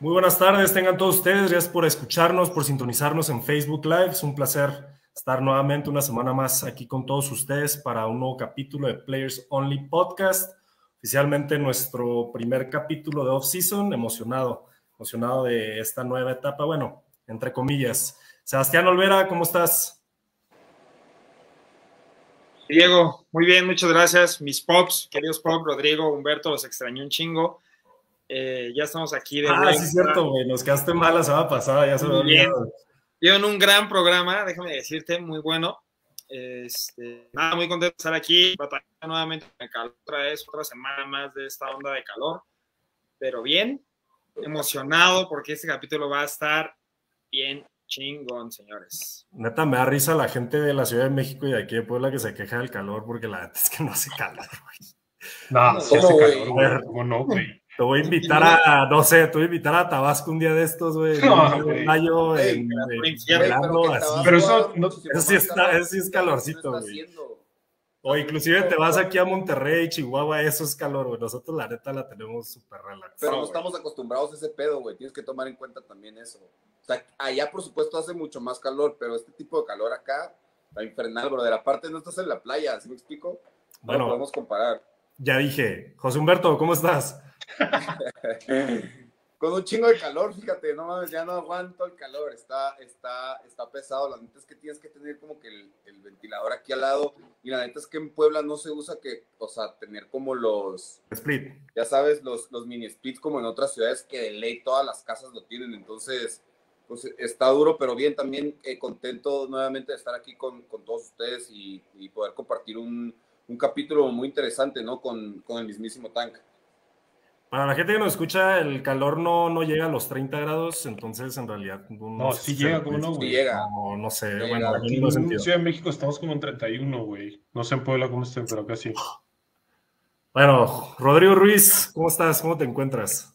Muy buenas tardes, tengan todos ustedes. Gracias por escucharnos, por sintonizarnos en Facebook Live. Es un placer estar nuevamente una semana más aquí con todos ustedes para un nuevo capítulo de Players Only Podcast. Oficialmente nuestro primer capítulo de off-season. Emocionado, emocionado de esta nueva etapa. Bueno, entre comillas. Sebastián Olvera, ¿cómo estás? Diego, muy bien, muchas gracias. Mis pops, queridos pop, Rodrigo, Humberto, los extrañé un chingo eh, ya estamos aquí de. Ah, sí, cierto, güey. Nos quedaste mal la semana pasada, ya se me olvidó. Llevan un gran programa, déjame decirte, muy bueno. Este, nada, muy contento de estar aquí, nuevamente calor otra vez, otra semana más de esta onda de calor, pero bien, emocionado porque este capítulo va a estar bien chingón, señores. Neta, me da risa la gente de la Ciudad de México y de aquí de Puebla que se queja del calor porque la verdad es que no hace calor, güey. No, no, hace calor, no, güey? Te voy a invitar a, no sé, te voy a invitar a Tabasco un día de estos, güey. No, Mayo, en, el pero, eso, no, sí está, eso sí es calorcito, güey. O inclusive te vas aquí a Monterrey, Chihuahua, eso es calor, güey. Nosotros la neta la tenemos súper relaxada. Pero no estamos acostumbrados a ese pedo, güey. Tienes que tomar en cuenta también eso. O sea, allá por supuesto hace mucho más calor, pero este tipo de calor acá está infernal, bro. De la parte no estás en la playa, ¿sí me explico? bueno, podemos comparar. Ya dije, José Humberto, ¿cómo estás? Con un chingo de calor, fíjate, no mames, ya no aguanto el calor, está, está, está pesado. La neta es que tienes que tener como que el, ventilador aquí al lado. Y la neta es que en Puebla no se usa que, o sea, tener como los. Split. Ya sabes, los, los mini splits como en otras ciudades que de ley todas las casas lo tienen. Entonces, pues está duro, pero bien, también eh, contento nuevamente de estar aquí con, todos ustedes y, poder compartir un, capítulo muy interesante, ¿no? Con, con el mismísimo Tank. Para la gente que nos escucha, el calor no, no llega a los 30 grados, entonces en realidad. No, no sí llega, como no, güey? llega. No, sé, bueno, aquí en la Ciudad de México estamos como en 31, güey. No sé en Puebla cómo estén, pero casi. Bueno, Rodrigo Ruiz, ¿cómo estás? ¿Cómo te encuentras?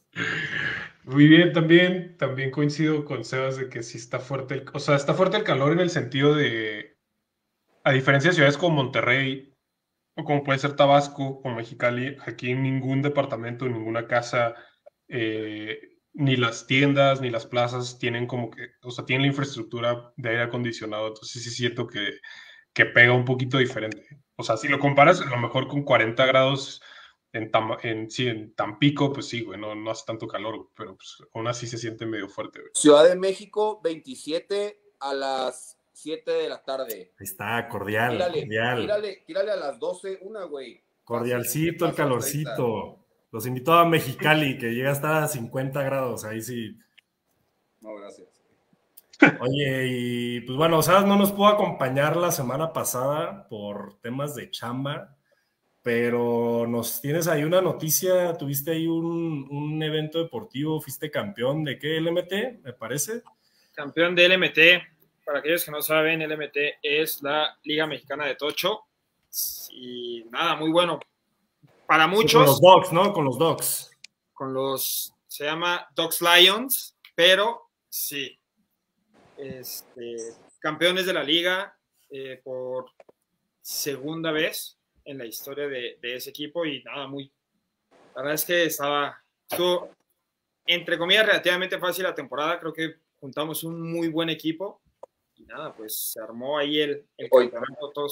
Muy bien, también, también coincido con Sebas de que sí está fuerte, el, o sea, está fuerte el calor en el sentido de, a diferencia de ciudades como Monterrey, como puede ser Tabasco o Mexicali, aquí en ningún departamento, en ninguna casa, eh, ni las tiendas, ni las plazas tienen como que, o sea, tienen la infraestructura de aire acondicionado, entonces sí siento que, pega un poquito diferente. O sea, si lo comparas a lo mejor con 40 grados en, en, en Tampico, pues sí, güey, no, hace tanto calor, pero pues, aún así se siente medio fuerte. Ciudad de México, 27 a las 7 de la tarde. Ahí está, cordial. Tírale, cordial. a las 12, una, güey. Cordialcito, el calorcito. Los invito a Mexicali, que llega hasta 50 grados, ahí sí. No, gracias. Oye, y pues bueno, sea, no nos pudo acompañar la semana pasada por temas de chamba, pero nos tienes ahí una noticia, tuviste ahí un, un evento deportivo, fuiste campeón de qué LMT, me parece. Campeón de LMT, para aquellos que no saben, LMT es la Liga Mexicana de Tocho. Y nada, muy bueno. Para muchos. Con los Dogs, ¿no? Con los Dogs. Con los. Se llama Dogs Lions, pero sí. Este, campeones de la liga eh, por segunda vez en la historia de, de, ese equipo y nada, muy. La verdad es que estaba. entre comillas, relativamente fácil la temporada. Creo que juntamos un muy buen equipo nada, pues se armó ahí el, el Oye. campeonato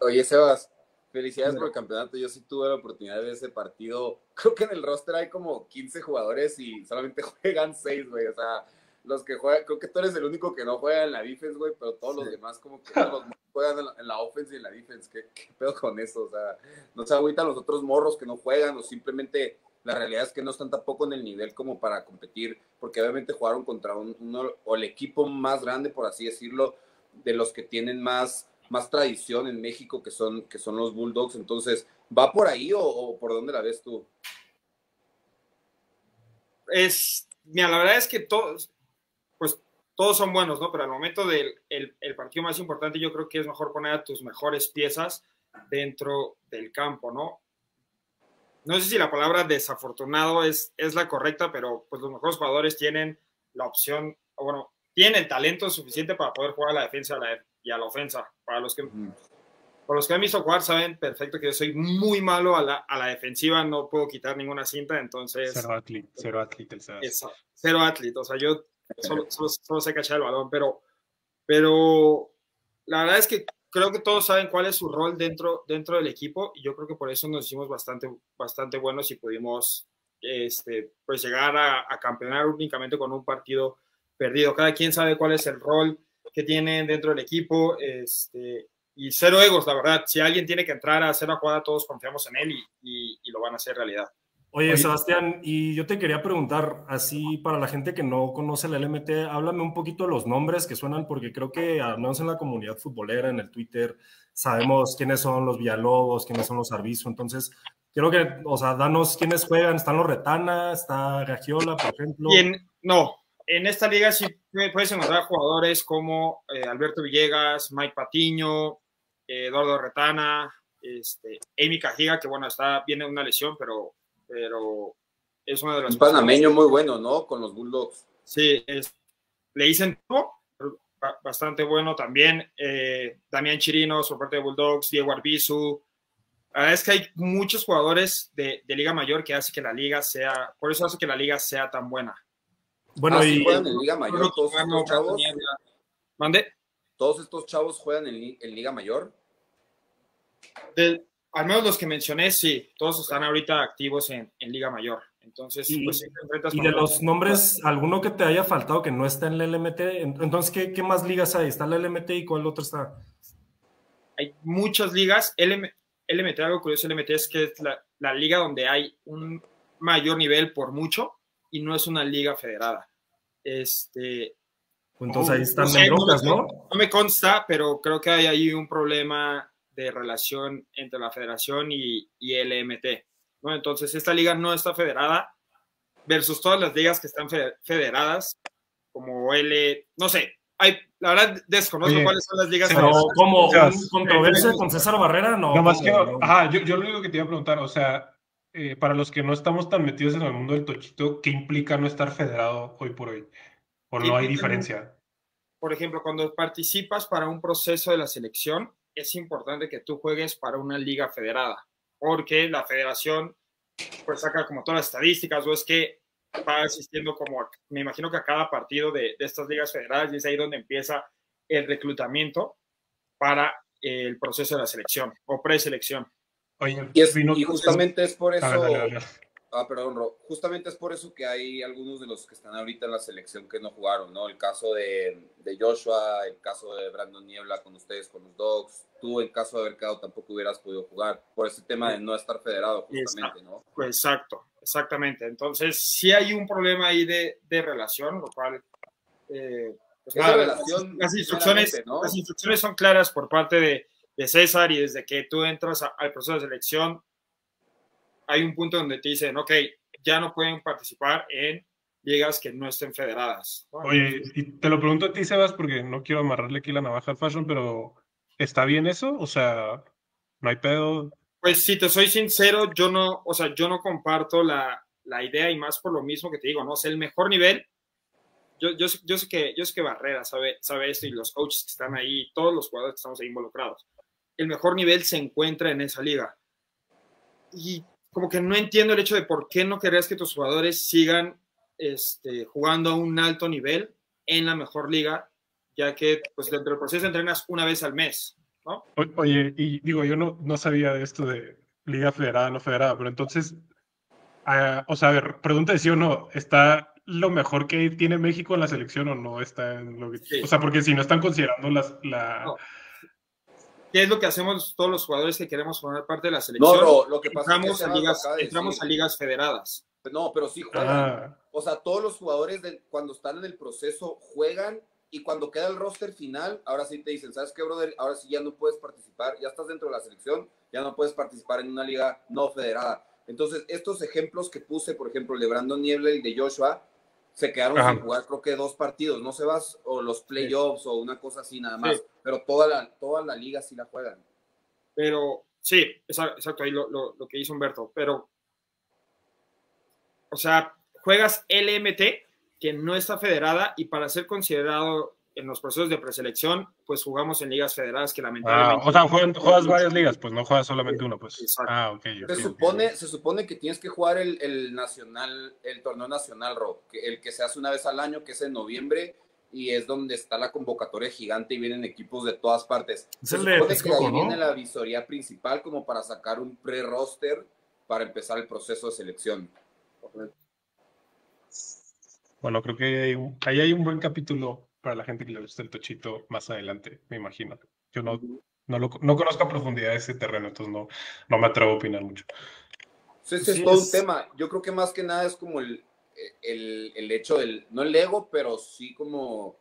Oye, Sebas, felicidades por el campeonato. Yo sí tuve la oportunidad de ese partido. Creo que en el roster hay como 15 jugadores y solamente juegan 6, güey. O sea, los que juegan, creo que tú eres el único que no juega en la defense, güey, pero todos los demás como que los juegan en la, offense y en la defense. ¿Qué, ¿Qué, pedo con eso? O sea, no se agüitan los otros morros que no juegan o simplemente la realidad es que no están tampoco en el nivel como para competir, porque obviamente jugaron contra uno, o el equipo más grande, por así decirlo, de los que tienen más, más tradición en México, que son, que son los Bulldogs. Entonces, ¿va por ahí o, por dónde la ves tú? Es, mira, la verdad es que todos, pues todos son buenos, ¿no? Pero al momento del el, partido más importante, yo creo que es mejor poner a tus mejores piezas dentro del campo, ¿no? no sé si la palabra desafortunado es, es la correcta, pero pues los mejores jugadores tienen la opción, o bueno, tienen el talento suficiente para poder jugar a la defensa y a la ofensa. Para los que, los que han visto jugar, saben perfecto que yo soy muy malo a la, a la defensiva, no puedo quitar ninguna cinta, entonces... Cero atleta, cero atleta. Cero atleta, o sea, yo solo, sé cachar el balón, pero, pero la verdad es que creo que todos saben cuál es su rol dentro, dentro del equipo y yo creo que por eso nos hicimos bastante, bastante buenos y pudimos este, pues llegar a, campeonar únicamente con un partido perdido. Cada quien sabe cuál es el rol que tiene dentro del equipo este, y cero egos, la verdad. Si alguien tiene que entrar a hacer la jugada, todos confiamos en él y lo van a hacer realidad. Oye, Sebastián, y yo te quería preguntar, así para la gente que no conoce la LMT, háblame un poquito de los nombres que suenan, porque creo que al menos en la comunidad futbolera, en el Twitter, sabemos quiénes son los Villalobos, quiénes son los Arbizo, entonces quiero que, o sea, danos quiénes juegan, están los Retana, está Gagiola, por ejemplo. no, en esta liga sí puedes encontrar jugadores como eh, Alberto Villegas, Mike Patiño, eh, Eduardo Retana, este, Amy Cajiga, que bueno, está, viene una lesión, pero pero es una de las... Un panameño muy bueno, ¿no? Con los Bulldogs. Sí, es, le dicen bastante bueno también. Eh, Damián Chirino, su parte de Bulldogs, Diego Arbizu. La verdad es que hay muchos jugadores de, Liga Mayor que hace que la liga sea, por eso hace que la liga sea tan buena. Bueno, ah, todos estos chavos? ¿Mande? ¿Todos estos chavos juegan en, Liga Mayor? De, al menos los que mencioné, sí, todos están ahorita activos en, Liga Mayor. Entonces, y, pues, de los nombres, alguno que te haya faltado que no está en la LMT, entonces, ¿qué, más ligas hay? ¿Está la LMT y cuál otra está? Hay muchas ligas. LMT, algo curioso, LMT es que es la, liga donde hay un mayor nivel por mucho y no es una liga federada. Este, pues, entonces ahí están no, ¿no? No me consta, pero creo que hay ahí un problema de relación entre la federación y, y LMT. ¿no? Entonces, esta liga no está federada versus todas las ligas que están federadas, como L, no sé, hay, la verdad desconozco cuáles son las ligas. Pero como controversia eh, con César Barrera, no. yo, lo único que te iba a preguntar, o sea, eh, para los que no estamos tan metidos en el mundo del tochito, ¿qué implica no estar federado hoy por hoy? ¿O no hay diferencia? Por ejemplo, cuando participas para un proceso de la selección, es importante que tú juegues para una liga federada, porque la federación pues saca como todas las estadísticas o es que va asistiendo como, me imagino que a cada partido de, estas ligas federadas y es ahí donde empieza el reclutamiento para eh, el proceso de la selección o preselección. Oye, y, minutos. y justamente es por ah, eso, Ah, perdón, Justamente es por eso que hay algunos de los que están ahorita en la selección que no jugaron, ¿no? El caso de, de Joshua, el caso de Brandon Niebla con ustedes, con los Dogs. Tú, en caso de haber quedado, tampoco hubieras podido jugar por ese tema de no estar federado, justamente, ¿no? Exacto, exactamente. Entonces, si hay un problema ahí de, de relación, lo cual. Eh, pues las, instrucciones, las instrucciones son claras por parte de, César y desde que tú entras al proceso de selección hay un punto donde te dicen, ok, ya no pueden participar en ligas que no estén federadas. Oye, pues, y te lo pregunto a ti, Sebas, porque no quiero amarrarle aquí la navaja al fashion, pero ¿está bien eso? O sea, no hay pedo. Pues si te soy sincero, yo no, o sea, yo no comparto la, idea y más por lo mismo que te digo, ¿no? es el mejor nivel, yo, yo, sé, que, yo sé que Barrera sabe, sabe esto y los coaches que están ahí, todos los jugadores que estamos ahí involucrados, el mejor nivel se encuentra en esa liga. Y como que no entiendo el hecho de por qué no querías que tus jugadores sigan este, jugando a un alto nivel en la mejor liga, ya que pues dentro del proceso entrenas una vez al mes, ¿no? oye, y digo, yo no, no sabía de esto de liga federada, no federada, pero entonces, ah, o sea, a ver, pregunta de sí o no, ¿está lo mejor que tiene México en la selección o no está en lo que... O sea, porque si no están considerando las, la... ¿Qué es lo que hacemos todos los jugadores que queremos formar parte de la selección? No, lo que pasa entramos es que a ligas, entramos a ligas federadas. No, pero sí juegan. Ah. O sea, todos los jugadores cuando están en el proceso juegan y cuando queda el roster final, ahora sí te dicen, ¿sabes qué, brother? Ahora sí ya no puedes participar, ya estás dentro de la selección, ya no puedes participar en una liga no federada. Entonces, estos ejemplos que puse, por ejemplo, el de Brandon Niebla y de Joshua, se quedaron sin jugar creo que dos partidos, no se vas o los playoffs o una cosa así nada más, pero toda la, toda la liga sí la juegan. Pero sí, exacto, ahí lo, lo que hizo Humberto, pero o sea, juegas LMT, que no está federada, y para ser considerado en los procesos de preselección, pues jugamos en ligas federadas que ah, lamentablemente... o sea, juegas, varias ligas, pues no juegas solamente uno. Pues. Ah, se, supone, se supone que tienes que jugar el, nacional, el torneo nacional, Rob, el que se hace una vez al año, que es en noviembre, y es donde está la convocatoria gigante y vienen equipos de todas partes. Se supone que viene la visoría principal como para sacar un pre-roster para empezar el proceso de selección. Bueno, creo que ahí hay un buen capítulo para la gente que le gusta el tochito más adelante, me imagino. Yo no, no, conozco a profundidad ese terreno, entonces no, no me atrevo a opinar mucho. Sí, pues es todo un tema. Yo creo que más que nada es como el, el, hecho del, no el ego, pero sí como,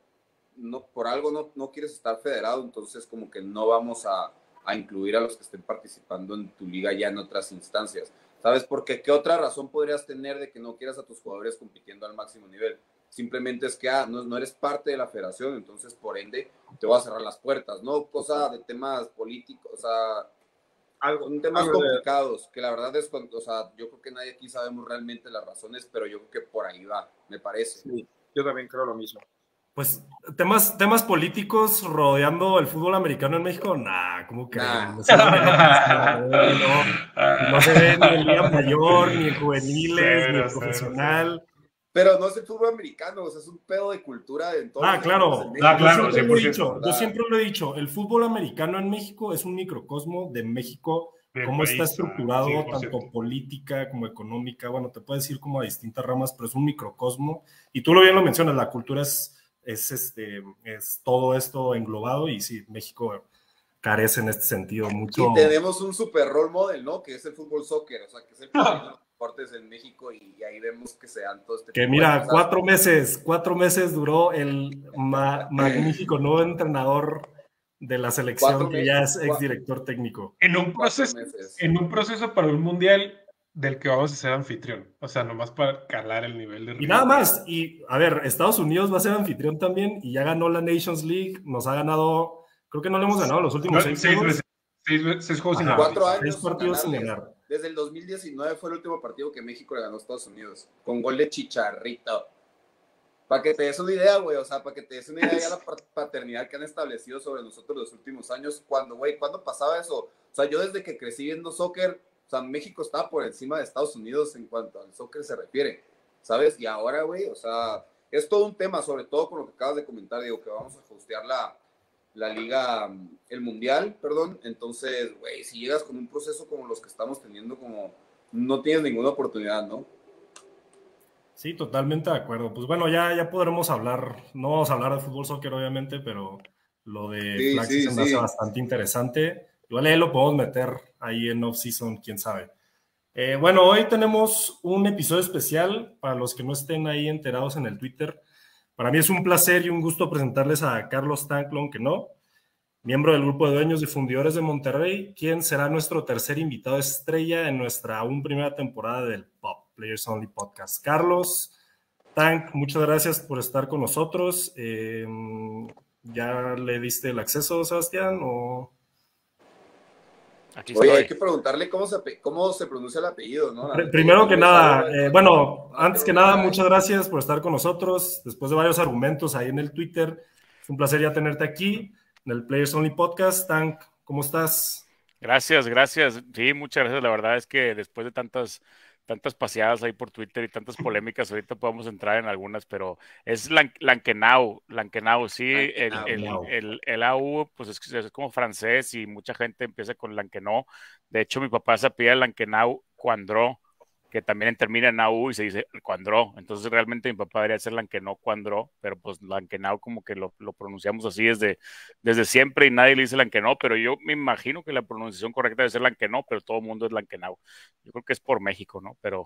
no, por algo no, quieres estar federado, entonces como que no vamos a, a incluir a los que estén participando en tu liga ya en otras instancias. ¿Sabes? Porque ¿qué otra razón podrías tener de que no quieras a tus jugadores compitiendo al máximo nivel? simplemente es que ah, no, no, eres parte de la federación, entonces por ende te voy a cerrar las puertas, ¿no? Cosa de temas políticos, o sea, algo, son temas complicados, que la verdad es, cuando, o sea, yo creo que nadie aquí sabemos realmente las razones, pero yo creo que por ahí va, me parece. Sí, yo también creo lo mismo. Pues temas, temas políticos rodeando el fútbol americano en México, nada como que no, se ve ni el día Mayor, ni en juveniles, ni en profesional. Pero no es el fútbol americano, o sea, es un pedo de cultura de entonces. Ah, claro, ah, claro, yo siempre, lo he dicho, el fútbol americano en México es un microcosmo de México, cómo está estructurado, ah, tanto política como económica, bueno, te puedes ir como a distintas ramas, pero es un microcosmo, y tú lo bien lo mencionas, la cultura es, es, este, es todo esto englobado, y sí, México carece en este sentido mucho. Y tenemos un super role model, ¿no? Que es el fútbol soccer, o sea, que es el... en México y, ahí vemos que se dan todos. Este que mira, cuatro meses, cuatro meses duró el magnífico nuevo entrenador de la selección que ya es exdirector técnico. En un, proceso, en un proceso para un mundial del que vamos a ser anfitrión. O sea, nomás para calar el nivel de... Y nada más. Y a ver, Estados Unidos va a ser anfitrión también y ya ganó la Nations League, nos ha ganado, creo que no le hemos ganado los últimos seis, Seis, Seis partidos sin ganar. Desde el 2019 fue el último partido que México le ganó a Estados Unidos, con gol de chicharrito. Para que te des una idea, güey, o sea, para que te des una idea de la paternidad que han establecido sobre nosotros los últimos años, cuando, güey, cuando pasaba eso? O sea, yo desde que crecí viendo soccer, o sea, México estaba por encima de Estados Unidos en cuanto al soccer se refiere, ¿sabes? Y ahora, güey, o sea, es todo un tema, sobre todo con lo que acabas de comentar, digo, que vamos a ajustear la, la liga, el mundial, perdón. Entonces, güey, si llegas con un proceso como los que estamos teniendo, como no tienes ninguna oportunidad, ¿no? Sí, totalmente de acuerdo. Pues bueno, ya, ya podremos hablar, no vamos a hablar de fútbol soccer, obviamente, pero lo de bastante interesante. Igual ahí lo podemos meter ahí en off-season, quién sabe. Eh, bueno, hoy tenemos un episodio especial para los que no estén ahí enterados en el Twitter. Para mí es un placer y un gusto presentarles a Carlos Tanclon, que no, miembro del grupo de dueños y fundidores de Monterrey, quien será nuestro tercer invitado estrella en nuestra aún primera temporada del Pop Players Only Podcast. Carlos, Tank, muchas gracias por estar con nosotros. Em, ¿Ya le diste el acceso, Sebastián? O... Oye, hay que preguntarle cómo se, cómo se pronuncia el apellido, ¿no? Primero que nada, eh, bueno, antes que nada, muchas gracias por estar con nosotros. Después de varios argumentos ahí en el Twitter, es un placer ya tenerte aquí en el Players Only Podcast. Tank, ¿cómo estás? Gracias, gracias. Sí, muchas gracias. La verdad es que después de tantas tantas paseadas ahí por Twitter y tantas polémicas, ahorita podemos entrar en algunas, pero es Lan Lankenau, Lankenau, sí, el, el, el, el, AU, pues es, es, como francés y mucha gente empieza con Lankenau. De hecho, mi papá se apellida Lankenau Cuandró, que también termina en AU y se dice cuandró. Entonces realmente mi papá debería ser no cuandró, pero pues Lankenau como que lo, lo, pronunciamos así desde, desde siempre y nadie le dice no pero yo me imagino que la pronunciación correcta debe ser no pero todo el mundo es Lankenau. Yo creo que es por México, ¿no? Pero,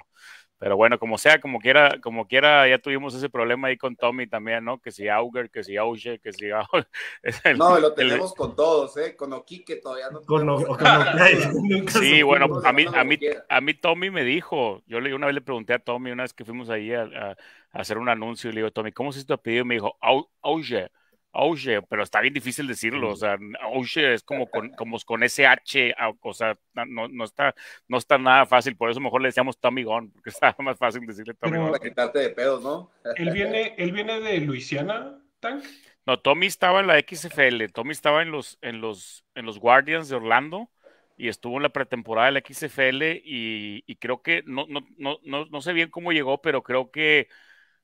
pero bueno, como sea, como quiera, como quiera, ya tuvimos ese problema ahí con Tommy también, ¿no? Que si Auger, que si Auge, que si no, lo tenemos con todos, ¿eh? Con Oquique todavía no. sí, bueno, a a, mí, a mí Tommy me dijo, yo, le una vez le pregunté a Tommy, una vez que fuimos ahí a, hacer un anuncio, y le digo, Tommy, ¿cómo se te pedido? Y me dijo, Auge, Auge, pero está bien difícil decirlo, o sea, oye, es como con, como con h o sea, no, no, está, no está nada fácil, por eso mejor le decíamos Tommy porque estaba más fácil decirle Tommy Gone. Para quitarte de pedos, ¿no? ¿Él viene, él viene de Luisiana, Tank? No, Tommy estaba en la XFL, Tommy estaba en los, en los, en los Guardians de Orlando, y estuvo en la pretemporada del XFL y, creo que, no, no, no, no, sé bien cómo llegó, pero creo que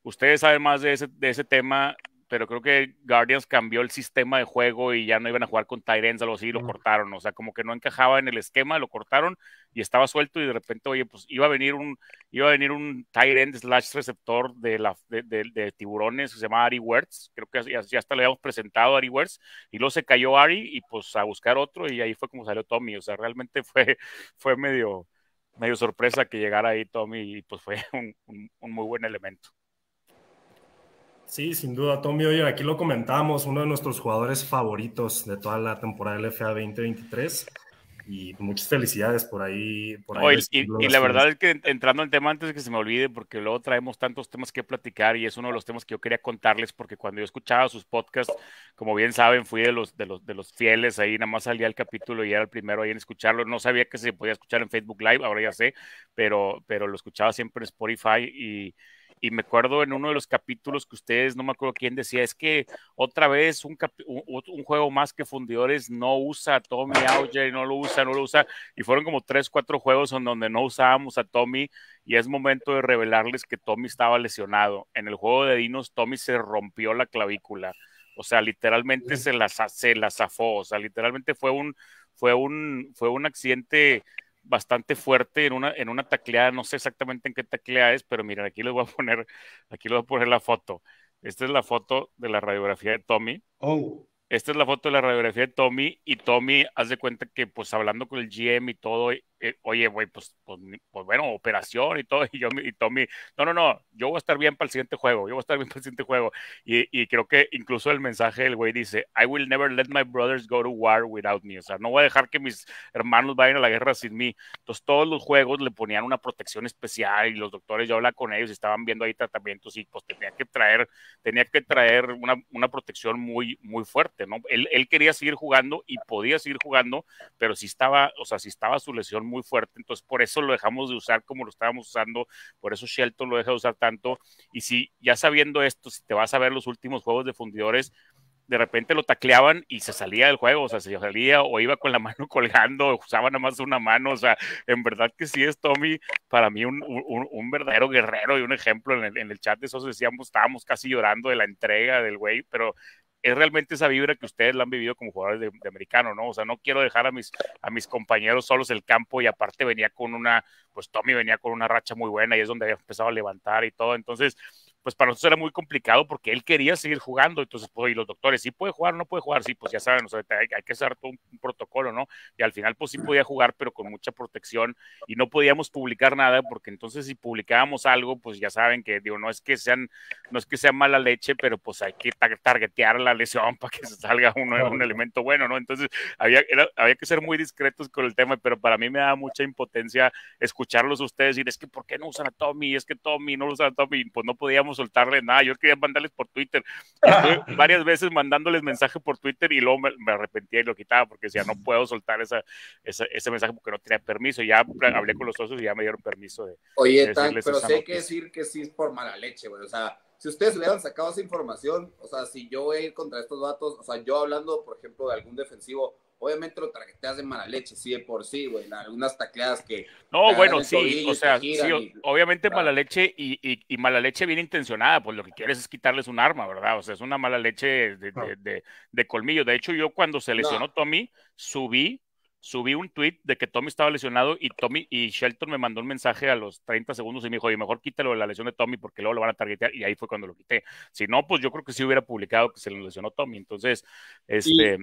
ustedes saben más de ese, de ese tema pero creo que Guardians cambió el sistema de juego y ya no iban a jugar con Tyrens, algo así, y lo cortaron. O sea, como que no encajaba en el esquema, lo cortaron y estaba suelto y de repente, oye, pues iba a venir un, iba a venir un Tyrens slash receptor de, la, de, tiburones que se llama Ari Wertz. Creo que ya, hasta le habíamos presentado a Ari Wertz y luego se cayó Ari y pues a buscar otro y ahí fue como salió Tommy. O sea, realmente fue, fue medio, medio sorpresa que llegara ahí Tommy y pues fue un muy buen elemento. Sí, sin duda, Tommy. Oye, aquí lo comentamos, uno de nuestros jugadores favoritos de toda la temporada del FA 2023 y muchas felicidades por ahí. Por ahí y, la verdad es que entrando al tema antes de que se me olvide, porque luego traemos tantos temas que platicar y es uno de los temas que yo quería contarles, porque cuando yo escuchaba sus podcasts, como bien saben, fui de los, de los, de los fieles, ahí nada más salía el capítulo y era el primero ahí en escucharlo. No sabía que se podía escuchar en Facebook Live, ahora ya sé, pero, pero lo escuchaba siempre en Spotify y y me acuerdo en uno de los capítulos que ustedes, no me acuerdo quién decía, es que otra vez un, juego más que Fundidores no usa a Tommy Auger, no lo usa, no lo usa, y fueron como tres, cuatro juegos en donde no usábamos a Tommy, y es momento de revelarles que Tommy estaba lesionado. En el juego de Dinos, Tommy se rompió la clavícula, o sea, literalmente se la, se la zafó, o sea, literalmente fue un, fue un, fue un accidente bastante fuerte en una, en una tacleada, no sé exactamente en qué tacleada es, pero miren, aquí les voy a poner, aquí les voy a poner la foto. Esta es la foto de la radiografía de Tommy. Oh. Esta es la foto de la radiografía de Tommy y Tommy hace cuenta que pues hablando con el GM y todo, eh, oye, güey, pues, pues, pues, bueno, operación y todo, y yo y Tommy, no, no, no, yo voy a estar bien para el siguiente juego, yo voy a estar bien para el siguiente juego. Y, creo que incluso el mensaje del güey dice, I will never let my brothers go to war without me, o sea, no voy a dejar que mis hermanos vayan a la guerra sin mí. Entonces todos los juegos le ponían una protección especial y los doctores, yo hablaba con ellos, estaban viendo ahí tratamientos y pues tenía que traer, tenía que traer una, una protección muy, muy fuerte. Él, quería seguir jugando y podía seguir jugando, pero si estaba, o sea, estaba su lesión muy fuerte, entonces por eso lo dejamos de usar como lo estábamos usando, por eso Shelton lo deja de usar tanto, y si ya sabiendo esto, si te vas a ver los últimos juegos de fundidores, de repente lo tacleaban y se salía del juego, o sea, se salía o iba con la mano colgando, o usaba nada más una mano, o sea, en verdad que sí es Tommy, para mí un, verdadero guerrero y un ejemplo en el, en el, chat de eso decíamos, estábamos casi llorando de la entrega del güey, pero es realmente esa vibra que ustedes la han vivido como jugadores de, americano, ¿no? O sea, no quiero dejar a mis, a mis compañeros solos el campo y aparte venía con una, pues Tommy venía con una racha muy buena y es donde había empezado a levantar y todo. Entonces, pues para nosotros era muy complicado porque él quería seguir jugando, entonces, pues, y los doctores, sí puede jugar, no puede jugar, sí, pues ya saben, hay, que hacer todo un, protocolo, ¿no? Y al final, pues sí podía jugar, pero con mucha protección y no podíamos publicar nada porque entonces si publicábamos algo, pues ya saben que, digo, no es que sean, no es que sea mala leche, pero pues hay que targetear la lesión para que se salga un elemento bueno, ¿no? Entonces, había, había que ser muy discretos con el tema, pero para mí me da mucha impotencia escucharlos a ustedes y decir, es que, ¿por qué no usan a Tommy? Es que Tommy no lo usan a Tommy, pues no podíamos soltarle nada. Yo quería mandarles por Twitter. varias veces mandándoles mensaje por Twitter y luego me, arrepentía y lo quitaba porque decía, no puedo soltar esa, ese mensaje porque no tenía permiso. Ya hablé con los socios y ya me dieron permiso de... Oye, pero sé que decir que sí es por mala leche, güey. O sea, si ustedes le han sacado esa información, o sea, si yo voy a ir contra estos datos, o sea, yo hablando, por ejemplo, de algún defensivo, obviamente lo tarjeteas de mala leche, sí, de por sí, güey, algunas tacleadas que... No, bueno, sí, o sea, obviamente mala leche y, mala leche bien intencionada, pues lo que quieres es quitarles un arma, ¿verdad? O sea, es una mala leche de, de, colmillo. De hecho, yo cuando se lesionó Tommy, subí, subí un tweet de que Tommy estaba lesionado y Tommy y Shelton me mandó un mensaje a los 30 segundos y me dijo, oye, mejor quítalo de la lesión de Tommy porque luego lo van a targetear y ahí fue cuando lo quité. Si no, pues yo creo que sí hubiera publicado que se lesionó Tommy. Entonces, este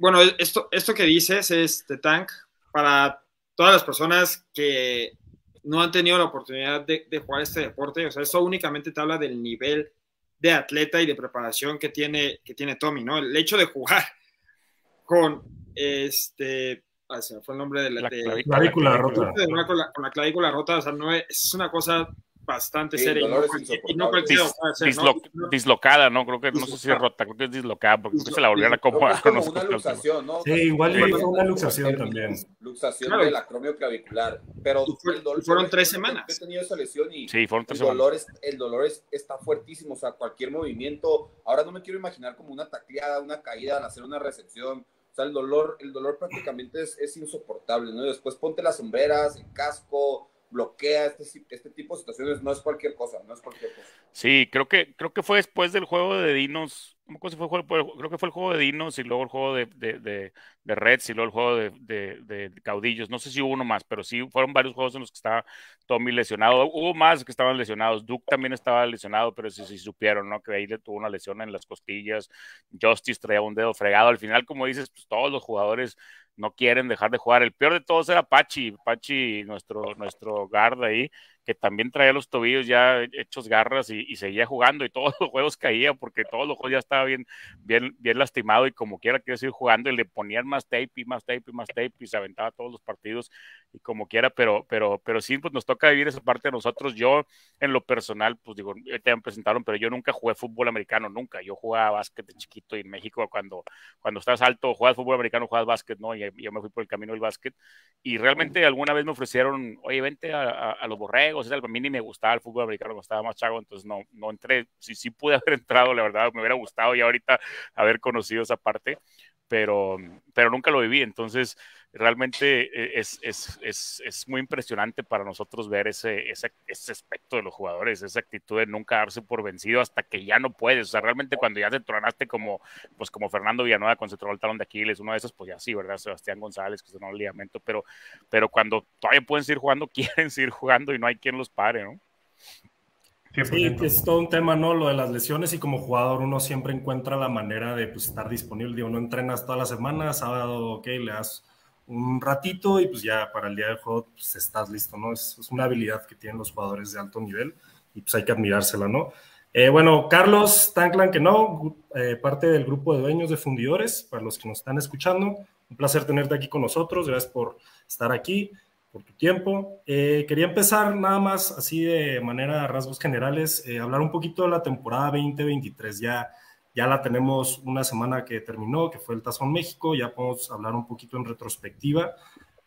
bueno, e-, esto, esto que dices, este Tank, para todas las personas que no han tenido la oportunidad de, jugar este deporte, o sea, eso únicamente te habla del nivel de atleta y de preparación que tiene, que tiene Tommy, ¿no? El hecho de jugar con este. fue el nombre de la, clavícula, rota. Con la, clavícula rota, o sea, no es una cosa bastante serio. Y no, Dislocada, ¿no? Creo que no sé si es rota, creo que es dislocada, porque se la volvieron a conocer. con Sí, igual una luxación también. Luxación del acromio clavicular. Pero fueron tres semanas. He tenido esa lesión y sí, fueron el dolor, es, está fuertísimo. O sea, cualquier movimiento. Ahora no me quiero imaginar como una tacleada, una caída al hacer una recepción. O sea, el dolor, el dolor prácticamente es, insoportable, ¿no? después ponte las sombreras, el casco, bloquea este, este tipo de situaciones, no es cualquier cosa, no es cualquier cosa. Sí, creo que, creo que fue después del juego de Dinos, fue? Creo que fue el juego de Dinos y luego el juego de, de, de, de Reds y luego el juego de, de, Caudillos. No sé si hubo uno más, pero sí fueron varios juegos en los que estaba Tommy lesionado. Hubo más que estaban lesionados. Duke también estaba lesionado, pero sí, supieron, ¿no? Que ahí le tuvo una lesión en las costillas. Justice traía un dedo fregado. Al final, como dices, pues todos los jugadores no quieren dejar de jugar. El peor de todos era Pachi, Pachi, nuestro, nuestro guard ahí, que también traía los tobillos ya hechos garras y, seguía jugando y todos los juegos caía porque todos los juegos ya estaba bien, bien, bien lastimado y como quiera quería seguir jugando y le ponían más tape y más tape y más tape y se aventaba todos los partidos y como quiera, pero, pero, pero sí, pues nos toca vivir esa parte de nosotros. Yo en lo personal, pues digo, te han presentaron, pero yo nunca jugué fútbol americano, nunca. Yo jugaba básquet de chiquito y en México cuando, cuando estás alto, juegas fútbol americano, juegas básquet, ¿no? Y yo me fui por el camino del básquet y realmente alguna vez me ofrecieron, oye, vente a, los Borregos juegos mí ni me gustaba el fútbol americano me estaba más chago entonces no, no entré. Sí, sí pude haber entrado, la verdad, me hubiera gustado y ahorita haber conocido esa parte, pero, pero nunca lo viví. Entonces, realmente eh, es, es, es, es, muy impresionante para nosotros ver ese, ese, ese, aspecto de los jugadores, esa actitud de nunca darse por vencido hasta que ya no puedes. O sea, realmente cuando ya te tronaste como, pues como Fernando Villanueva con se tronó el talón de Aquiles, uno de esos, pues ya sí, ¿verdad? Sebastián González, que se tronó el ligamento, pero, pero cuando todavía pueden seguir jugando, quieren seguir jugando y no hay quien los pare, ¿no? es todo un tema, ¿no? Lo de las lesiones y como jugador uno siempre encuentra la manera de pues, estar disponible. Digo, no entrenas todas las semanas, sábado, ok, le das un ratito y pues ya para el día del juego pues, estás listo, ¿no? Es, una habilidad que tienen los jugadores de alto nivel y pues hay que admirársela, ¿no? Eh, bueno, Carlos Tanclan, que no, eh, parte del grupo de dueños de fundidores, para los que nos están escuchando, un placer tenerte aquí con nosotros, gracias por estar aquí, por tu tiempo. Eh, quería empezar nada más así de manera rasgos generales, hablar un poquito de la temporada 2023, ya ya la tenemos una semana que terminó, que fue el Tazón México, ya podemos hablar un poquito en retrospectiva.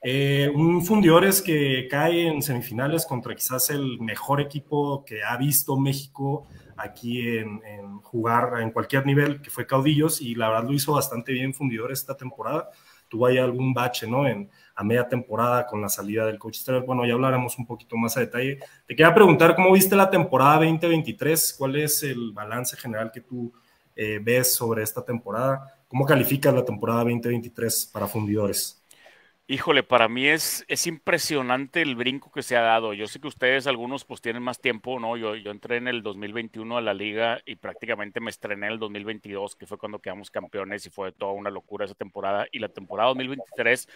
Eh, un fundidores que cae en semifinales contra quizás el mejor equipo que ha visto México aquí en, jugar en cualquier nivel, que fue Caudillos, y la verdad lo hizo bastante bien Fundidores esta temporada. Tuvo ahí algún bache, ¿no? En, a media temporada con la salida del coach Trevor. Bueno, ya hablaremos un poquito más a detalle. Te quería preguntar cómo viste la temporada 2023, cuál es el balance general que tú eh, ves sobre esta temporada? ¿Cómo calificas la temporada 2023 para fundidores? Híjole, para mí es, impresionante el brinco que se ha dado. Yo sé que ustedes, algunos, pues tienen más tiempo, ¿no? Yo, yo entré en el 2021 a la liga y prácticamente me estrené en el 2022, que fue cuando quedamos campeones y fue toda una locura esa temporada. Y la temporada 2023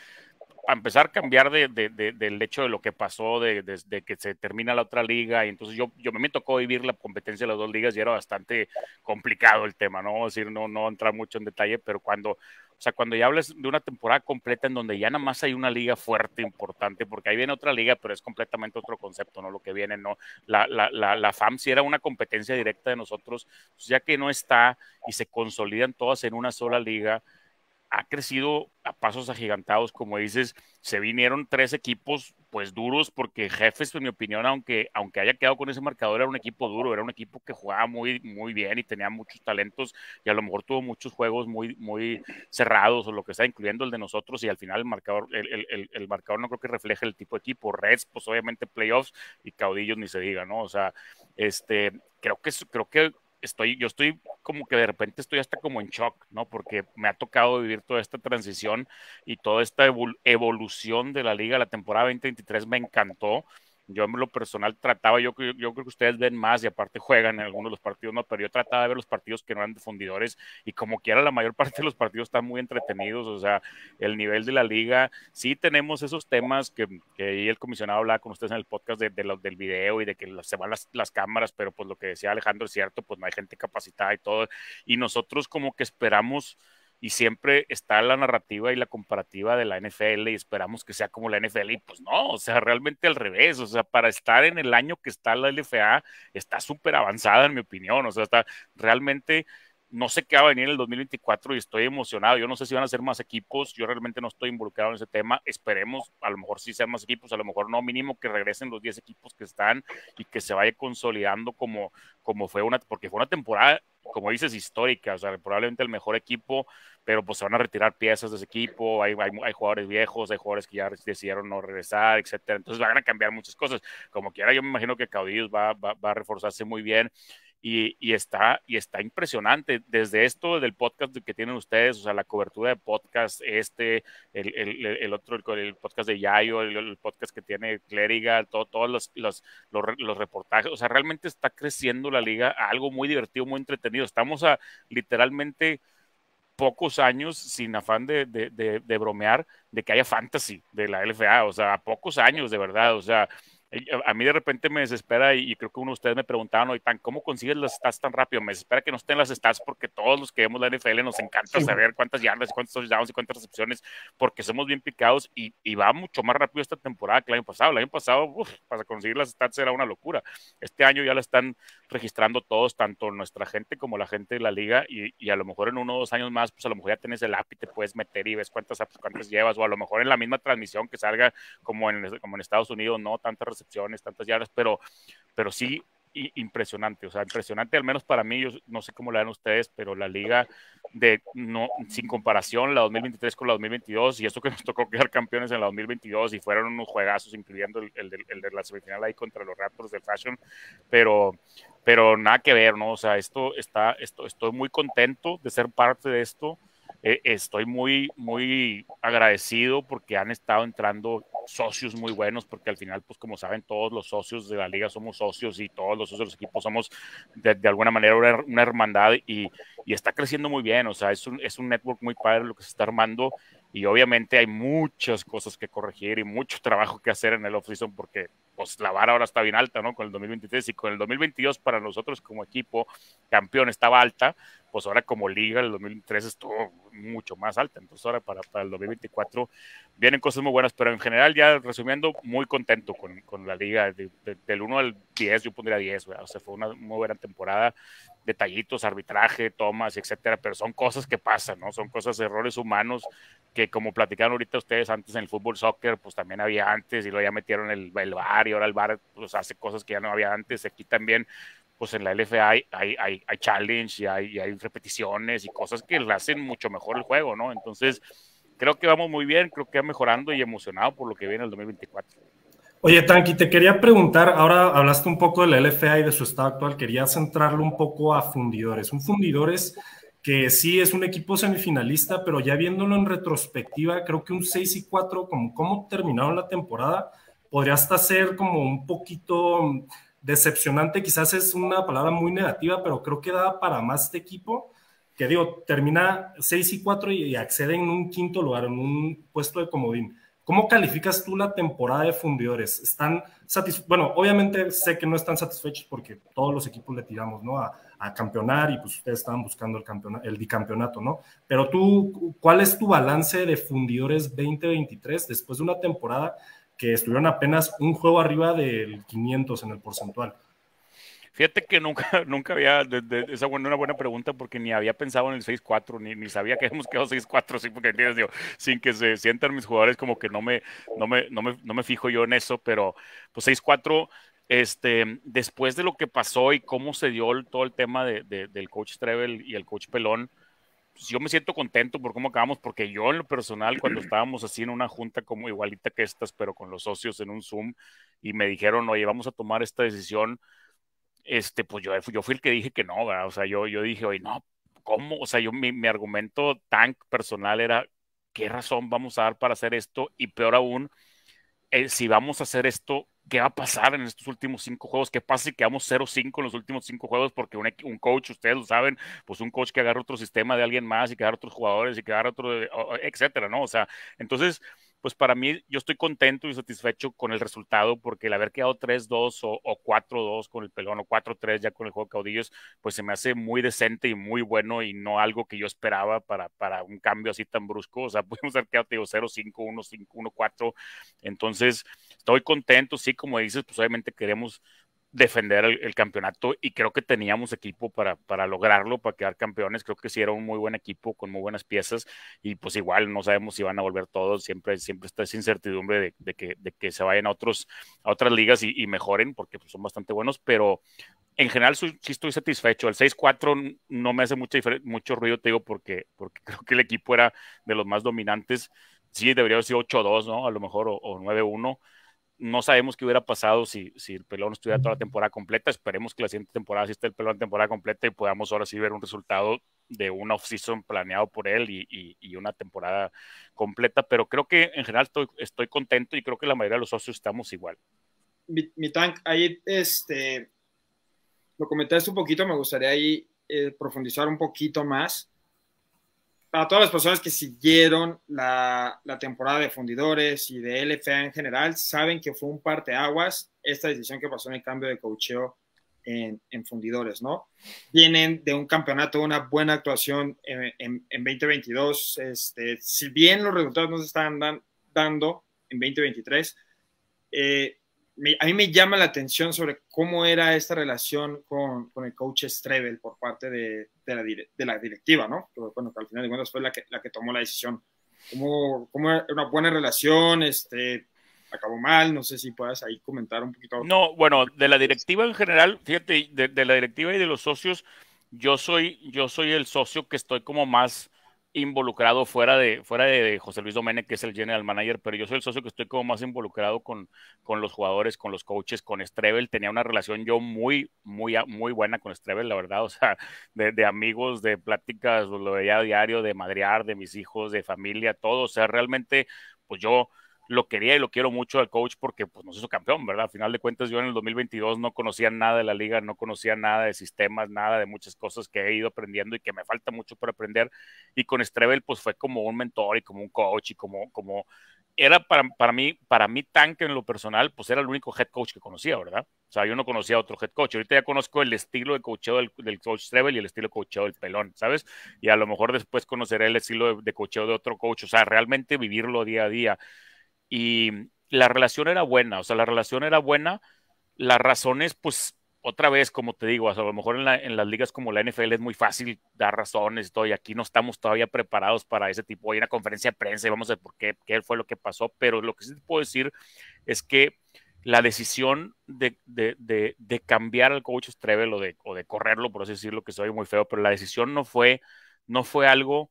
a empezar, a cambiar de, del hecho de lo que pasó, de, que se termina la otra liga, y entonces yo, me tocó vivir la competencia de las dos ligas y era bastante complicado el tema, ¿no? decir, no, no entrar mucho en detalle, pero cuando, o sea, cuando ya hablas de una temporada completa en donde ya nada más hay una liga fuerte, importante, porque ahí viene otra liga, pero es completamente otro concepto, ¿no? Lo que viene, ¿no? La, la, la, la FAM si era una competencia directa de nosotros, pues ya que no está y se consolidan todas en una sola liga, ha crecido a pasos agigantados, como dices, se vinieron tres equipos pues duros, porque Jefes, en mi opinión, aunque, aunque haya quedado con ese marcador, era un equipo duro, era un equipo que jugaba muy, muy bien y tenía muchos talentos y a lo mejor tuvo muchos juegos muy, muy cerrados o lo que sea, incluyendo el de nosotros y al final el marcador, el, el, el marcador no creo que refleje el tipo de equipo. Reds, pues obviamente playoffs y caudillos ni se diga, ¿no? O sea, este, creo que, creo que estoy, yo estoy como que de repente estoy hasta como en shock, ¿no? Porque me ha tocado vivir toda esta transición y toda esta evolución de la liga. La temporada 2023 me encantó yo en lo personal trataba, yo, creo que ustedes ven más y aparte juegan en algunos de los partidos, no, pero yo trataba de ver los partidos que no eran de fundidores y como quiera la mayor parte de los partidos están muy entretenidos, o sea, el nivel de la liga, sí tenemos esos temas que, que el comisionado hablaba con ustedes en el podcast del video y de que se van las, las cámaras, pero pues lo que decía Alejandro es cierto, pues no hay gente capacitada y todo, y nosotros como que esperamos y siempre está la narrativa y la comparativa de la NFL y esperamos que sea como la NFL y pues no, o sea, realmente al revés, o sea, para estar en el año que está la LFA está súper avanzada en mi opinión, o sea, está realmente no sé qué va a venir en el 2024 y estoy emocionado. Yo no sé si van a ser más equipos. Yo realmente no estoy involucrado en ese tema. Esperemos, a lo mejor sí sean más equipos, a lo mejor no. Mínimo que regresen los 10 equipos que están y que se vaya consolidando como, como fue una, porque fue una temporada como dices, histórica, o sea, probablemente el mejor equipo, pero pues se van a retirar piezas de ese equipo, hay, hay, jugadores viejos, hay jugadores que ya decidieron no regresar, etcétera, entonces van a cambiar muchas cosas, como quiera yo me imagino que Caudillos va, va, va a reforzarse muy bien, y, y, está, y está impresionante. Desde esto, del podcast que tienen ustedes, o sea, la cobertura de podcast, este, el, el, otro, el, podcast de Yayo, el, podcast que tiene Clériga, todo, todos los, los, los, reportajes, o sea, realmente está creciendo la liga a algo muy divertido, muy entretenido. Estamos a literalmente pocos años, sin afán de, de, de bromear, de que haya fantasy de la LFA, o sea, a pocos años, de verdad, o sea, eh, a mí de repente me desespera y, creo que uno de ustedes me preguntaban hoy tan cómo consigues las stats tan rápido. Me desespera que no estén las stats porque todos los que vemos la NFL nos encanta saber cuántas yardas, cuántos touchdowns y cuántas recepciones porque somos bien picados y, va mucho más rápido esta temporada que el año pasado. El año pasado para conseguir las stats era una locura. Este año ya la están registrando todos, tanto nuestra gente como la gente de la liga y, a lo mejor en uno o dos años más, pues a lo mejor ya tienes el app y te puedes meter y ves cuántas, cuántas llevas o a lo mejor en la misma transmisión que salga como en, como en Estados Unidos, no tantas excepciones, tantas yardas, pero, pero sí impresionante, o sea, impresionante al menos para mí, yo no sé cómo la ven ustedes, pero la liga de no sin comparación la 2023 con la 2022 y esto que nos tocó quedar campeones en la 2022 y fueron unos juegazos incluyendo el, de la semifinal ahí contra los Raptors del Fashion, pero pero nada que ver, ¿no? O sea, esto está esto estoy muy contento de ser parte de esto e, estoy muy, muy agradecido porque han estado entrando socios muy buenos, porque al final, pues como saben, todos los socios de la liga somos socios y todos los socios de los equipos somos de, alguna manera una, hermandad y, está creciendo muy bien, o sea, es un, es un network muy padre lo que se está armando y obviamente hay muchas cosas que corregir y mucho trabajo que hacer en el off-season porque pues la vara ahora está bien alta, ¿no? Con el 2023 y con el 2022 para nosotros como equipo campeón estaba alta, pues ahora como liga el 2023 estuvo mucho más alta, entonces ahora para, para el 2024 vienen cosas muy buenas, pero en general ya resumiendo, muy contento con, con la liga, del 1 al 10 yo pondría 10, o sea, fue una muy buena temporada, detallitos, arbitraje, tomas, etcétera, pero son cosas que pasan, ¿no? Son cosas, errores humanos que como platicaron ahorita ustedes antes en el fútbol soccer, pues también había antes y lo ya metieron el, el bar y ahora el bar pues hace cosas que ya no había antes. Aquí también, pues en la LFA hay, hay, challenge y hay, y hay repeticiones y cosas que hacen mucho mejor el juego, ¿no? Entonces, creo que vamos muy bien, creo que va mejorando y emocionado por lo que viene el 2024. Oye, Tanki, te quería preguntar, ahora hablaste un poco de la LFA y de su estado actual, quería centrarlo un poco a Fundidores. Un Fundidores que sí es un equipo semifinalista, pero ya viéndolo en retrospectiva, creo que un 6 y 4, como cómo terminaron la temporada, podría hasta ser como un poquito mm, decepcionante, quizás es una palabra muy negativa, pero creo que da para más este equipo, que digo, termina 6 y 4 y accede en un quinto lugar, en un puesto de comodín ¿Cómo calificas tú la temporada de fundidores? ¿Están satisfechos? Bueno, obviamente sé que no están satisfechos porque todos los equipos le tiramos, ¿no? A, campeonar y pues ustedes estaban buscando el, el bicampeonato, ¿no? Pero tú, ¿cuál es tu balance de fundidores 2023 después de una temporada que estuvieron apenas un juego arriba del 500 en el porcentual? Fíjate que nunca, nunca había, esa buena, una buena pregunta porque ni había pensado en el 6-4, ni, ni, sabía que habíamos quedado 6-4, porque digo, sin que se sientan mis jugadores, como que no me, no me, no me, no me fijo yo en eso, pero pues 6-4, este, después de lo que pasó y cómo se dio todo el tema de, del coach Trevel y el coach Pelón, pues, yo me siento contento por cómo acabamos, porque yo en lo personal, cuando estábamos así en una junta como igualita que estas, pero con los socios en un Zoom, y me dijeron, oye, vamos a tomar esta decisión, este, pues yo, yo fui el que dije que no, o sea, yo, yo dije, oye, no, ¿cómo? O sea, yo mi, mi argumento tan personal era, ¿qué razón vamos a dar para hacer esto? Y peor aún, eh, si vamos a hacer esto, ¿qué va a pasar en estos últimos cinco juegos? ¿Qué pasa si quedamos 0-5 en los últimos cinco juegos? Porque un, un, coach, ustedes lo saben, pues un coach que agarra otro sistema de alguien más y que agarra otros jugadores y que agarra otro, eh, etcétera, ¿no? O sea, entonces pues para mí yo estoy contento y satisfecho con el resultado porque el haber quedado 3-2 o, o 4-2 con el pelón o 4-3 ya con el juego de caudillos, pues se me hace muy decente y muy bueno y no algo que yo esperaba para, para un cambio así tan brusco. O sea, pudimos haber quedado 0-5, 1-5, 1-4. Entonces, estoy contento, sí, como dices, pues obviamente queremos defender el, campeonato y creo que teníamos equipo para, para lograrlo, para quedar campeones. Creo que sí era un muy buen equipo con muy buenas piezas y pues igual no sabemos si van a volver todos. Siempre, siempre está esa incertidumbre de, que, de que se vayan a, otros, a otras ligas y, mejoren porque pues, son bastante buenos, pero en general sí estoy satisfecho. El 6-4 no me hace mucho, mucho ruido, te digo, porque, porque creo que el equipo era de los más dominantes. Sí, debería haber sido 8-2, ¿no? A lo mejor o 9-1 no sabemos qué hubiera pasado si, si el pelón estuviera toda la temporada completa. Esperemos que la siguiente temporada sí esté el pelón en temporada completa y podamos ahora sí ver un resultado de un off-season planeado por él y, una temporada completa. Pero creo que en general estoy, contento y creo que la mayoría de los socios estamos igual. Mi, tank, ahí este, lo comentaste un poquito, me gustaría ahí eh, profundizar un poquito más. A todas las personas que siguieron la, temporada de fundidores y de LFA en general, saben que fue un parteaguas esta decisión que pasó en el cambio de cocheo en, fundidores, ¿no? Vienen de un campeonato, una buena actuación en, 2022. Este, si bien los resultados no se están dando en 2023, eh, a mí me llama la atención sobre cómo era esta relación con, con el coach Strebel por parte de, de, la, directiva, ¿no? bueno, que al final de cuentas fue la que, la que tomó la decisión. ¿Cómo, cómo era una buena relación? Este, acabó mal, no sé si puedas ahí comentar un poquito. No, bueno, de la directiva en general, fíjate, de, de la directiva y de los socios, yo soy, yo soy el socio que estoy como más involucrado fuera de, fuera de José Luis Domenech, que es el general manager, pero yo soy el socio que estoy como más involucrado con, con los jugadores, con los coaches, con Strebel. Tenía una relación yo muy, muy, muy buena con Strebel, la verdad, o sea, de, de amigos, de pláticas, lo veía a diario, de madrear, de mis hijos, de familia, todo. O sea, realmente, pues yo lo quería y lo quiero mucho al coach porque pues, nos hizo campeón, ¿verdad? Al final de cuentas, yo en el 2022 no conocía nada de la liga, no conocía nada de sistemas, nada de muchas cosas que he ido aprendiendo y que me falta mucho por aprender. Y con Strebel, pues fue como un mentor y como un coach y como, como era para, para mí, para mí tanque en lo personal, pues era el único head coach que conocía, ¿verdad? O sea, yo no conocía otro head coach. Ahorita ya conozco el estilo de coacheo del, coach Strebel y el estilo de coacheo del pelón, ¿sabes? Y a lo mejor después conoceré el estilo de, de de otro coach. O sea, realmente vivirlo día a día y la relación era buena, o sea, la relación era buena, las razones, pues otra vez, como te digo, a lo mejor en, las ligas como la NFL es muy fácil dar razones y todo, y aquí no estamos todavía preparados para ese tipo. Hay una conferencia de prensa y vamos a ver por qué, qué fue lo que pasó, pero lo que sí te puedo decir es que la decisión de, de, de, cambiar al coach Strevel o de, o de correrlo, por así decirlo, que soy muy feo, pero la decisión no fue, no fue algo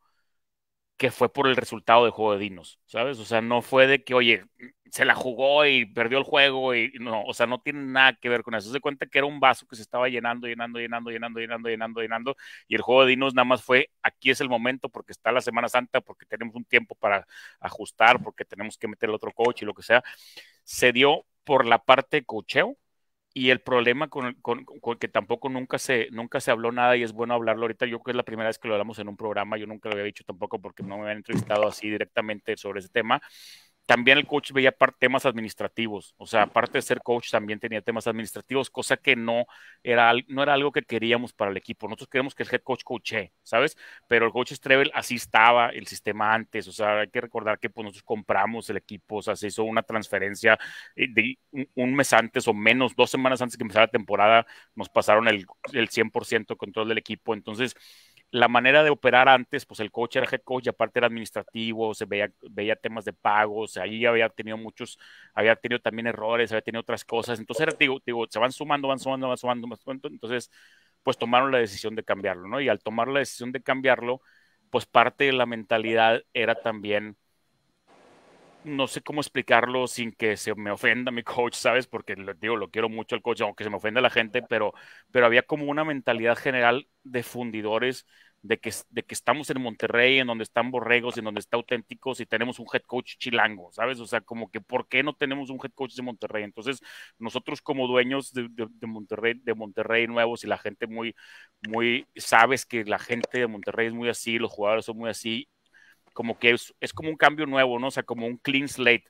que fue por el resultado del juego de Dinos, ¿sabes? O sea, no fue de que, oye, se la jugó y perdió el juego y no, o sea, no tiene nada que ver con eso. Se cuenta que era un vaso que se estaba llenando, llenando, llenando, llenando, llenando, llenando, llenando, y el juego de Dinos nada más fue, aquí es el momento porque está la Semana Santa, porque tenemos un tiempo para ajustar, porque tenemos que meter el otro coach y lo que sea. Se dio por la parte de cocheo, y el problema con, con, que tampoco nunca se, nunca se habló nada y es bueno hablarlo ahorita, yo creo que es la primera vez que lo hablamos en un programa, yo nunca lo había dicho tampoco porque no me habían entrevistado así directamente sobre ese tema, también el coach veía temas administrativos, o sea, aparte de ser coach también tenía temas administrativos, cosa que no era, no era algo que queríamos para el equipo. Nosotros queremos que el head coach coache, ¿sabes? Pero el coach trevel así estaba el sistema antes, o sea, hay que recordar que pues, nosotros compramos el equipo, o sea, se hizo una transferencia eh, de un mes antes o menos, dos semanas antes que empezara la temporada, nos pasaron el, el 100% control del equipo, entonces la manera de operar antes, pues el coach era head coach y aparte era administrativo, se veía, veía temas de pagos, ahí había tenido muchos, había tenido también errores, había tenido otras cosas, entonces digo, se van sumando, van sumando, van sumando, van sumando, entonces pues tomaron la decisión de cambiarlo, ¿no? Y al tomar la decisión de cambiarlo, pues parte de la mentalidad era también no sé cómo explicarlo sin que se me ofenda mi coach, ¿sabes? Porque digo, lo quiero mucho al coach, aunque se me ofenda la gente, pero, pero había como una mentalidad general de fundidores, de que, de que estamos en Monterrey, en donde están borregos, en donde está auténticos y tenemos un head coach chilango, ¿sabes? O sea, como que ¿por qué no tenemos un head coach de Monterrey? Entonces, nosotros como dueños de, de Monterrey, de Monterrey nuevos y la gente muy, muy, sabes que la gente de Monterrey es muy así, los jugadores son muy así como que es, como un cambio nuevo, ¿no? O sea, como un clean slate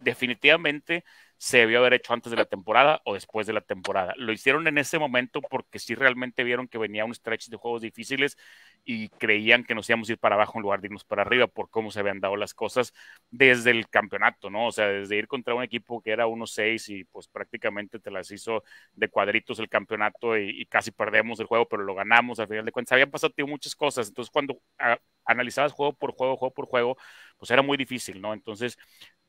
definitivamente se debió haber hecho antes de la ah. temporada o después de la temporada. Lo hicieron en ese momento porque sí realmente vieron que venía un stretch de juegos difíciles y creían que nos íbamos a ir para abajo en lugar de irnos para arriba por cómo se habían dado las cosas desde el campeonato, ¿no? O sea, desde ir contra un equipo que era 1-6 y pues prácticamente te las hizo de cuadritos el campeonato y, casi perdemos el juego, pero lo ganamos al final de cuentas. Habían pasado muchas cosas, entonces cuando ah, analizabas juego por juego, juego por juego, pues era muy difícil, ¿no? Entonces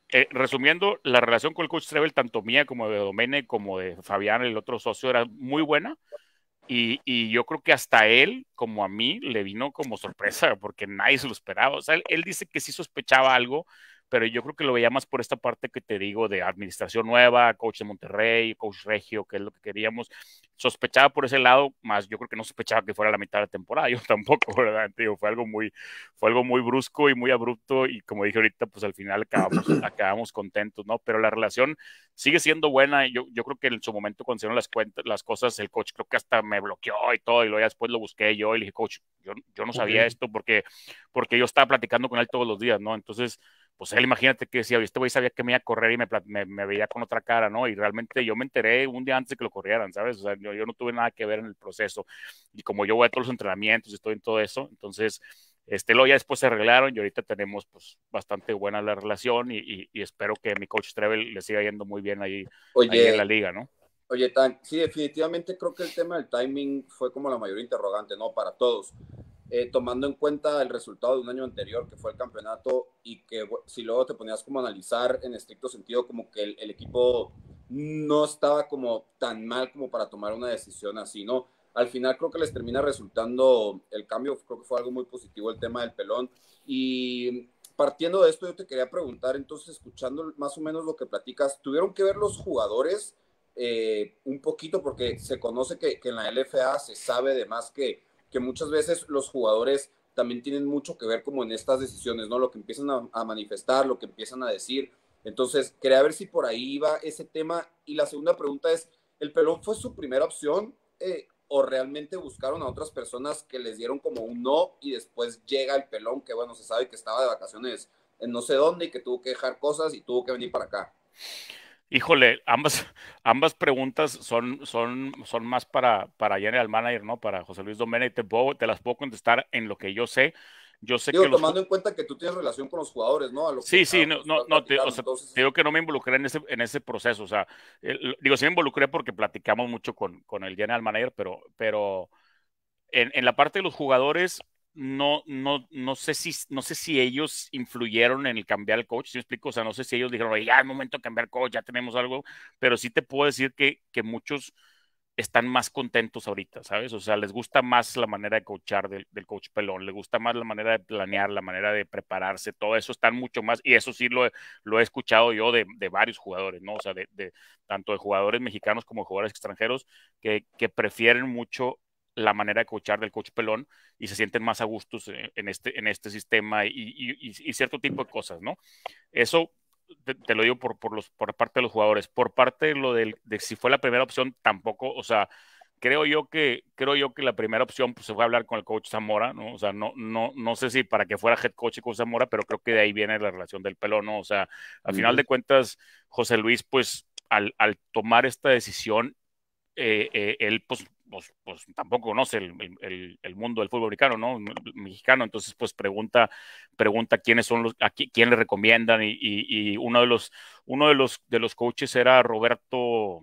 eh, resumiendo, la relación con el coach Trevel, tanto mía como de Domene, como de Fabián, el otro socio, era muy buena. Y, yo creo que hasta él, como a mí, le vino como sorpresa, porque nadie se lo esperaba. O sea, él, él dice que sí sospechaba algo, pero yo creo que lo veía más por esta parte que te digo de administración nueva, coach de Monterrey, coach Regio, que es lo que queríamos. Sospechaba por ese lado, más yo creo que no sospechaba que fuera la mitad de temporada, yo tampoco, ¿verdad? Digo, fue algo muy, fue algo muy brusco y muy abrupto y como dije ahorita, pues al final acabamos, acabamos contentos, ¿no? Pero la relación sigue siendo buena, yo, yo creo que en su momento cuando hicieron las cuentas, las cosas, el coach creo que hasta me bloqueó y todo, y luego después lo busqué yo y le dije, coach, yo, yo no sabía esto porque, porque yo estaba platicando con él todos los días, ¿no? Entonces, pues él imagínate que decía, a este güey sabía que me iba a correr y me, veía con otra cara, ¿no? Y realmente yo me enteré un día antes de que lo corrieran, ¿sabes? O sea, yo, no tuve nada que ver en el proceso. Y como yo voy a todos los entrenamientos y estoy en todo eso, entonces, este, lo ya después se arreglaron y ahorita tenemos, pues, bastante buena la relación y, espero que mi coach Trevel le siga yendo muy bien ahí, ahí en la liga, ¿no? Oye, Tan, sí, definitivamente creo que el tema del timing fue como la mayor interrogante, ¿no? Para todos. Eh, tomando en cuenta el resultado de un año anterior, que fue el campeonato, y que si luego te ponías como a analizar en estricto sentido, como que el, equipo no estaba como tan mal como para tomar una decisión así, ¿no? Al final creo que les termina resultando el cambio, creo que fue algo muy positivo el tema del pelón. Y partiendo de esto, yo te quería preguntar, entonces, escuchando más o menos lo que platicas, ¿tuvieron que ver los jugadores eh, un poquito? Porque se conoce que, que, en la LFA se sabe de más que muchas veces los jugadores también tienen mucho que ver como en estas decisiones, ¿no? Lo que empiezan a, manifestar, lo que empiezan a decir. Entonces, quería ver si por ahí iba ese tema. Y la segunda pregunta es, ¿el pelón fue su primera opción eh, o realmente buscaron a otras personas que les dieron como un no y después llega el pelón que, bueno, se sabe que estaba de vacaciones en no sé dónde y que tuvo que dejar cosas y tuvo que venir para acá? Híjole, ambas, ambas preguntas son, son, son más para, para General Manager, ¿no? Para José Luis Domenech, Te, te las puedo contestar en lo que yo sé. Yo sé digo, que tomando en cuenta que tú tienes relación con los jugadores, ¿no? sí, sí, no, no, no o sea, digo que no me involucré en ese, en ese proceso, o sea, digo, sí me involucré porque platicamos mucho con, con el general manager, pero, pero en, en, la parte de los jugadores, no, no, no, sé si, no sé si ellos influyeron en el cambiar el coach, si me explico? O sea, no sé si ellos dijeron, Oye, ya es momento de cambiar coach, ya tenemos algo, pero sí te puedo decir que, muchos están más contentos ahorita, ¿sabes? O sea, les gusta más la manera de coachar del, del, coach Pelón, les gusta más la manera de planear, la manera de prepararse, todo eso están mucho más, y eso sí lo, lo he escuchado yo de, varios jugadores, ¿no? O sea, de, tanto de jugadores mexicanos como jugadores extranjeros que, que prefieren mucho la manera de coachar del coach Pelón y se sienten más a gustos en este, en este sistema y, cierto tipo de cosas, ¿no? Eso te, lo digo por, por, los, por parte de los jugadores. Por parte de lo del, de si fue la primera opción, tampoco, o sea, creo yo que, creo yo que la primera opción pues, se fue a hablar con el coach Zamora, ¿no? O sea, no, no, no sé si para que fuera head coach y Zamora, pero creo que de ahí viene la relación del pelón, ¿no? O sea, al final de cuentas, José Luis, pues al, al tomar esta decisión, eh, eh, él pues pues, pues, tampoco conoce el, mundo del fútbol americano, ¿no? Mexicano, entonces pues pregunta, pregunta quiénes son los, a quién, le recomiendan y, uno de los, uno de los, de los coaches era Roberto,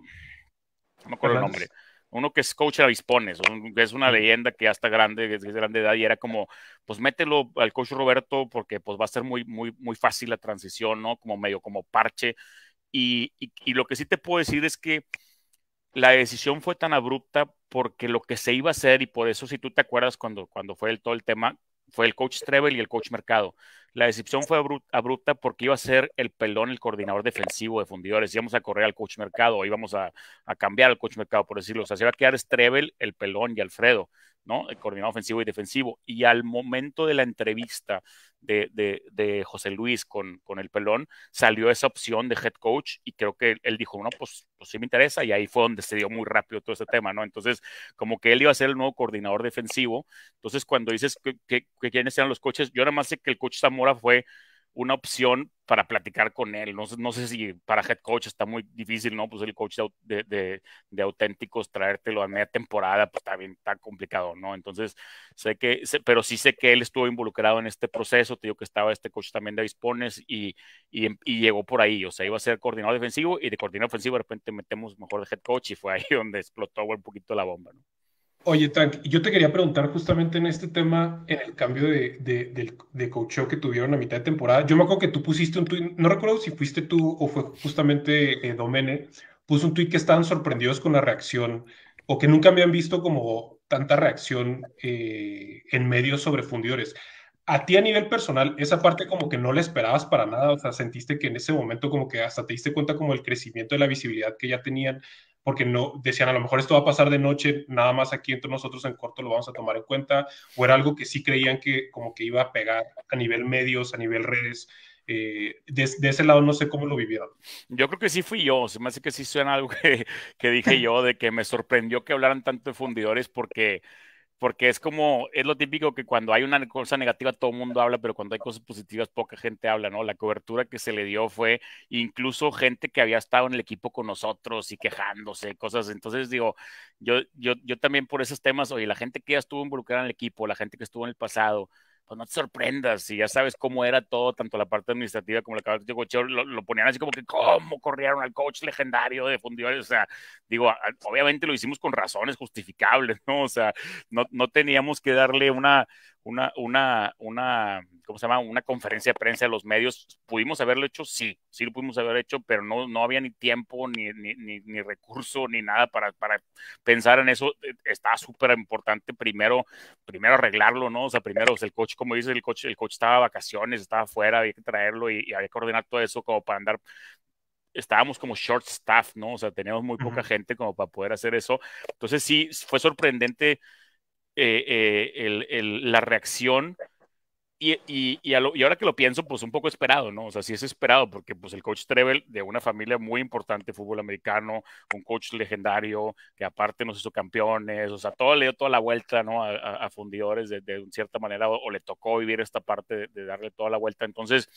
no me acuerdo el nombre uno que es coach de avispones, es una leyenda que ya está grande, es grande edad y era como, pues mételo al coach Roberto porque pues va a ser muy, muy, muy fácil la transición, ¿no? Como medio, como parche. Y, y lo que sí te puedo decir es que la decisión fue tan abrupta porque lo que se iba a hacer, y por eso si tú te acuerdas cuando, cuando fue el, todo el tema, fue el coach Trevel y el coach Mercado. La decepción fue abrupta porque iba a ser el pelón, el coordinador defensivo de fundidores. Íbamos a correr al coach mercado, íbamos a, a cambiar al coach mercado, por decirlo. O sea, se iba a quedar Strebel, el pelón y Alfredo, ¿no? El coordinador ofensivo y defensivo. Y al momento de la entrevista de, José Luis con, con, el pelón, salió esa opción de head coach y creo que él dijo, no, pues, pues, sí me interesa. Y ahí fue donde se dio muy rápido todo ese tema, ¿no? Entonces, como que él iba a ser el nuevo coordinador defensivo. Entonces, cuando dices que, que quiénes eran los coaches, yo nada más sé que el coach Samuel fue una opción para platicar con él. No, no sé si para head coach está muy difícil, ¿no? Pues el coach de, de, auténticos, traértelo a media temporada, pues también está complicado, ¿no? Entonces, sé que, pero sí sé que él estuvo involucrado en este proceso, te digo que estaba este coach también de dispones y, y, llegó por ahí, o sea, iba a ser coordinador defensivo y de coordinador ofensivo de repente metemos mejor de head coach y fue ahí donde explotó un poquito la bomba, ¿no? Oye, Tank, yo te quería preguntar justamente en este tema, en el cambio de, de, coacheo que tuvieron a mitad de temporada. Yo me acuerdo que tú pusiste un tuit, no recuerdo si fuiste tú o fue justamente eh, Domene, puso un tuit que estaban sorprendidos con la reacción o que nunca habían visto como tanta reacción eh, en medios sobre fundidores. A ti a nivel personal, esa parte como que no la esperabas para nada, o sea, sentiste que en ese momento como que hasta te diste cuenta como el crecimiento de la visibilidad que ya tenían porque no decían a lo mejor esto va a pasar de noche, nada más aquí entre nosotros en corto lo vamos a tomar en cuenta, o era algo que sí creían que como que iba a pegar a nivel medios, a nivel redes. Eh, de, ese lado no sé cómo lo vivieron. Yo creo que sí fui yo, se me hace que sí suena algo que dije yo, de que me sorprendió que hablaran tanto de fundidores porque porque es como, es lo típico que cuando hay una cosa negativa todo el mundo habla, pero cuando hay cosas positivas poca gente habla, ¿no? La cobertura que se le dio fue incluso gente que había estado en el equipo con nosotros y quejándose, cosas. Entonces digo, yo, yo, también por esos temas, oye, la gente que ya estuvo involucrada en el equipo, la gente que estuvo en el pasado, pues no te sorprendas, si ya sabes cómo era todo, tanto la parte administrativa como la parte de cocheo, lo, ponían así como que, ¿cómo corrieron al coach legendario de fundidores? O sea, digo, obviamente lo hicimos con razones justificables, ¿no? O sea, no teníamos que darle una, una, una, una, ¿cómo se llama? Una conferencia de prensa de los medios. ¿Pudimos haberlo hecho? Sí, sí lo pudimos haber hecho, pero no, no había ni tiempo, ni, ni, ni, recurso, ni nada para, para pensar en eso. Eh, Está súper importante primero, primero arreglarlo, ¿no? O sea, primero el coach, como dices, el coach, el coach estaba a vacaciones, estaba afuera, había que traerlo y, había que coordinar todo eso como para andar estábamos como short staff, ¿no? O sea, teníamos muy poca gente como para poder hacer eso. Entonces sí, fue sorprendente eh, eh, la reacción. Y, y, ahora que lo pienso, pues un poco esperado, ¿no? O sea, sí es esperado, porque pues el coach Trevel, de una familia muy importante, fútbol americano, un coach legendario, que aparte nos hizo campeones, o sea, todo le dio toda la vuelta, ¿no? A, fundidores de, de, cierta manera, o, le tocó vivir esta parte de, darle toda la vuelta. Entonces,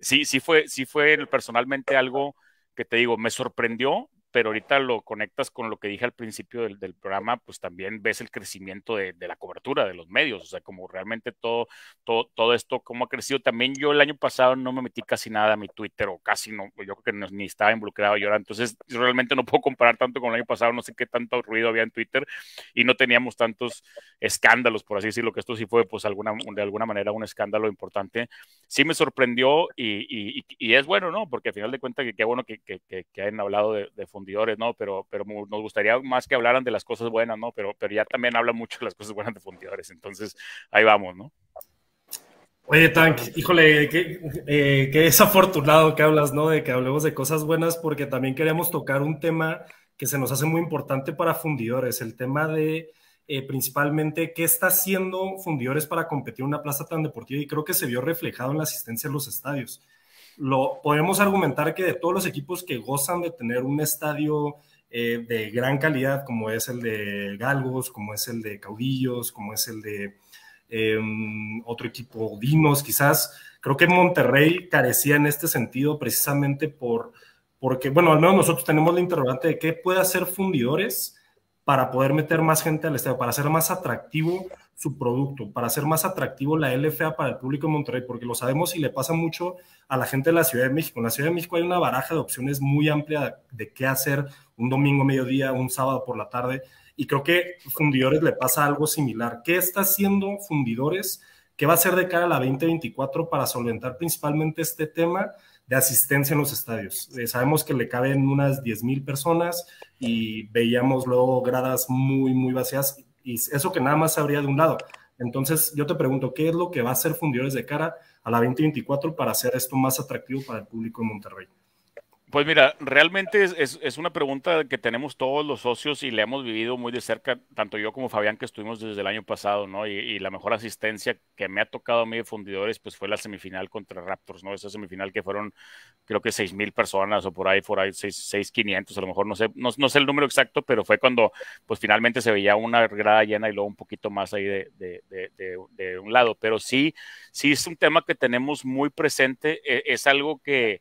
sí, sí fue, sí fue personalmente algo que te digo, me sorprendió, pero ahorita lo conectas con lo que dije al principio del, programa, pues también ves el crecimiento de, la cobertura de los medios, o sea, como realmente todo, todo, todo esto, cómo ha crecido. También yo el año pasado no me metí casi nada a mi Twitter o casi no, yo creo que ni estaba involucrado yo ahora, entonces realmente no puedo comparar tanto con el año pasado, no sé qué tanto ruido había en Twitter y no teníamos tantos escándalos, por así decirlo, que esto sí fue pues alguna, de alguna manera un escándalo importante. Sí me sorprendió y, es bueno, ¿no? Porque al final de cuentas, qué bueno que, hayan hablado de, de fundidores, ¿no? Pero, pero nos gustaría más que hablaran de las cosas buenas, ¿no? Pero, pero ya también hablan mucho de las cosas buenas de fundidores, entonces ahí vamos, ¿no? Oye, Tank, híjole, qué, eh, qué desafortunado que hablas, ¿no? De que hablemos de cosas buenas, porque también queríamos tocar un tema que se nos hace muy importante para fundidores, el tema de eh, principalmente qué está haciendo fundidores para competir en una plaza tan deportiva y creo que se vio reflejado en la asistencia a los estadios lo, podemos argumentar que de todos los equipos que gozan de tener un estadio eh, de gran calidad, como es el de Galgos, como es el de Caudillos, como es el de em, otro equipo, Dinos, quizás, creo que Monterrey carecía en este sentido precisamente por, porque, bueno, al menos nosotros tenemos la interrogante de qué puede hacer fundidores para poder meter más gente al estadio, para hacer más atractivo su producto, para hacer más atractivo la LFA para el público de Monterrey, porque lo sabemos y le pasa mucho a la gente de la Ciudad de México. En la Ciudad de México hay una baraja de opciones muy amplia de qué hacer un domingo mediodía, un sábado por la tarde, y creo que Fundidores le pasa algo similar. ¿Qué está haciendo Fundidores? ¿Qué va a hacer de cara a la 2024 para solventar principalmente este tema de asistencia en los estadios? Eh, sabemos que le caben unas 10.000 personas y veíamos luego gradas muy, muy vacías y eso que nada más habría de un lado. Entonces, yo te pregunto, ¿qué es lo que va a hacer Fundidores de cara a la 2024 para hacer esto más atractivo para el público de Monterrey. Pues mira, realmente es, una pregunta que tenemos todos los socios y la hemos vivido muy de cerca, tanto yo como Fabián, que estuvimos desde el año pasado, ¿no? Y, la mejor asistencia que me ha tocado a mí de fundidores, pues fue la semifinal contra Raptors, ¿no? Esa semifinal que fueron, creo que seis mil personas o por ahí, por ahí, 6.500, a lo mejor, no sé, no, sé el número exacto, pero fue cuando, pues finalmente se veía una grada llena y luego un poquito más ahí de, de, un lado. Pero sí, sí es un tema que tenemos muy presente, e, es algo que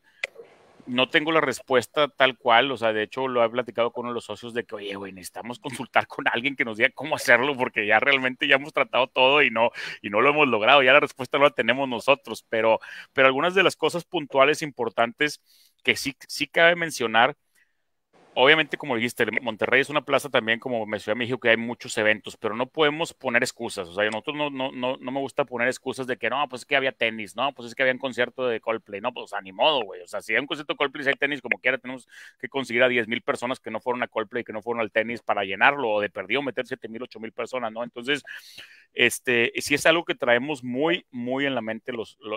no tengo la respuesta tal cual, o sea, de hecho lo he platicado con uno de los socios de que, oye, güey, necesitamos consultar con alguien que nos diga cómo hacerlo, porque ya realmente ya hemos tratado todo y no, y no lo hemos logrado, ya la respuesta no la tenemos nosotros, pero, pero algunas de las cosas puntuales importantes que sí, sí cabe mencionar obviamente, como dijiste, Monterrey es una plaza también, como me Ciudad de México, que hay muchos eventos, pero no podemos poner excusas. O sea, nosotros no, no, no, no me gusta poner excusas de que no, pues es que había tenis, no, pues es que había un concierto de Coldplay, no, pues ni modo, güey. O sea, si hay un concierto de Coldplay, si hay tenis, como quiera, tenemos que conseguir a 10 mil personas que no fueron a Coldplay, que no fueron al tenis para llenarlo, o de perdido meter 7 mil, mil personas, ¿no? Entonces, este, si es algo que traemos muy, muy en la mente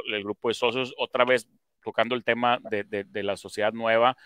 el grupo de socios, otra vez tocando el tema de la sociedad nueva,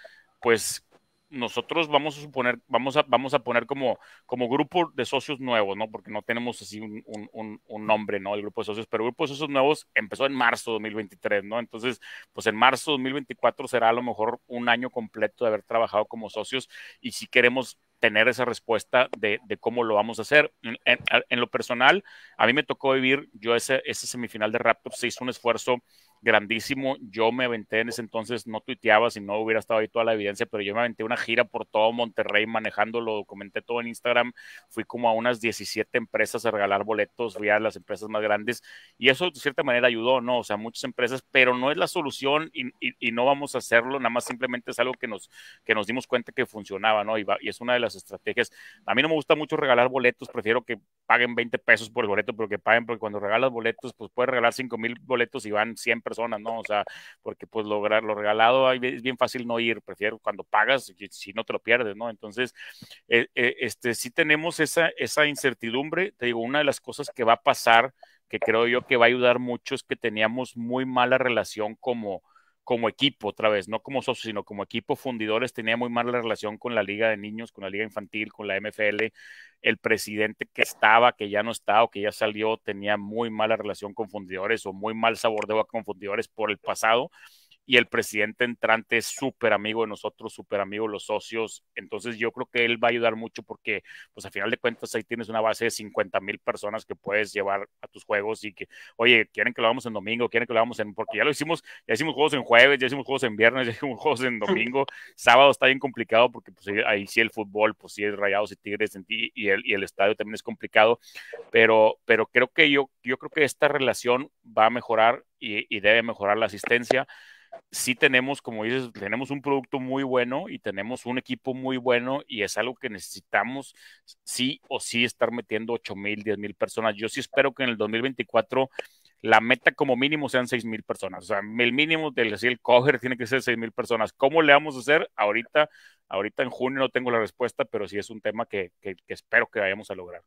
pues nosotros vamos a suponer, vamos a, vamos a poner como, como grupo de socios nuevos, ¿no? Porque no tenemos así un, nombre, ¿no? El grupo de socios, pero el grupo de socios nuevos empezó en marzo de 2023, ¿no? Entonces, pues en marzo de 2024 será a lo mejor un año completo de haber trabajado como socios y si queremos tener esa respuesta de, cómo lo vamos a hacer. En, lo personal, a mí me tocó vivir, yo ese, ese semifinal de Raptors se hizo un esfuerzo grandísimo. Yo me aventé en ese entonces, no tuiteaba si no hubiera estado ahí toda la evidencia, pero yo me aventé una gira por todo Monterrey manejándolo, documenté todo en Instagram. Fui como a unas 17 empresas a regalar boletos, fui a las empresas más grandes y eso de cierta manera ayudó, ¿no? O sea, muchas empresas, pero no es la solución y, no vamos a hacerlo, nada más simplemente es algo que nos, que nos dimos cuenta que funcionaba, ¿no? Y, y es una de las estrategias. A mí no me gusta mucho regalar boletos, prefiero que paguen 20 pesos por el boleto, pero que paguen, porque cuando regalas boletos, pues puedes regalar 5 mil boletos y van siempre personas, ¿no? O sea, porque pues lograr lo regalado es bien fácil no ir, prefiero cuando pagas, si no te lo pierdes, ¿no? Entonces, eh, eh, este, si tenemos esa, esa incertidumbre, te digo, una de las cosas que va a pasar, que creo yo que va a ayudar mucho, es que teníamos muy mala relación como como equipo otra vez, no como socios, sino como equipo fundidores, tenía muy mala relación con la Liga de Niños, con la Liga Infantil, con la MFL. El presidente que estaba, que ya no está o que ya salió, tenía muy mala relación con fundidores o muy mal sabor de boca con fundidores por el pasado y el presidente entrante es súper amigo de nosotros, súper amigo de los socios. Entonces yo creo que él va a ayudar mucho porque, pues a final de cuentas, ahí tienes una base de 50 mil personas que puedes llevar a tus juegos y que, oye, quieren que lo hagamos en domingo, quieren que lo hagamos en, porque ya lo hicimos, ya hicimos juegos en jueves, ya hicimos juegos en viernes, ya hicimos juegos en domingo. Sábado está bien complicado porque pues, ahí sí el fútbol, pues sí, es rayados y tigres en ti y el, y el estadio también es complicado, pero, pero creo que yo, yo creo que esta relación va a mejorar y, y debe mejorar la asistencia sí tenemos, como dices, tenemos un producto muy bueno y tenemos un equipo muy bueno y es algo que necesitamos sí o sí estar metiendo 8 mil, 10 mil personas. Yo sí espero que en el 2024 la meta como mínimo sean 6 mil personas. O sea, el mínimo del el coger tiene que ser 6 mil personas. ¿Cómo le vamos a hacer? Ahorita, ahorita en junio no tengo la respuesta, pero sí es un tema que, que espero que vayamos a lograr.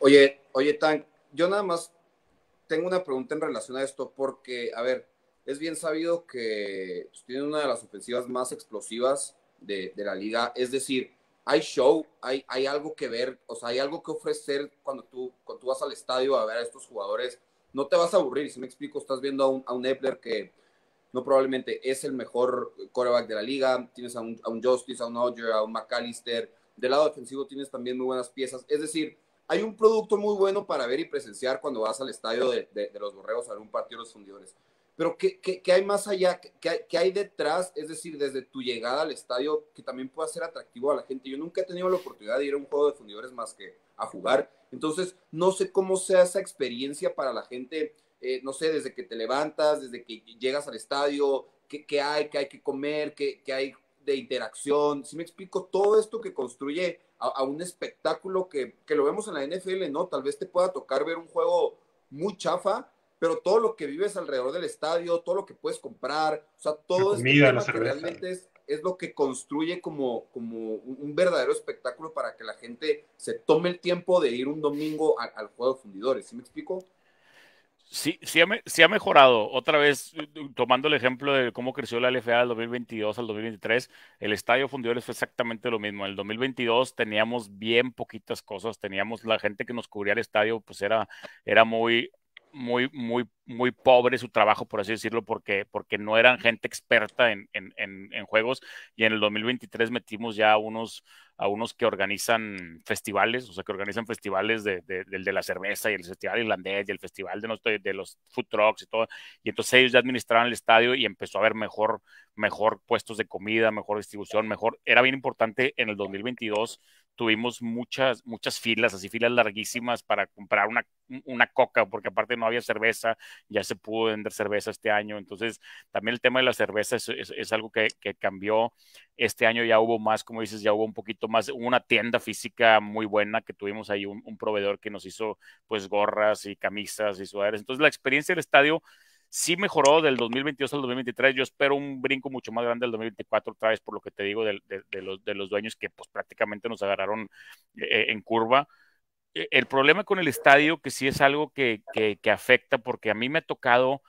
Oye, oye, Tan, yo nada más tengo una pregunta en relación a esto, porque, a ver, es bien sabido que tienen pues, tiene una de las ofensivas más explosivas de, la liga, es decir, hay show, hay, hay algo que ver, o sea, hay algo que ofrecer cuando tú, cuando tú vas al estadio a ver a estos jugadores. No te vas a aburrir, si me explico, estás viendo a un, a un Epler que no probablemente es el mejor coreback de la liga, tienes a un, a un Justice, a un Odger, a un McAllister, del lado defensivo tienes también muy buenas piezas, es decir, hay un producto muy bueno para ver y presenciar cuando vas al estadio de, los Borregos a ver un partido de los fundidores. Pero ¿qué, hay más allá? ¿Qué hay, detrás? Es decir, desde tu llegada al estadio, que también pueda ser atractivo a la gente. Yo nunca he tenido la oportunidad de ir a un juego de fundidores más que a jugar. Entonces, no sé cómo sea esa experiencia para la gente. Eh, no sé, desde que te levantas, desde que llegas al estadio, qué, hay, qué hay que comer, qué, qué hay de interacción. Si me explico, todo esto que construye a, un espectáculo que, lo vemos en la NFL, ¿no? Tal vez te pueda tocar ver un juego muy chafa, pero todo lo que vives alrededor del estadio, todo lo que puedes comprar, o sea, todo este es que realmente es, lo que construye como, como un verdadero espectáculo para que la gente se tome el tiempo de ir un domingo al, juego fundidores, ¿sí me explico? Sí, sí ha, mejorado. Otra vez, tomando el ejemplo de cómo creció la LFA del 2022 al 2023, el estadio Fundidores fue exactamente lo mismo. En el 2022 teníamos bien poquitas cosas, teníamos la gente que nos cubría el estadio, pues era, era muy, muy, muy, muy pobre su trabajo, por así decirlo, porque, porque no eran gente experta en, en, en, juegos. Y en el 2023 metimos ya a unos, a unos que organizan festivales, o sea, que organizan festivales de, de, del de la cerveza y el festival irlandés y el festival de los, de los food trucks y todo. Y entonces ellos ya administraban el estadio y empezó a haber mejor, mejor puestos de comida, mejor distribución, mejor. Era bien importante en el 2022 tuvimos muchas, muchas filas, así filas larguísimas para comprar una, una coca, porque aparte no había cerveza, ya se pudo vender cerveza este año. Entonces, también el tema de la cerveza es, algo que, que, cambió. Este año ya hubo más, como dices, ya hubo un poquito más, una tienda física muy buena que tuvimos ahí, un, proveedor que nos hizo pues gorras y camisas y sudaderas. Entonces, la experiencia del estadio sí mejoró del 2022 al 2023. Yo espero un brinco mucho más grande del 2024, otra vez por lo que te digo de, los, dueños que pues, prácticamente nos agarraron eh, en curva. E, el problema con el estadio, que sí es algo que, afecta, porque a mí me ha tocado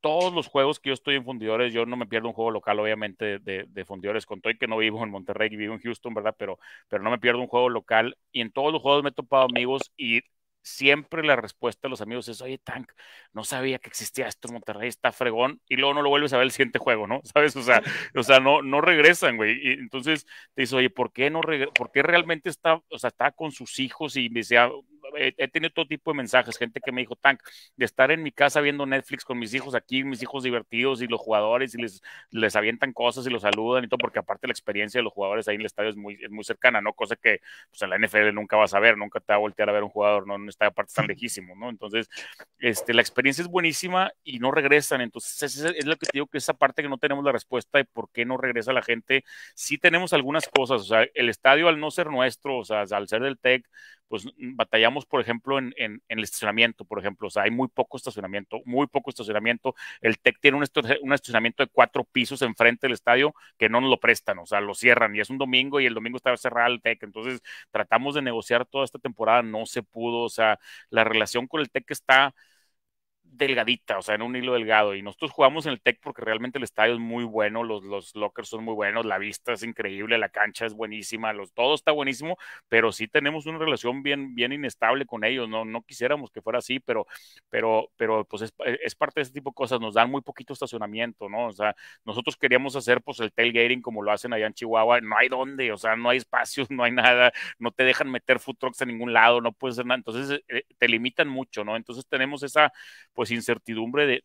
todos los juegos que yo estoy en fundidores, yo no me pierdo un juego local, obviamente, de, fundidores, con todo y que no vivo en Monterrey, y vivo en Houston, ¿verdad? Pero, pero no me pierdo un juego local y en todos los juegos me he topado amigos y siempre la respuesta de los amigos es, oye, Tank, no sabía que existía esto en Monterrey, está fregón, y luego no lo vuelves a ver el siguiente juego, ¿no? ¿Sabes? O sea, o sea no, no regresan, güey. Y entonces te dice, oye, ¿por qué, no ¿por qué realmente está, o sea, está con sus hijos y me decía, he tenido todo tipo de mensajes, gente que me dijo, Tank, de estar en mi casa viendo Netflix con mis hijos aquí, mis hijos divertidos y los jugadores y les, les avientan cosas y los saludan y todo, porque aparte la experiencia de los jugadores ahí en el estadio es muy, es muy cercana, ¿no? Cosa que pues, en la NFL nunca vas a ver, nunca te va a voltear a ver un jugador, no, está aparte tan lejísimo, ¿no? Entonces, este, la experiencia es buenísima y no regresan, entonces es, es lo que te digo que esa parte que no tenemos la respuesta de por qué no regresa la gente, sí tenemos algunas cosas, o sea, el estadio al no ser nuestro, o sea, al ser del TEC, pues mm, batallamos, por ejemplo, en, el estacionamiento, por ejemplo, o sea, hay muy poco estacionamiento, muy poco estacionamiento. El TEC tiene un, estacionamiento de cuatro pisos enfrente del estadio que no nos lo prestan, o sea, lo cierran y es un domingo y el domingo estaba cerrado el TEC, entonces tratamos de negociar toda esta temporada, no se pudo, o sea, la relación con el TEC está delgadita, o sea, en un hilo delgado. Y nosotros jugamos en el Tech porque realmente el estadio es muy bueno, los, lockers son muy buenos, la vista es increíble, la cancha es buenísima, todo está buenísimo, pero sí tenemos una relación bien, bien inestable con ellos, no, no quisiéramos que fuera así, pero, pero, pero pues es, parte de ese tipo de cosas, nos dan muy poquito estacionamiento, ¿no? O sea, nosotros queríamos hacer pues el tailgating como lo hacen allá en Chihuahua, no hay dónde, o sea, no hay espacios, no hay nada, no te dejan meter food trucks a ningún lado, no puedes hacer nada, entonces eh, te limitan mucho, ¿no? Entonces tenemos esa, pues, pues incertidumbre de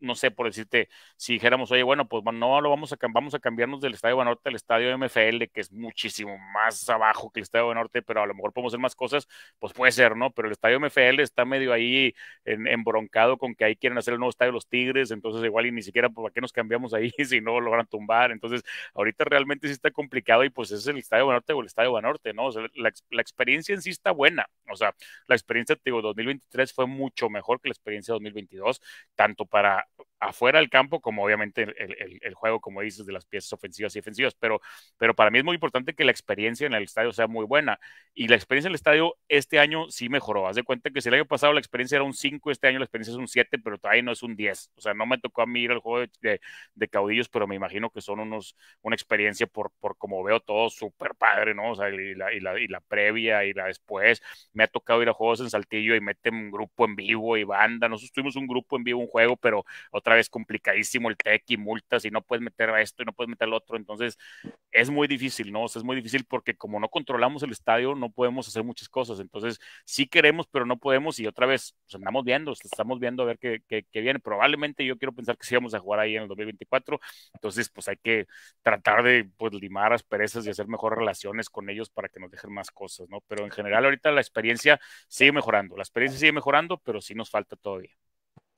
no sé, por decirte, si dijéramos, oye, bueno, pues no lo vamos a, vamos a cambiarnos del Estadio Banorte al Estadio MFL, que es muchísimo más abajo que el Estadio Banorte, pero a lo mejor podemos hacer más cosas, pues puede ser, ¿no? Pero el Estadio MFL está medio ahí en, embroncado con que ahí quieren hacer el nuevo Estadio de los Tigres, entonces igual y ni siquiera, pues, ¿para qué nos cambiamos ahí si no logran tumbar? Entonces, ahorita realmente sí está complicado y pues es el Estadio Banorte o el Estadio Banorte, ¿no? O sea, la, la experiencia en sí está buena, o sea, la experiencia, te digo, 2023 fue mucho mejor que la experiencia de 2022, tanto para afuera del campo, como obviamente el, el, juego, como dices, de las piezas ofensivas y defensivas, pero, pero para mí es muy importante que la experiencia en el estadio sea muy buena. Y la experiencia en el estadio este año sí mejoró. Haz de cuenta que si el año pasado la experiencia era un 5, este año la experiencia es un 7, pero todavía no es un 10. O sea, no me tocó a mí ir al juego de, de, caudillos, pero me imagino que son unos, una experiencia por, por como veo todo súper padre, ¿no? O sea, y la, y, la, y la previa y la después. Me ha tocado ir a juegos en Saltillo y meten un grupo en vivo y banda. Nosotros tuvimos un grupo en vivo, un juego, pero otra vez complicadísimo el TEC y multas y no puedes meter a esto y no puedes meter al otro. Entonces, es muy difícil, ¿no? es muy difícil porque como no controlamos el estadio, no podemos hacer muchas cosas. Entonces, sí queremos, pero no podemos. Y otra vez, pues, andamos viendo, estamos viendo a ver qué, viene. Probablemente yo quiero pensar que sí vamos a jugar ahí en el 2024. Entonces, pues hay que tratar de pues, limar asperezas y hacer mejores relaciones con ellos para que nos dejen más cosas, ¿no? Pero en general, ahorita la experiencia sigue mejorando. La experiencia sigue mejorando, pero sí nos falta todavía.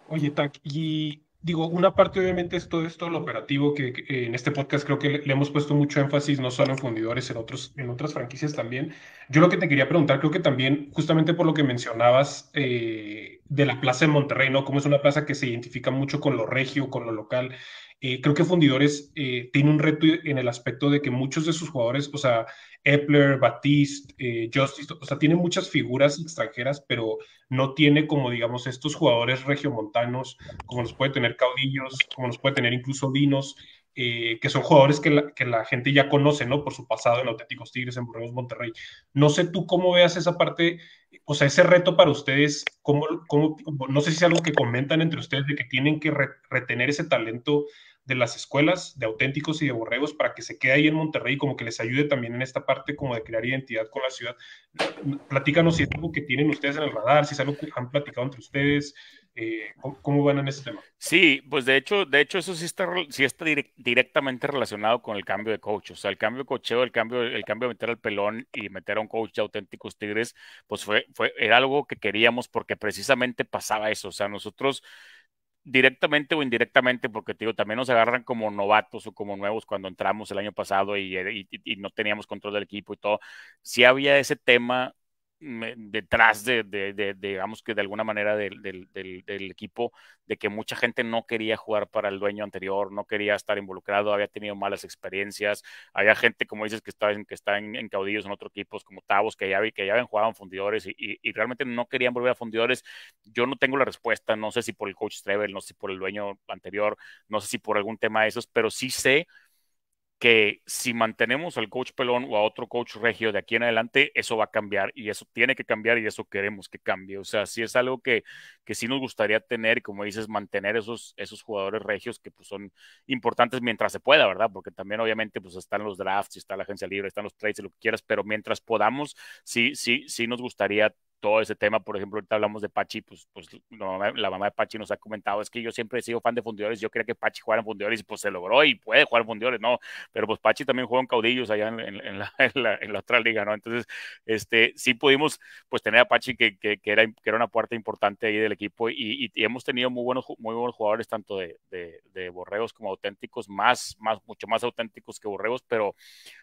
Oye, Tac, y digo, una parte obviamente es todo esto, lo operativo, que, eh, en este podcast creo que le, hemos puesto mucho énfasis, no solo en fundidores, en, otros, en otras franquicias también. Yo lo que te quería preguntar, creo que también, justamente por lo que mencionabas eh, de la plaza de Monterrey, ¿no? Como es una plaza que se identifica mucho con lo regio, con lo local. Eh, creo que Fundidores tiene un reto en el aspecto de que muchos de sus jugadores, o sea, Epler, Batiste, eh, Justice, o sea, tiene muchas figuras extranjeras, pero no tiene como, digamos, estos jugadores regiomontanos, como los puede tener Caudillos, como nos puede tener incluso Vinos, eh, que son jugadores que la, gente ya conoce, ¿no? Por su pasado en Auténticos Tigres, en Monterrey. No sé tú cómo veas esa parte, o sea, ese reto para ustedes, cómo, no sé si es algo que comentan entre ustedes de que tienen que retener ese talento de las escuelas, de auténticos y de borregos, para que se quede ahí en Monterrey, como que les ayude también en esta parte como de crear identidad con la ciudad. Platícanos si es algo que tienen ustedes en el radar, si es algo que han platicado entre ustedes, eh, ¿cómo, van en ese tema? Sí, pues de hecho, de hecho eso sí está, sí está directamente relacionado con el cambio de coach. O sea, el cambio de cocheo, el cambio, el cambio de meter al pelón y meter a un coach de auténticos tigres, pues fue, fue, era algo que queríamos porque precisamente pasaba eso. O sea, nosotros directamente o indirectamente, porque te digo, también nos agarran como novatos o como nuevos cuando entramos el año pasado y, eh, no teníamos control del equipo y todo, si había ese tema detrás de, digamos que de alguna manera del, equipo, de que mucha gente no quería jugar para el dueño anterior, no quería estar involucrado, había tenido malas experiencias, había gente, como dices, que está en, que caudillos en otros equipos como Tavos, que ya, que ya habían jugado fundidores y, realmente no querían volver a fundidores. Yo no tengo la respuesta, no sé si por el coach Trevel, no sé si por el dueño anterior, no sé si por algún tema de esos, pero sí sé que si mantenemos al coach Pelón o a otro coach regio de aquí en adelante, eso va a cambiar y eso tiene que cambiar y eso queremos que cambie. O sea, si es algo que, que sí nos gustaría tener, como dices, mantener esos, esos jugadores regios que pues, son importantes mientras se pueda, ¿verdad? Porque también obviamente pues están los drafts, está la agencia libre, están los trades y lo que quieras, pero mientras podamos, sí, sí, sí nos gustaría todo ese tema, por ejemplo, ahorita hablamos de Pachi, pues, pues la, mamá, de Pachi nos ha comentado, es que yo siempre he sido fan de Fundidores, yo quería que Pachi jugara en Fundidores y pues se logró y puede jugar en Fundidores, no, pero pues Pachi también jugó en Caudillos allá en, en, la, en, la, otra liga, ¿no? Entonces, este, sí pudimos pues tener a Pachi que, era, que era una parte importante ahí del equipo y, y, hemos tenido muy buenos, muy buenos jugadores, tanto de, de, como auténticos, más, más, mucho más auténticos que borregos, pero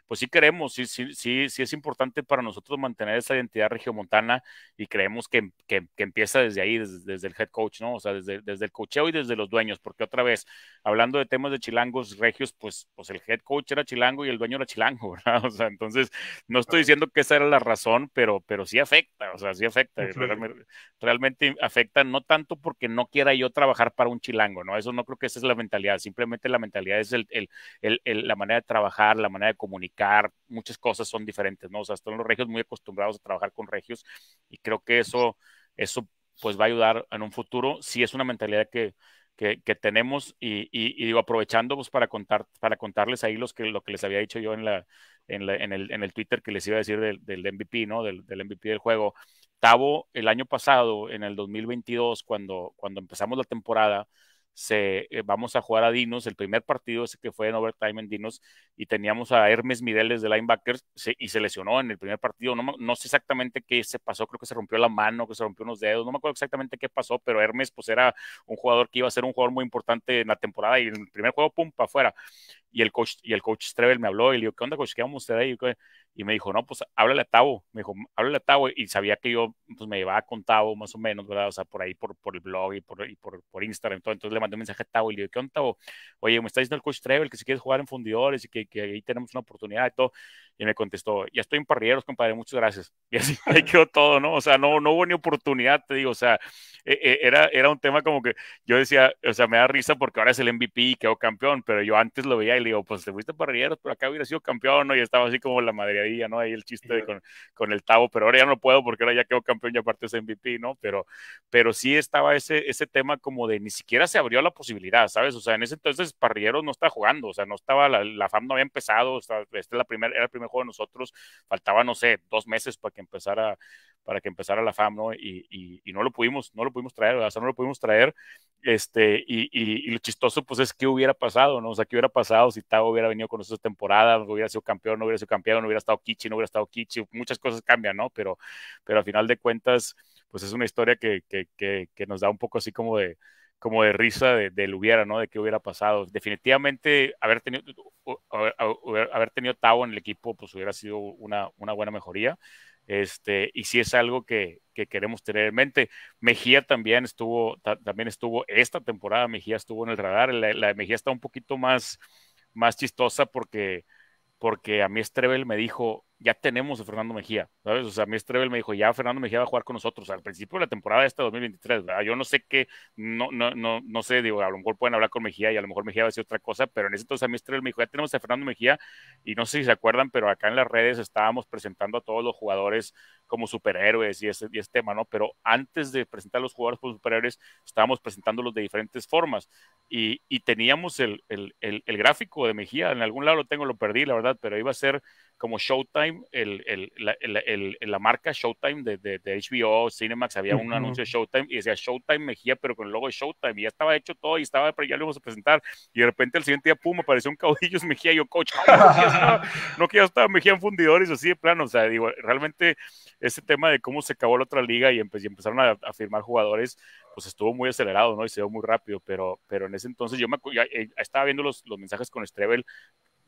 pues sí queremos, sí, sí, sí, sí es importante para nosotros mantener esa identidad regiomontana y creemos que, que, empieza desde ahí, desde, el head coach, ¿no? O sea, desde, desde el cocheo y desde los dueños, porque otra vez, hablando de temas de chilangos regios, pues, pues el head coach era chilango y el dueño era chilango, ¿verdad? O sea, entonces, no estoy diciendo que esa era la razón, pero, pero sí afecta, o sea, sí afecta, Realmente, afecta, no tanto porque no quiera yo trabajar para un chilango, ¿no? Eso no creo que esa es la mentalidad, simplemente la mentalidad es el, el, el, la manera de trabajar, la manera de comunicar, muchas cosas son diferentes, ¿no? O sea, están los regios muy acostumbrados a trabajar con regios y creo que eso, eso pues va a ayudar en un futuro si es una mentalidad que, que, tenemos y, digo, aprovechando pues, para, contar, para contarles ahí los que, lo que les había dicho yo en, la, en, el, en el, Twitter que les iba a decir del, del MVP, ¿no? Del, del, MVP del juego. Tavo, el año pasado, en el 2022, cuando, cuando empezamos la temporada, se, eh, vamos a jugar a Dinos, el primer partido ese que fue en overtime en Dinos, y teníamos a Hermes Mireles de linebacker y se lesionó en el primer partido. No, no sé exactamente qué se pasó, creo que se rompió la mano, que se rompió unos dedos, no me acuerdo exactamente qué pasó, pero Hermes pues era un jugador que iba a ser un jugador muy importante en la temporada y en el primer juego, pum, para afuera y el coach, y el coach Trevel me habló y le dijo, ¿qué onda, coach? ¿Qué vamos usted ahí? Y me dijo, no, pues háblale a Tavo. Me dijo, háblale a Tavo. Y sabía que yo pues, me llevaba con Tavo más o menos, ¿verdad? O sea, por ahí, por, por el blog y por, y por, por Instagram. Entonces, le mandé un mensaje a Tavo y le digo, ¿qué onda, Tavo? Oye, me está diciendo el coach Trevel que si quieres jugar en fundidores y que, que ahí tenemos una oportunidad y todo. Y me contestó, ya estoy en parrilleros, compadre, muchas gracias. Y así quedó todo, ¿no? O sea, no, no hubo ni oportunidad, te digo, o sea, eh, eh, era, era un tema como que yo decía, o sea, me da risa porque ahora es el MVP y quedó campeón, pero yo antes lo veía y le digo, pues te fuiste parrilleros, pero acá hubiera sido campeón, ¿no? Y estaba así como la madreadilla, ¿no? Ahí el chiste con, con, el tabo, pero ahora ya no puedo porque ahora ya quedó campeón y aparte es MVP, ¿no? Pero, pero sí estaba ese, ese tema como de ni siquiera se abrió la posibilidad, ¿sabes? O sea, en ese entonces parrilleros no estaba jugando, o sea, no estaba, la, la FAM no había empezado, es la primera, era el primer juego de nosotros, faltaba, no sé, dos meses para que empezara para que empezara la FAM, ¿no? Y, y, no lo pudimos, no lo pudimos traer, o sea, no lo pudimos traer, este, y, y, lo chistoso, pues, es que hubiera pasado, ¿no? O sea, ¿qué hubiera pasado si Tago hubiera venido con nosotros temporada, hubiera sido campeón, no hubiera sido campeón, no hubiera estado Kichi, no hubiera estado Kichi, muchas cosas cambian, ¿no? Pero, pero al final de cuentas, pues es una historia que, que, que nos da un poco así como de, como de risa de, de hubiera, ¿no? De qué hubiera pasado. Definitivamente haber tenido, haber, tenido Tavo en el equipo, pues hubiera sido una, una buena mejoría. Este, y sí es algo que, que, queremos tener en mente. Mejía también estuvo, también estuvo esta temporada, Mejía estuvo en el radar. La, de Mejía está un poquito más, más chistosa porque, porque a mí Strebel me dijo, ya tenemos a Fernando Mejía, ¿sabes? O sea, mí Trevel me dijo, ya Fernando Mejía va a jugar con nosotros al principio de la temporada de esta 2023, ¿verdad? Yo no sé qué, no, no, no, no sé, digo, a lo mejor pueden hablar con Mejía y a lo mejor Mejía va a decir otra cosa, pero en ese entonces a mí me dijo, ya tenemos a Fernando Mejía y no sé si se acuerdan, pero acá en las redes estábamos presentando a todos los jugadores como superhéroes y ese, y tema, ¿no? Pero antes de presentar a los jugadores como superhéroes, estábamos presentándolos de diferentes formas y, teníamos el gráfico de Mejía, en algún lado lo tengo, lo perdí, la verdad, pero iba a ser como Showtime, el, el, la, la, marca Showtime de, de, HBO, Cinemax, había un anuncio de Showtime y decía Showtime Mejía, pero con el logo de Showtime, y ya estaba hecho todo y estaba, ya lo íbamos a presentar, y de repente el siguiente día, pum, apareció un caudillo Mejía, y yo, coach, no que ya estaba Mejía en fundidores, así de plano, o sea, digo, realmente ese tema de cómo se acabó la otra liga y, empezaron a, firmar jugadores, pues estuvo muy acelerado, ¿no? Y se dio muy rápido, pero, pero en ese entonces yo me, eh, estaba viendo los, los mensajes con Strebel,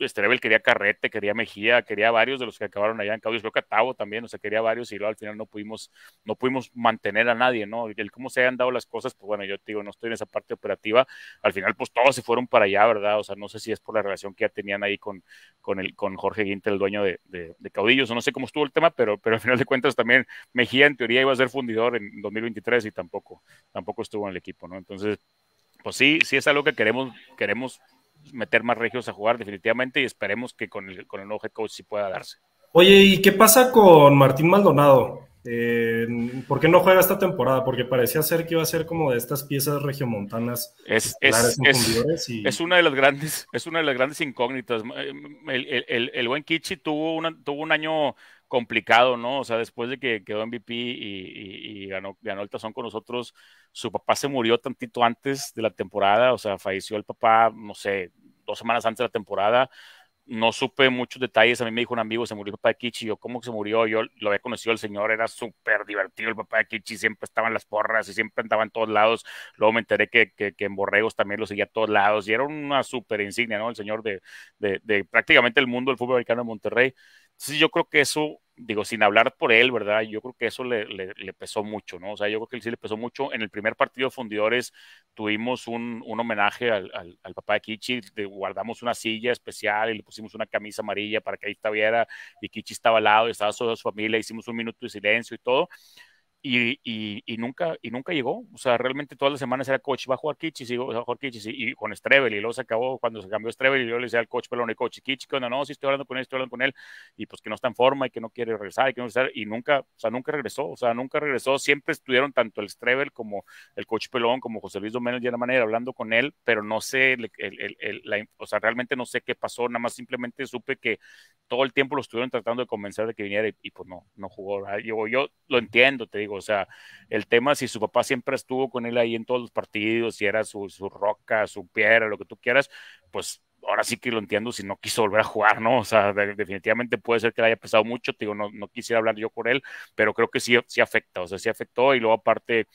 Estrebel quería Carrete, quería Mejía, quería varios de los que acabaron allá en Caudillos, creo que Tavo también, o sea, quería varios y luego al final no pudimos, no pudimos mantener a nadie, ¿no? El cómo se han dado las cosas, pues bueno, yo te digo, no estoy en esa parte operativa, al final pues todos se fueron para allá, ¿verdad? O sea, no sé si es por la relación que ya tenían ahí con, con, el, con Jorge Guinter, el dueño de, de, Caudillos, o no sé cómo estuvo el tema, pero, pero al final de cuentas también Mejía en teoría iba a ser fundidor en 2023 y tampoco, tampoco estuvo en el equipo, ¿no? Entonces, pues sí, sí es algo que queremos, queremos meter más regios a jugar definitivamente y esperemos que con el, con nuevo head coach sí pueda darse. Oye, ¿y qué pasa con Martín Maldonado? Eh, ¿Por qué no juega esta temporada? Porque parecía ser que iba a ser como de estas piezas regiomontanas. Es, es, es, una de las grandes, es una de las grandes incógnitas. Eh, el, buen Kichi tuvo, una, tuvo un año complicado, ¿no? O sea, después de que quedó MVP y, y, ganó, ganó, el tazón con nosotros, su papá se murió tantito antes de la temporada, o sea, falleció el papá, no sé, dos semanas antes de la temporada. No supe muchos detalles, a mí me dijo un amigo, se murió el papá de Kichi, yo, ¿cómo que se murió? Yo lo había conocido el señor, era súper divertido el papá de Kichi, siempre estaban las porras y siempre andaba en todos lados. Luego me enteré que, en Borregos también lo seguía a todos lados y era una súper insignia, ¿no? El señor de, de prácticamente el mundo del fútbol americano de Monterrey Sí, yo creo que eso, digo, sin hablar por él, ¿verdad? Yo creo que eso le, pesó mucho, ¿no? O sea, yo creo que sí le pesó mucho. En el primer partido de Fundidores tuvimos un, homenaje al, papá de Kichi, guardamos una silla especial y le pusimos una camisa amarilla para que ahí estuviera y Kichi estaba al lado estaba toda su familia, hicimos un minuto de silencio y todo y, nunca, y nunca llegó. O sea, realmente todas las semanas era coach, va a jugar Kichis, y, a y, con Strebel, y luego se acabó cuando se cambió Strebel, y yo le decía al coach Pelón, y coach, Kichis, que no, No, sí estoy hablando con él, estoy hablando con él, y pues que no está en forma, y que no quiere regresar, y que no regresar, y nunca, o sea, nunca regresó, o sea, nunca regresó. Siempre estuvieron tanto el Strebel como el coach Pelón, como José Luis Doménez, de la manera, hablando con él, pero no sé, o sea, realmente no sé qué pasó, nada más simplemente supe que todo el tiempo lo estuvieron tratando de convencer de que viniera, y, pues no, no jugó. yo lo entiendo, te digo, o sea, el tema si su papá siempre estuvo con él ahí en todos los partidos, si era su, su roca, su piedra, lo que tú quieras, pues ahora sí que lo entiendo si no quiso volver a jugar, ¿no? O sea, definitivamente puede ser que le haya pesado mucho, te digo, no, no quisiera hablar yo con él, pero creo que sí, sí afecta, o sea, sí afectó y luego aparte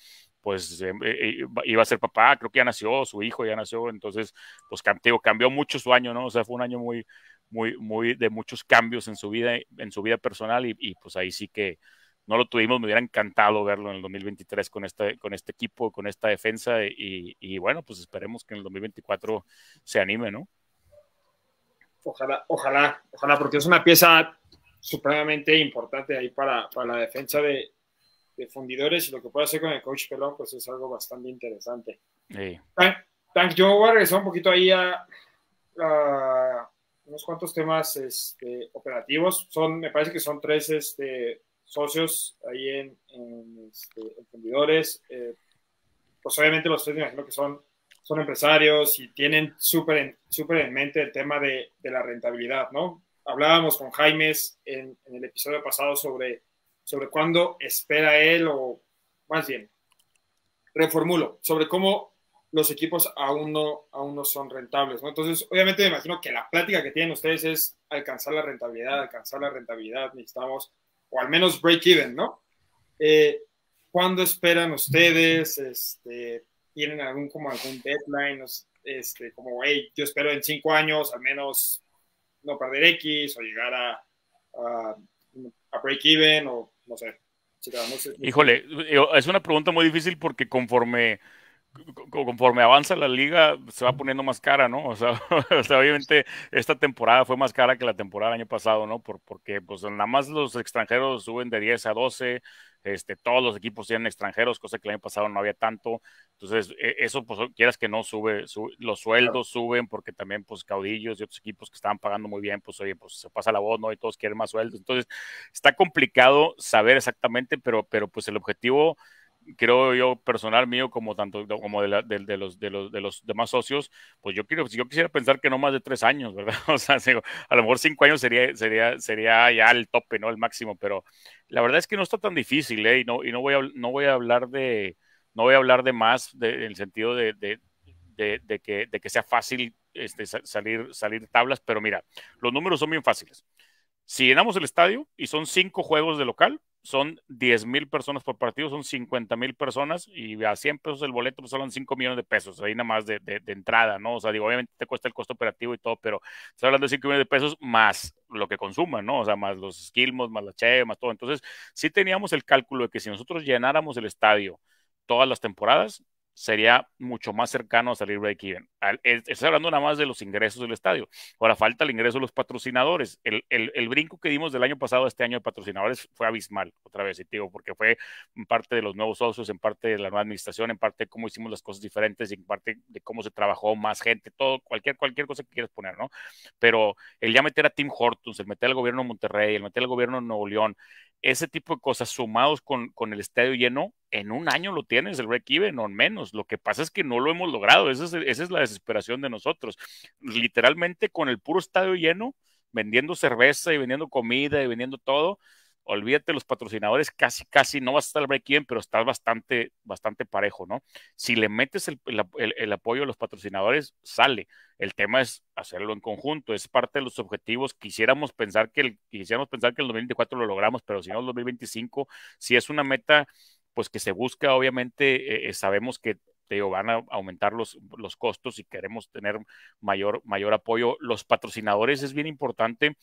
pues eh, eh, iba a ser papá, creo que ya nació, su hijo ya nació, entonces, pues digo, cambió mucho su año, ¿no? O sea, fue un año muy, muy, muy de muchos cambios en su vida, en su vida personal y, y pues ahí sí que, no lo tuvimos, me hubiera encantado verlo en el 2023 con este, con este equipo, con esta defensa y, bueno, pues esperemos que en el 2024 se anime, ¿no? Ojalá, ojalá, ojalá, porque es una pieza supremamente importante ahí para, para la defensa de, fundidores y lo que puede hacer con el coach Pelón, pues es algo bastante interesante. yo voy a regresar un poquito ahí a, unos cuantos temas este, operativos. Son, me parece que son tres este, socios ahí en, este, emprendedores, eh, pues obviamente los tres me imagino que son, son empresarios y tienen súper en, en mente el tema de, la rentabilidad, ¿no? Hablábamos con Jaime en, el episodio pasado sobre, sobre cuándo espera él o más bien, reformulo, sobre cómo los equipos aún no, aún no son rentables, ¿no? Entonces, obviamente me imagino que la plática que tienen ustedes es alcanzar la rentabilidad, alcanzar la rentabilidad, necesitamos o al menos break-even, ¿no? Eh, ¿Cuándo esperan ustedes? Este, ¿Tienen algún, como algún deadline? Este, como, yo espero en cinco años al menos no perder X o llegar a, a, break-even o no sé. Híjole, eh, es una pregunta muy difícil porque conforme conforme avanza la liga, se va poniendo más cara, ¿no? O sea, obviamente esta temporada fue más cara que la temporada del año pasado, ¿no? Por, porque pues nada más los extranjeros suben de 10 a 12, este, todos los equipos tienen extranjeros, cosa que el año pasado no había tanto. Entonces, e, eso, pues, quieras que no sube, los sueldos suben porque también, pues, caudillos y otros equipos que estaban pagando muy bien, pues, oye, pues, se pasa la voz, ¿no? Y todos quieren más sueldos. Entonces, está complicado saber exactamente, pero, pero pues, el objetivo creo yo personal mío como tanto como de, los, de, los, de los demás socios, pues yo quiero, pues, yo quisiera pensar que no más de tres años, ¿verdad? O sea, a lo mejor cinco años sería, sería, sería ya el tope, ¿no? El máximo, pero la verdad es que no está tan difícil, ¿eh? Y no, y no, voy, a, no voy a hablar de, no voy a hablar de más en el sentido de, de, de, que, de que sea fácil este, salir, salir tablas, pero mira, los números son bien fáciles. Si llenamos el estadio y son cinco juegos de local, son 10 mil personas por partido, son 50 mil personas y a 100 pesos el boleto, pues hablan 5 millones de pesos, ahí nada más de, entrada, ¿no? O sea, digo, obviamente te cuesta el costo operativo y todo, pero estás hablando de 5 millones de pesos más lo que consuman, ¿no? O sea, más los esquilmos, más la cheve, más todo. Entonces, sí teníamos el cálculo de que si nosotros llenáramos el estadio todas las temporadas, sería mucho más cercano a salir break-even. Estoy hablando nada más de los ingresos del estadio. Ahora falta el ingreso de los patrocinadores. El, brinco que dimos del año pasado a este año de patrocinadores fue abismal, otra vez, y digo, porque fue en parte de los nuevos socios, en parte de la nueva administración, en parte de cómo hicimos las cosas diferentes, y en parte de cómo se trabajó más gente, todo, cualquier, cualquier cosa que quieras poner, ¿no? Pero el ya meter a Tim Hortons, el meter al gobierno de Monterrey, el meter al gobierno de Nuevo León, ese tipo de cosas sumados con, con, el estadio lleno, en un año lo tienes el break-even o menos. Lo que pasa es que no lo hemos logrado. Esa es, esa es la desesperación de nosotros. Literalmente con el puro estadio lleno, vendiendo cerveza y vendiendo comida y vendiendo todo, olvídate los patrocinadores, casi, casi no vas a estar al break-even, pero estás bastante, bastante parejo, ¿no? Si le metes el, apoyo a los patrocinadores, sale. El tema es hacerlo en conjunto, es parte de los objetivos. Quisiéramos pensar que el, quisiéramos pensar que el 2024 lo logramos, pero si no, el 2025, si es una meta, pues que se busca, obviamente, eh, eh, sabemos que te van a aumentar los, los costos y queremos tener mayor, mayor apoyo. Los patrocinadores es bien importante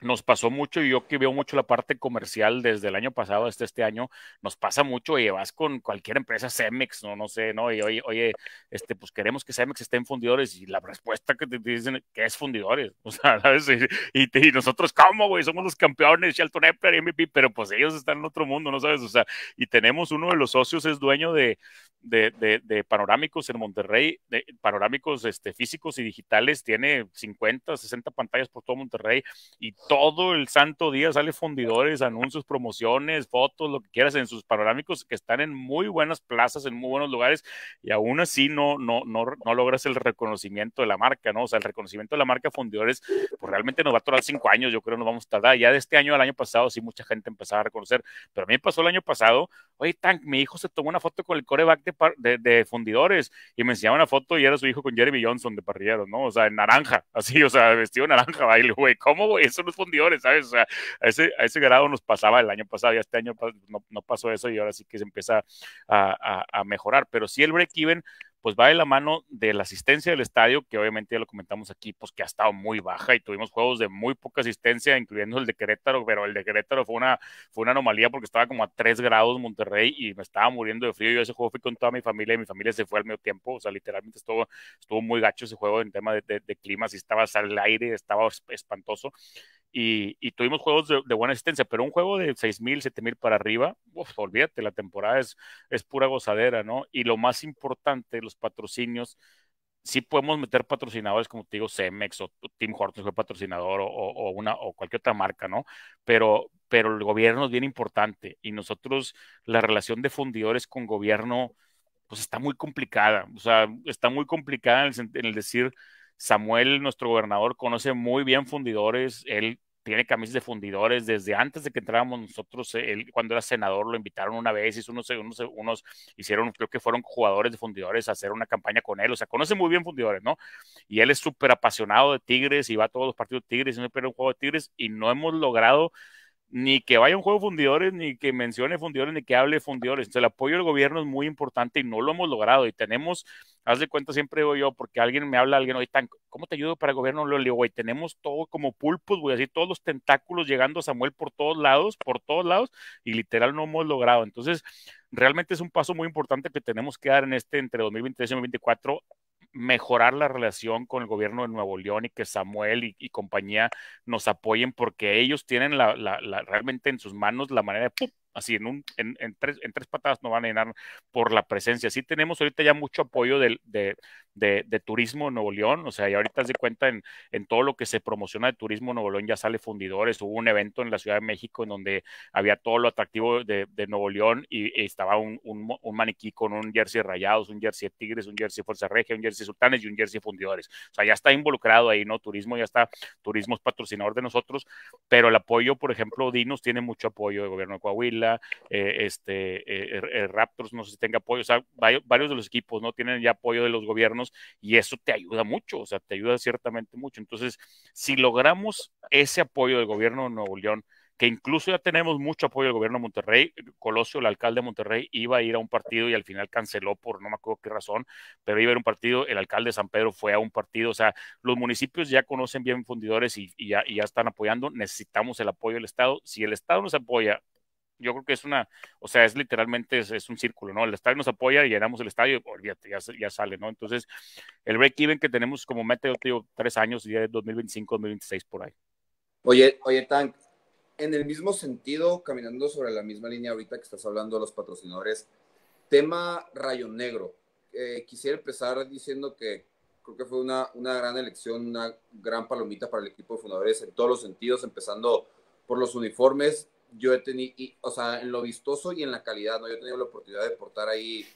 nos pasó mucho y yo que veo mucho la parte comercial desde el año pasado hasta este año, nos pasa mucho y vas con cualquier empresa Cemex, no, no sé, ¿no? Y oye, oye, este, pues queremos que Cemex esté en fundidores y la respuesta que te dicen que es fundidores, o sea, ¿sabes? Y, y, nosotros, ¿cómo, güey? Somos los campeones, Shelton Epler, MVP, pero pues ellos están en otro mundo, ¿no sabes? O sea, y tenemos uno de los socios, es dueño de, de, de, panorámicos en Monterrey, de panorámicos este, físicos y digitales, tiene 50, 60 pantallas por todo Monterrey y todo el santo día sale fundidores, anuncios, promociones, fotos, lo que quieras en sus panorámicos que están en muy buenas plazas, en muy buenos lugares y aún así no, no, no, no logras el reconocimiento de la marca, ¿no? O sea, el reconocimiento de la marca fundidores, pues realmente nos va a tardar cinco años, yo creo nos vamos a tardar. Ya de este año al año pasado sí mucha gente empezaba a reconocer, pero a mí pasó el año pasado, oye, Tank, mi hijo se tomó una foto con el coreback de, de, fundidores y me enseñaba una foto y era su hijo con Jeremy Johnson de parrillero, ¿no? O sea, en naranja, así, o sea, vestido naranja, baile, güey, ¿cómo, Eso no ¿sabes? O sea, a ese, a ese grado nos pasaba el año pasado, y este año no, no pasó eso y ahora sí que se empieza a, a, a mejorar. Pero sí el break-even pues va de la mano de la asistencia del estadio, que obviamente ya lo comentamos aquí, pues que ha estado muy baja y tuvimos juegos de muy poca asistencia, incluyendo el de Querétaro, pero el de Querétaro fue una, fue una anomalía porque estaba como a 3 grados Monterrey y me estaba muriendo de frío. Yo ese juego fui con toda mi familia y mi familia se fue al medio tiempo, o sea, literalmente estuvo, estuvo muy gacho ese juego en tema de, de, clima, si estaba al aire, estaba espantoso y, tuvimos juegos de, buena asistencia, pero un juego de 6.000, 7.000 para arriba, uf, olvídate, la temporada es, es pura gozadera, ¿no? Y lo más importante, los patrocinios, sí podemos meter patrocinadores, como te digo, Cemex o Tim Hortons fue patrocinador o, o, una, o cualquier otra marca, ¿no? Pero, pero el gobierno es bien importante y nosotros la relación de fundidores con gobierno, pues está muy complicada, o sea, está muy complicada en el, en el decir Samuel, nuestro gobernador, conoce muy bien fundidores. Él tiene camisas de fundidores desde antes de que entráramos nosotros. Eh, él, cuando era senador, lo invitaron una vez, Y unos, unos, hicieron, creo que fueron jugadores de fundidores a hacer una campaña con él. O sea, conoce muy bien fundidores, ¿no? Y él es súper apasionado de Tigres y va a todos los partidos de Tigres, siempre un juego de Tigres y no hemos logrado ni que vaya un juego de fundidores, ni que mencione fundidores, ni que hable fundidores. Entonces, el apoyo del gobierno es muy importante y no lo hemos logrado. Y tenemos haz de cuenta, siempre digo yo, porque alguien me habla, alguien, oye, tan, ¿cómo te ayudo para el gobierno? Le digo, güey, tenemos todo como pulpos, güey, así todos los tentáculos llegando a Samuel por todos lados, por todos lados, y literal no hemos logrado. Entonces, realmente es un paso muy importante que tenemos que dar en este entre 2023 y 2024 mejorar la relación con el gobierno de Nuevo León y que Samuel y, compañía nos apoyen porque ellos tienen realmente en sus manos la manera de así en, un, en, tres, patadas no van a llenar por la presencia. Sí tenemos ahorita ya mucho apoyo del, de, de, de turismo Nuevo León, o sea, y ahorita se cuenta en, en, todo lo que se promociona de turismo en Nuevo León, ya sale fundidores, hubo un evento en la Ciudad de México en donde había todo lo atractivo de, Nuevo León y, estaba un, maniquí con un jersey rayados, un jersey tigres, un jersey de fuerza regia, un jersey de sultanes y un jersey fundidores, o sea, ya está involucrado ahí, ¿no? Turismo ya está, turismo es patrocinador de nosotros, pero el apoyo, por ejemplo, Dinos tiene mucho apoyo del gobierno de Coahuila, eh, este, eh, eh, Raptors no sé si tenga apoyo, o sea, varios de los equipos, ¿no? Tienen ya apoyo de los gobiernos y eso te ayuda mucho, o sea, te ayuda ciertamente mucho. Entonces, si logramos ese apoyo del gobierno de Nuevo León, que incluso ya tenemos mucho apoyo del gobierno de Monterrey. Colosio, el alcalde de Monterrey, iba a ir a un partido y al final canceló por no me acuerdo qué razón, pero iba a ir a un partido, el alcalde de San Pedro fue a un partido, o sea, los municipios ya conocen bien fundidores y ya, están apoyando, necesitamos el apoyo del Estado. Si el Estado nos apoya yo creo que es una, o sea, es literalmente, es, un círculo, ¿no? El estadio nos apoya y llenamos el estadio y olvídate, ya, ya sale, ¿no? Entonces, el break-even que tenemos como meta, yo digo, tres años, ya es 2025, 2026 por ahí. Oye, oye, Tank, en el mismo sentido, caminando sobre la misma línea ahorita que estás hablando a los patrocinadores, tema Rayo Negro. Eh, quisiera empezar diciendo que creo que fue una, una gran elección, una gran palomita para el equipo de fundadores en todos los sentidos, empezando por los uniformes, yo he tenido, y, o sea, en lo vistoso y en la calidad, ¿no? Yo he tenido la oportunidad de portar ahí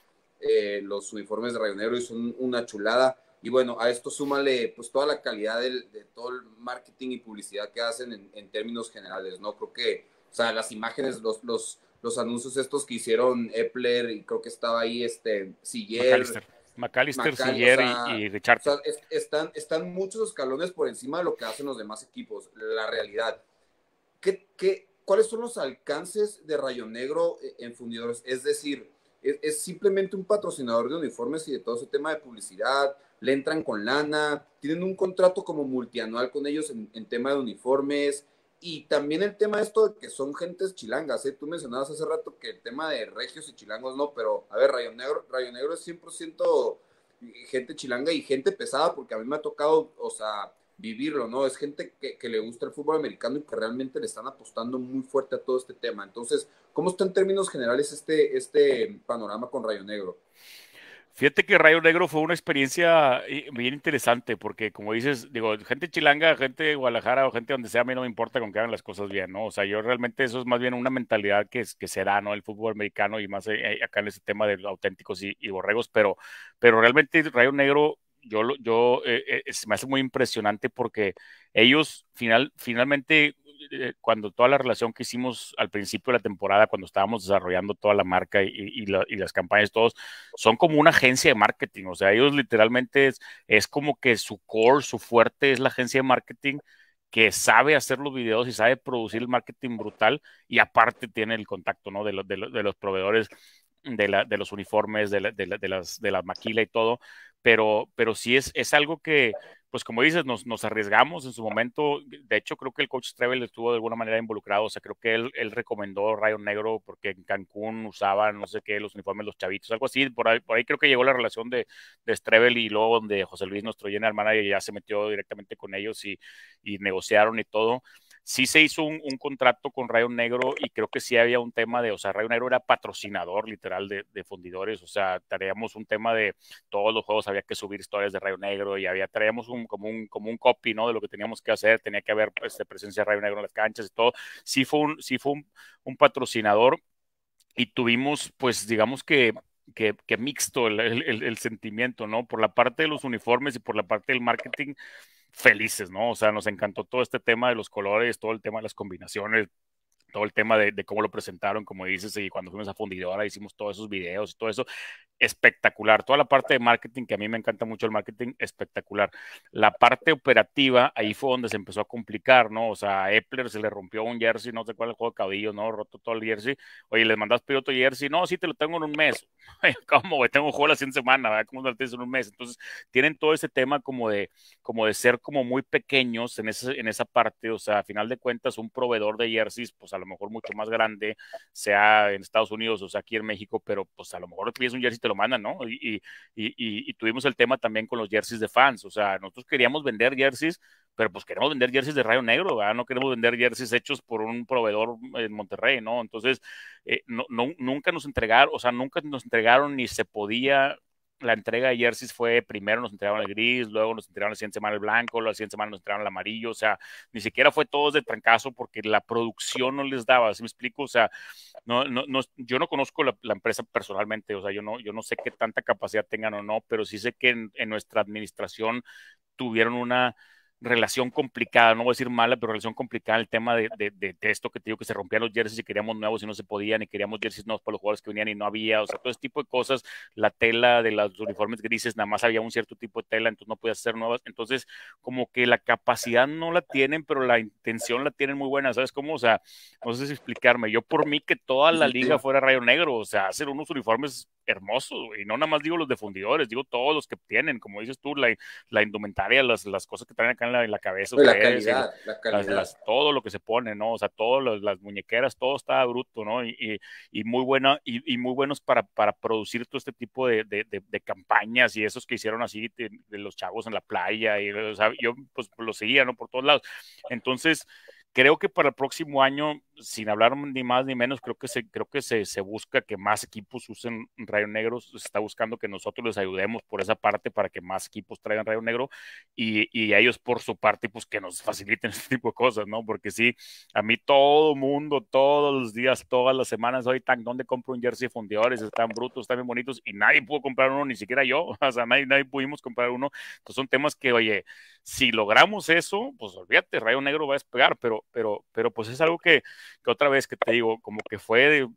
eh, los uniformes de Negro y son una chulada. Y bueno, a esto súmale pues toda la calidad del, de todo el marketing y publicidad que hacen en, términos generales, ¿no? Creo que, o sea, las imágenes, los, los, los anuncios estos que hicieron Epler y creo que estaba ahí este Siller. McAllister, Siller y, Richard. están, están muchos escalones por encima de lo que hacen los demás equipos, la realidad. ¿Qué, qué, ¿cuáles son los alcances de Rayo Negro eh, en fundidores? Es decir, es, simplemente un patrocinador de uniformes y de todo ese tema de publicidad, le entran con lana, tienen un contrato como multianual con ellos en, tema de uniformes. Y también el tema de esto de que son gentes chilangas, ¿eh? tú mencionabas hace rato que el tema de regios y chilangos no, pero a ver, Rayo Negro, Rayo Negro es 100% eh, gente chilanga y gente pesada, porque a mí me ha tocado, o sea, vivirlo, ¿no? Es gente que, le gusta el fútbol americano y que realmente le están apostando muy fuerte a todo este tema. Entonces, ¿cómo está en términos generales este, este panorama con Rayo Negro? Fíjate que Rayo Negro fue una experiencia eh, bien interesante, porque como dices, digo, gente chilanga, gente de Guadalajara o gente donde sea, a mí no me importa con que hagan las cosas bien, ¿no? O sea, yo realmente eso es más bien una mentalidad que, que se ¿no? El fútbol americano y más eh, eh, acá en ese tema de auténticos y, y borregos, pero, pero realmente Rayo Negro yo, yo eh, eh, eh, me hace muy impresionante porque ellos final, finalmente, cuando toda la relación que hicimos al principio de la temporada, cuando estábamos desarrollando toda la marca y, las campañas, todos, son como una agencia de marketing, o sea, ellos literalmente es, como que su core, su fuerte es la agencia de marketing que sabe hacer los videos y sabe producir el marketing brutal y aparte tiene el contacto ¿no? de, los, de, proveedores de, los uniformes, de, de, las, de la maquila y todo, pero, pero sí es, es algo que, pues como dices, nos, arriesgamos en su momento. De hecho, creo que el coach Strebel estuvo de alguna manera involucrado. O sea, creo que él, recomendó Rayo Negro porque en Cancún usaban, no sé qué, los uniformes, los chavitos, algo así. Por ahí, por ahí creo que llegó la relación de, de y luego donde José Luis, nuestro general manager, ya se metió directamente con ellos y, y negociaron y todo sí se hizo un, un, contrato con Rayo Negro y creo que sí había un tema de, o sea, Rayo Negro era patrocinador literal de, de fundidores, o sea, traíamos un tema de todos los juegos había que subir historias de Rayo Negro y había, traíamos un, como, un, como un copy, ¿no? De lo que teníamos que hacer, tenía que haber este, presencia de Rayo Negro en las canchas y todo. Sí fue un, sí fue un patrocinador y tuvimos, pues, digamos que que, mixto el, el, sentimiento, ¿no? Por la parte de los uniformes y por la parte del marketing, felices, ¿no? O sea, nos encantó todo este tema de los colores, todo el tema de las combinaciones, todo el tema de, cómo lo presentaron, como dices, y cuando fuimos a Fundidora hicimos todos esos videos y todo eso, espectacular. Toda la parte de marketing, que a mí me encanta mucho el marketing, espectacular. La parte operativa, ahí fue donde se empezó a complicar, ¿no? O sea, a Epler se le rompió un jersey, no sé cuál, el juego de cabello, ¿no? Roto todo el jersey. Oye, ¿les mandas piloto jersey? No, sí, te lo tengo en un mes. ¿Cómo? Tengo un juego la 100 semana, ¿verdad? ¿Cómo lo tienes en un mes? Entonces, tienen todo ese tema como de, como de ser como muy pequeños en, en esa parte. O sea, a final de cuentas, un proveedor de jerseys, pues a lo mejor mucho más grande, sea en Estados Unidos o sea aquí en México, pero pues a lo mejor pides un jersey te lo mandan, ¿no? Y, y, y, tuvimos el tema también con los jerseys de fans, o sea, nosotros queríamos vender jerseys, pero pues queremos vender jerseys de Rayo Negro, ¿verdad? no queremos vender jerseys hechos por un proveedor en Monterrey, ¿no? Entonces, eh, no, no, nunca nos entregaron, o sea, nunca nos entregaron ni se podía la entrega de jerseys fue primero nos entregaron el gris, luego nos entregaron la siguiente semana el blanco, la siguiente semana nos entregaron el amarillo, o sea, ni siquiera fue todos de trancazo porque la producción no les daba, ¿sí me explico? O sea, no, no, yo no conozco la, empresa personalmente, o sea, yo no, yo no sé qué tanta capacidad tengan o no, pero sí sé que en nuestra administración tuvieron una relación complicada, no voy a decir mala, pero relación complicada el tema de, de, esto que te digo que se rompían los jerseys y queríamos nuevos y no se podían, y queríamos jerseys nuevos para los jugadores que venían y no había, o sea, todo ese tipo de cosas, la tela de los uniformes grises, nada más había un cierto tipo de tela, entonces no podías hacer nuevas, entonces como que la capacidad no la tienen, pero la intención la tienen muy buena, ¿sabes cómo? O sea, no sé si explicarme, yo por mí que toda la liga fuera rayo negro, o sea, hacer unos uniformes hermoso, y No nada más digo los defundidores, digo todos los que tienen, como dices tú, la, la indumentaria, las, las cosas que traen acá en la, cabeza. La todo lo que se pone, ¿no? O sea, todas las, muñequeras, todo está bruto, ¿no? Y, y, muy buena, y, muy buenos para, para producir todo este tipo de, de, campañas y esos que hicieron así de, los chavos en la playa. Y, yo pues lo seguía, ¿no? Por todos lados. Entonces, creo que para el próximo año, sin hablar ni más ni menos, creo que se, creo que se, busca que más equipos usen rayo negro. Se está buscando que nosotros les ayudemos por esa parte para que más equipos traigan rayo negro y, ellos por su parte, pues que nos faciliten este tipo de cosas, ¿no? Porque sí, a mí todo mundo, todos los días, todas las semanas, hoy tan, ¿dónde compro un jersey de fundidores? Están brutos, están bien bonitos y nadie pudo comprar uno, ni siquiera yo, o sea, nadie, nadie pudimos comprar uno. Entonces son temas que, oye, si logramos eso, pues olvídate, rayo negro va a despegar, pero pero, pero pues es algo que, que otra vez que te digo, como que fue de,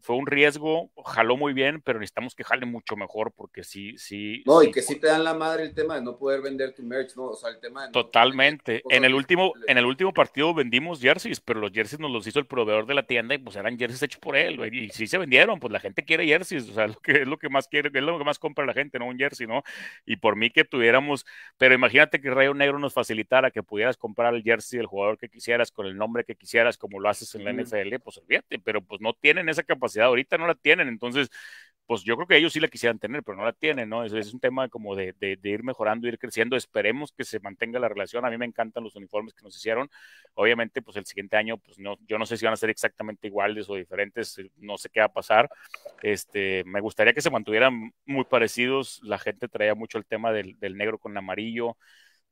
fue un riesgo, jaló muy bien, pero necesitamos que jale mucho mejor porque sí, sí. No, y que sí te dan la madre el tema de no poder vender tu merch, ¿no? sea, el tema Totalmente. en, el último, en el último partido vendimos jerseys, pero los jerseys nos los hizo el proveedor de la tienda y pues eran jerseys hechos por él, y, y sí se vendieron, pues la gente quiere jerseys, o sea, lo que, es lo que más quiere, es lo que más compra la gente, ¿no? Un jersey, ¿no? Y por mí que tuviéramos, pero imagínate que Rayo Negro nos facilitara que pudieras comprar el jersey del jugador que quisieras con el nombre que quisieras, como lo haces en la mm. NFL, pues olvídate, pero pues no tienen esa capacidad, ahorita no la tienen, entonces, pues yo creo que ellos sí la quisieran tener, pero no la tienen, ¿no? Es, es un tema como de, de, ir mejorando, ir creciendo, esperemos que se mantenga la relación, a mí me encantan los uniformes que nos hicieron, obviamente, pues el siguiente año, pues no, yo no sé si van a ser exactamente iguales o diferentes, eh, no sé qué va a pasar, este, me gustaría que se mantuvieran muy parecidos, la gente traía mucho el tema del, del negro con amarillo,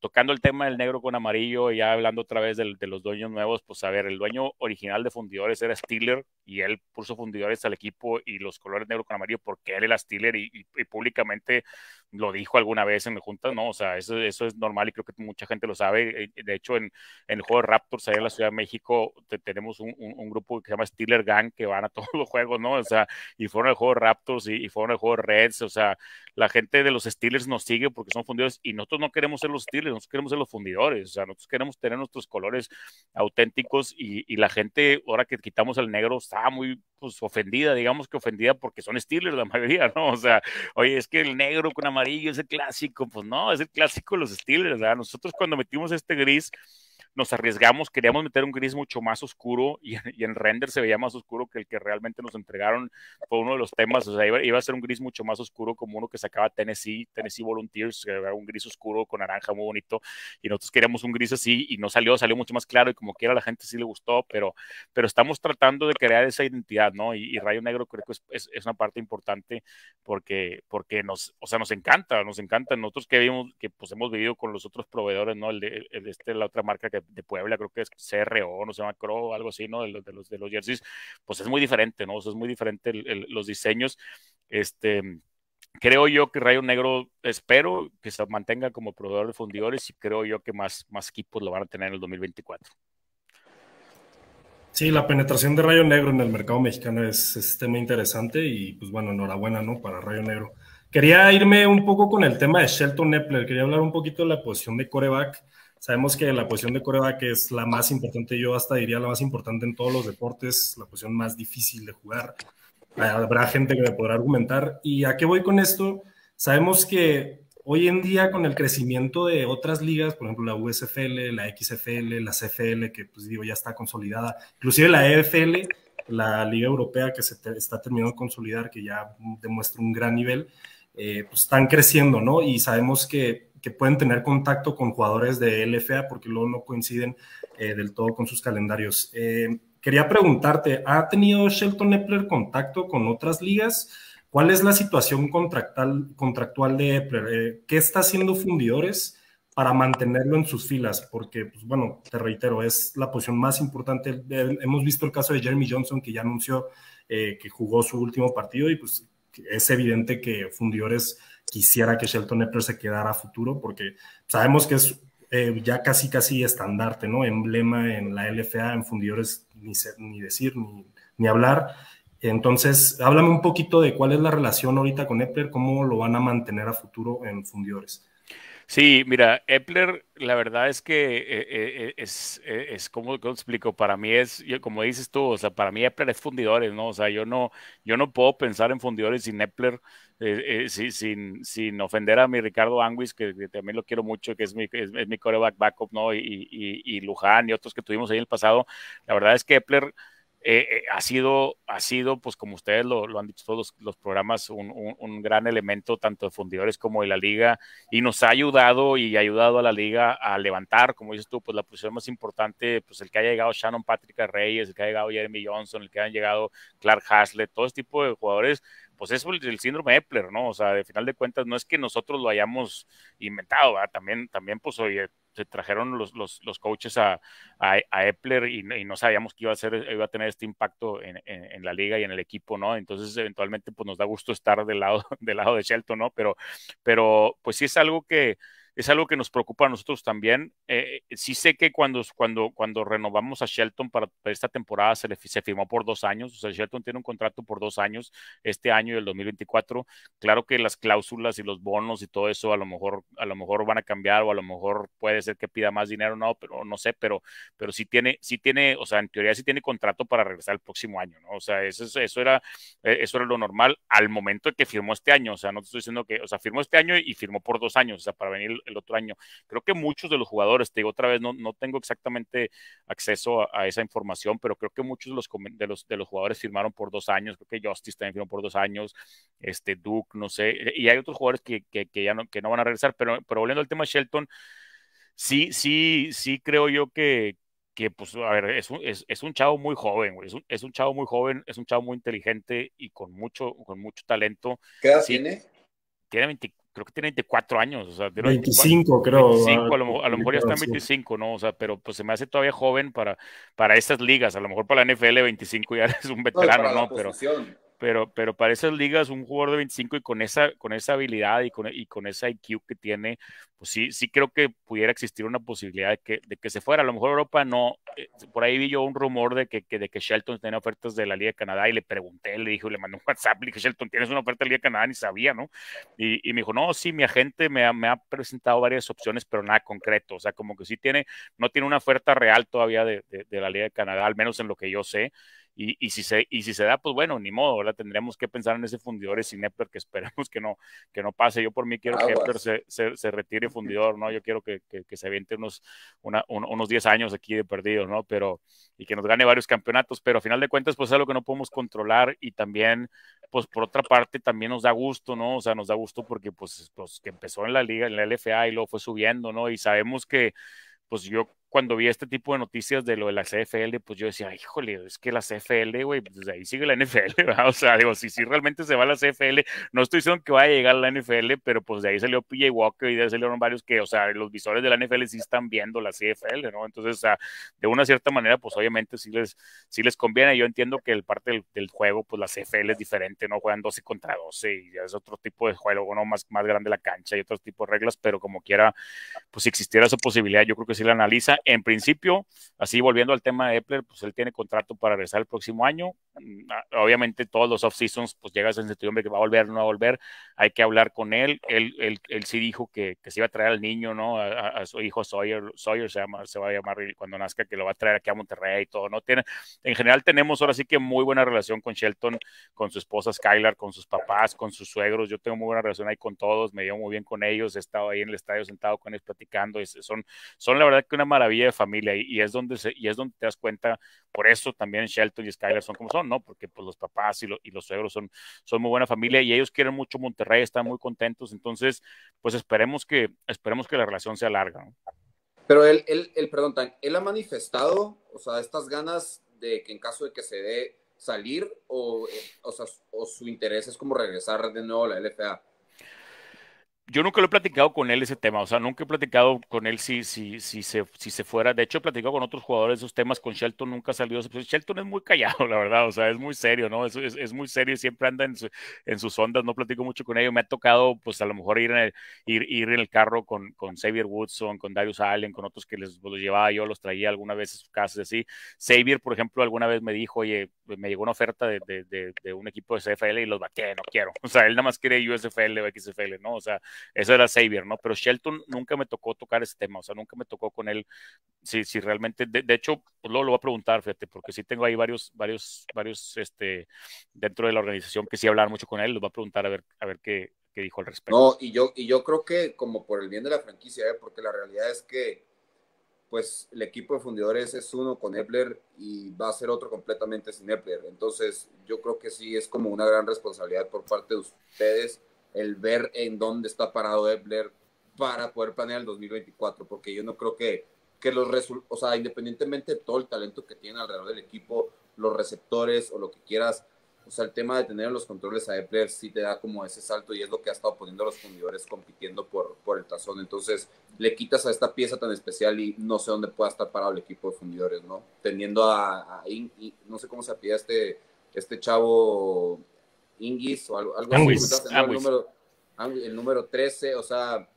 tocando el tema del negro con amarillo, ya hablando otra vez de, los dueños nuevos, pues a ver, el dueño original de fundidores era Steeler y él puso fundidores al equipo y los colores negro con amarillo porque él era Steeler y públicamente lo dijo alguna vez en Junta, ¿no? O sea, eso, eso es normal y creo que mucha gente lo sabe. Eh, de hecho, en, el juego de Raptors allá en la Ciudad de México tenemos un, grupo que se llama Steeler Gang que van a todos los juegos, ¿no? O sea, y fueron al juego de Raptors y, fueron al juego de Reds, o sea, la gente de los Steelers nos sigue porque son fundidores y nosotros no queremos ser los Steelers, nosotros queremos ser los fundidores, o sea, nosotros queremos tener nuestros colores auténticos y, y la gente, ahora que quitamos el negro, está muy pues ofendida, digamos que ofendida porque son Steelers la mayoría, ¿no? O sea, oye, es que el negro con amarillo es el clásico, pues no, es el clásico de los Steelers, ¿verdad? Nosotros cuando metimos este gris, nos arriesgamos, queríamos meter un gris mucho más oscuro y, y, en render se veía más oscuro que el que realmente nos entregaron. Fue uno de los temas, o sea, iba, a ser un gris mucho más oscuro como uno que sacaba Tennessee, Tennessee Volunteers, un gris oscuro con naranja muy bonito y nosotros queríamos un gris así y no salió, salió mucho más claro y como quiera la gente sí le gustó, pero, pero estamos tratando de crear esa identidad, ¿no? Y, Rayo Negro creo que es, es, una parte importante porque, porque nos, o sea, nos encanta, nos encanta. Nosotros que vimos, que pues hemos vivido con los otros proveedores, ¿no? El de, este, la otra marca que de, Puebla, creo que es CRO, no sé, Macro, algo así, ¿no? De los, de los, jerseys, pues es muy diferente, ¿no? es muy diferente los diseños. Este, creo yo que Rayo Negro, espero que se mantenga como proveedor de fundidores y creo yo que más, más equipos lo van a tener en el 2024. Sí, la penetración de Rayo Negro en el mercado mexicano es, es tema interesante y pues bueno, enhorabuena, ¿no? Para Rayo Negro. Quería irme un poco con el tema de Shelton Epler, quería hablar un poquito de la posición de coreback. Sabemos que la posición de que es la más importante, yo hasta diría la más importante en todos los deportes, la posición más difícil de jugar. Habrá gente que me podrá argumentar. ¿Y a qué voy con esto? Sabemos que hoy en día con el crecimiento de otras ligas, por ejemplo la USFL, la XFL, la CFL, que pues digo ya está consolidada, inclusive la EFL, la Liga Europea que se está terminando de consolidar, que ya demuestra un gran nivel, eh, pues están creciendo, ¿no? Y sabemos que que pueden tener contacto con jugadores de LFA porque luego no coinciden eh, del todo con sus calendarios. Eh, quería preguntarte, ¿ha tenido Shelton Epler contacto con otras ligas? ¿Cuál es la situación contractual, contractual de Epler? Eh, ¿Qué está haciendo Fundidores para mantenerlo en sus filas? Porque, pues, bueno, te reitero, es la posición más importante. Hemos visto el caso de Jeremy Johnson que ya anunció que jugó su último partido y pues es evidente que Fundidores quisiera que Shelton Epler se quedara a futuro, porque sabemos que es eh, ya casi, casi estandarte, ¿no? Emblema en la LFA, en fundidores, ni, decir, ni, ni, hablar. Entonces, háblame un poquito de cuál es la relación ahorita con Epler, cómo lo van a mantener a futuro en fundidores. Sí, mira, Epler, la verdad es que eh, eh, es, eh, es, como te explico, para mí es, como dices tú, o sea, para mí Epler es fundidores, ¿no? O sea, yo no, yo no puedo pensar en fundidores sin Epler, eh, sin, sin, ofender a mi Ricardo Anguis, que, también lo quiero mucho, que es mi, es, mi coreback backup, ¿no? Y, y, y, Luján y otros que tuvimos ahí en el pasado. La verdad es que Epler eh, eh, ha sido, ha sido, pues como ustedes lo, han dicho todos los, programas, un, gran elemento tanto de fundidores como de la liga y nos ha ayudado y ha ayudado a la liga a levantar, como dices tú, pues la posición más importante, pues el que haya llegado Shannon Patrick Reyes, el que ha llegado Jeremy Johnson, el que han llegado Clark Haslett, todo este tipo de jugadores, pues es el, síndrome Epler, ¿no? O sea, de final de cuentas no es que nosotros lo hayamos inventado, ¿verdad? También, también pues hoy se trajeron los, los, coaches a, a, Epler y, no sabíamos que iba a, ser, iba a tener este impacto en, la liga y en el equipo, ¿no? Entonces, eventualmente, pues nos da gusto estar del lado, del lado de Shelton, ¿no? Pero, pero pues sí es algo que, es algo que nos preocupa a nosotros también. Eh, eh, sí sé que cuando, cuando, cuando renovamos a Shelton para, esta temporada se, se firmó por dos años, o sea, Shelton tiene un contrato por dos años, este año y el 2024. Claro que las cláusulas y los bonos y todo eso a lo mejor, a lo mejor van a cambiar o a lo mejor puede ser que pida más dinero, no, pero no sé, pero, pero sí tiene, sí tiene, o sea, en teoría sí tiene contrato para regresar el próximo año, ¿no? O sea, eso, eso, era, e, eso era lo normal al momento que firmó este año, o sea, no te estoy diciendo que, o sea, firmó este año y firmó por dos años, o sea, para venir el otro año. Creo que muchos de los jugadores, te digo otra vez, no, no tengo exactamente acceso a, esa información, pero creo que muchos de los, de, los, de los jugadores firmaron por dos años, creo que Justice también firmó por dos años, este Duke, no sé, eh, y hay otros jugadores que, ya no, que no van a regresar, pero, pero volviendo al tema de Shelton, sí, sí, sí creo yo que, que pues, a ver, es un, chavo muy joven, Es un, chavo muy joven, es un chavo muy inteligente y con mucho, con mucho talento. ¿Qué edad tiene? Tiene 20, creo que tiene 24 años, o sea, 25 creo. Ah, a, lo, mejor ya está en 25, ¿no? O sea, pero pues se me hace todavía joven para, para estas ligas, a lo mejor para la NFL 25 ya es un veterano, no pero, pero, pero para esas ligas un jugador de 25 y con esa, con esa habilidad y con, y con esa IQ que tiene, pues sí, sí creo que pudiera existir una posibilidad de que, de que se fuera. A lo mejor Europa no, eh, por ahí vi yo un rumor de que, que, de que Shelton tenía ofertas de la Liga de Canadá y le pregunté, le dije, le mandé un WhatsApp, le dije, Shelton, ¿tienes una oferta de la Liga de Canadá? Ni sabía, ¿no? Y, y me dijo, no, sí, mi agente me ha, me ha, presentado varias opciones, pero nada concreto. O sea, como que sí tiene, no tiene una oferta real todavía de, de, de la Liga de Canadá, al menos en lo que yo sé. Y, si se, y si se da, pues bueno, ni modo, ¿verdad? tendríamos que pensar en ese fundidor sin Epler que esperemos que no, que no pase. Yo por mí quiero que Héctor se, se, retire fundidor, ¿no? Yo quiero que, se aviente unos, unos 10 años aquí de perdido, ¿no? Pero, y que nos gane varios campeonatos, pero a final de cuentas, pues es algo que no podemos controlar y también, pues por otra parte, también nos da gusto, ¿no? O sea, nos da gusto porque, pues, pues que empezó en la liga, en la LFA y luego fue subiendo, ¿no? Y sabemos que, pues yo cuando vi este tipo de noticias de lo de la CFL, pues yo decía, híjole, es que la CFL, güey, pues ahí sigue la NFL, ¿verdad? O sea, digo, si, realmente se va la CFL, no estoy diciendo que vaya a llegar la NFL, pero pues de ahí salió PJ Walker y de ahí salieron varios que, o sea, los visores de la NFL sí están viendo la CFL, ¿no? Entonces, o sea, de una cierta manera, pues obviamente sí les, si les conviene. Yo entiendo que el parte del, juego, pues la CFL es diferente, ¿no? Juegan 12 contra 12 y es otro tipo de juego, ¿no? Más, más grande la cancha y otro tipo de reglas, pero como quiera, pues si existiera esa posibilidad, yo creo que sí la analiza en principio, así volviendo al tema de Epler, pues él tiene contrato para regresar el próximo año. Mm, obviamente todos los off-seasons, pues llega ese septiembre que va a volver, no va a volver, hay que hablar con él, él, él, él sí dijo que, que, se iba a traer al niño, ¿no? A, su hijo Sawyer, Sawyer se, va a llamar cuando nazca, que lo va a traer aquí a Monterrey y todo, ¿no? Tiene, en general tenemos ahora sí que muy buena relación con Shelton, con su esposa Skylar, con sus papás, con sus suegros, yo tengo muy buena relación ahí con todos, me llevo muy bien con ellos, he estado ahí en el estadio sentado con ellos platicando, son, son la verdad que una maravilla de familia y, es donde se, y es donde te das cuenta, por eso también Shelton y Skylar son como son, ¿no? Porque pues los papás y, los suegros son, son muy buena familia y ellos quieren mucho Monterrey, están muy contentos, entonces pues esperemos que, esperemos que la relación se larga, Pero él, el perdón, él ha manifestado, o sea, estas ganas de que en caso de que se dé salir o, eh, o, o su interés es como regresar de nuevo a la LFA yo nunca lo he platicado con él ese tema, o sea, nunca he platicado con él si, si, si, se, si se fuera. De hecho, he platicado con otros jugadores esos temas, con Shelton nunca ha salido. Pues, Shelton es muy callado, la verdad, o sea, es muy serio, ¿no? Es, es, muy serio y siempre anda en, su, en, sus ondas, no platico mucho con ellos. Me ha tocado, pues a lo mejor ir en el, ir, ir en el carro con, con Xavier Woodson, con Darius Allen, con otros que les los llevaba yo, los traía alguna vez a sus casas, así. Xavier, por ejemplo, alguna vez me dijo, oye, pues, me llegó una oferta de, de, un equipo de CFL y los bateé, no quiero. O sea, él nada más quiere USFL, XFL, ¿no? O sea, eso era Xavier, ¿no? Pero Shelton nunca me tocó tocar ese tema, o sea, nunca me tocó con él. Si, si realmente, de, hecho, pues, lo voy a preguntar, fíjate, porque sí tengo ahí varios, varios, varios, este, dentro de la organización que sí hablar mucho con él, lo voy a preguntar a ver, a ver qué, qué dijo al respecto. No, y yo, y yo creo que como por el bien de la franquicia, ¿eh? porque la realidad es que pues el equipo de fundidores es uno con Epler y va a ser otro completamente sin Epler. Entonces, yo creo que sí es como una gran responsabilidad por parte de ustedes el ver en dónde está parado Epler para poder planear el 2024, porque yo no creo que, que los resultados, o sea, independientemente de todo el talento que tiene alrededor del equipo, los receptores o lo que quieras, o sea, el tema de tener los controles a Epler sí te da como ese salto y es lo que ha estado poniendo a los fundidores compitiendo por, por el tazón. Entonces, le quitas a esta pieza tan especial y no sé dónde pueda estar parado el equipo de fundidores, ¿no? Teniendo a, no sé cómo se apellida este, este chavo Inguis o algo, así, el número, 13, o sea,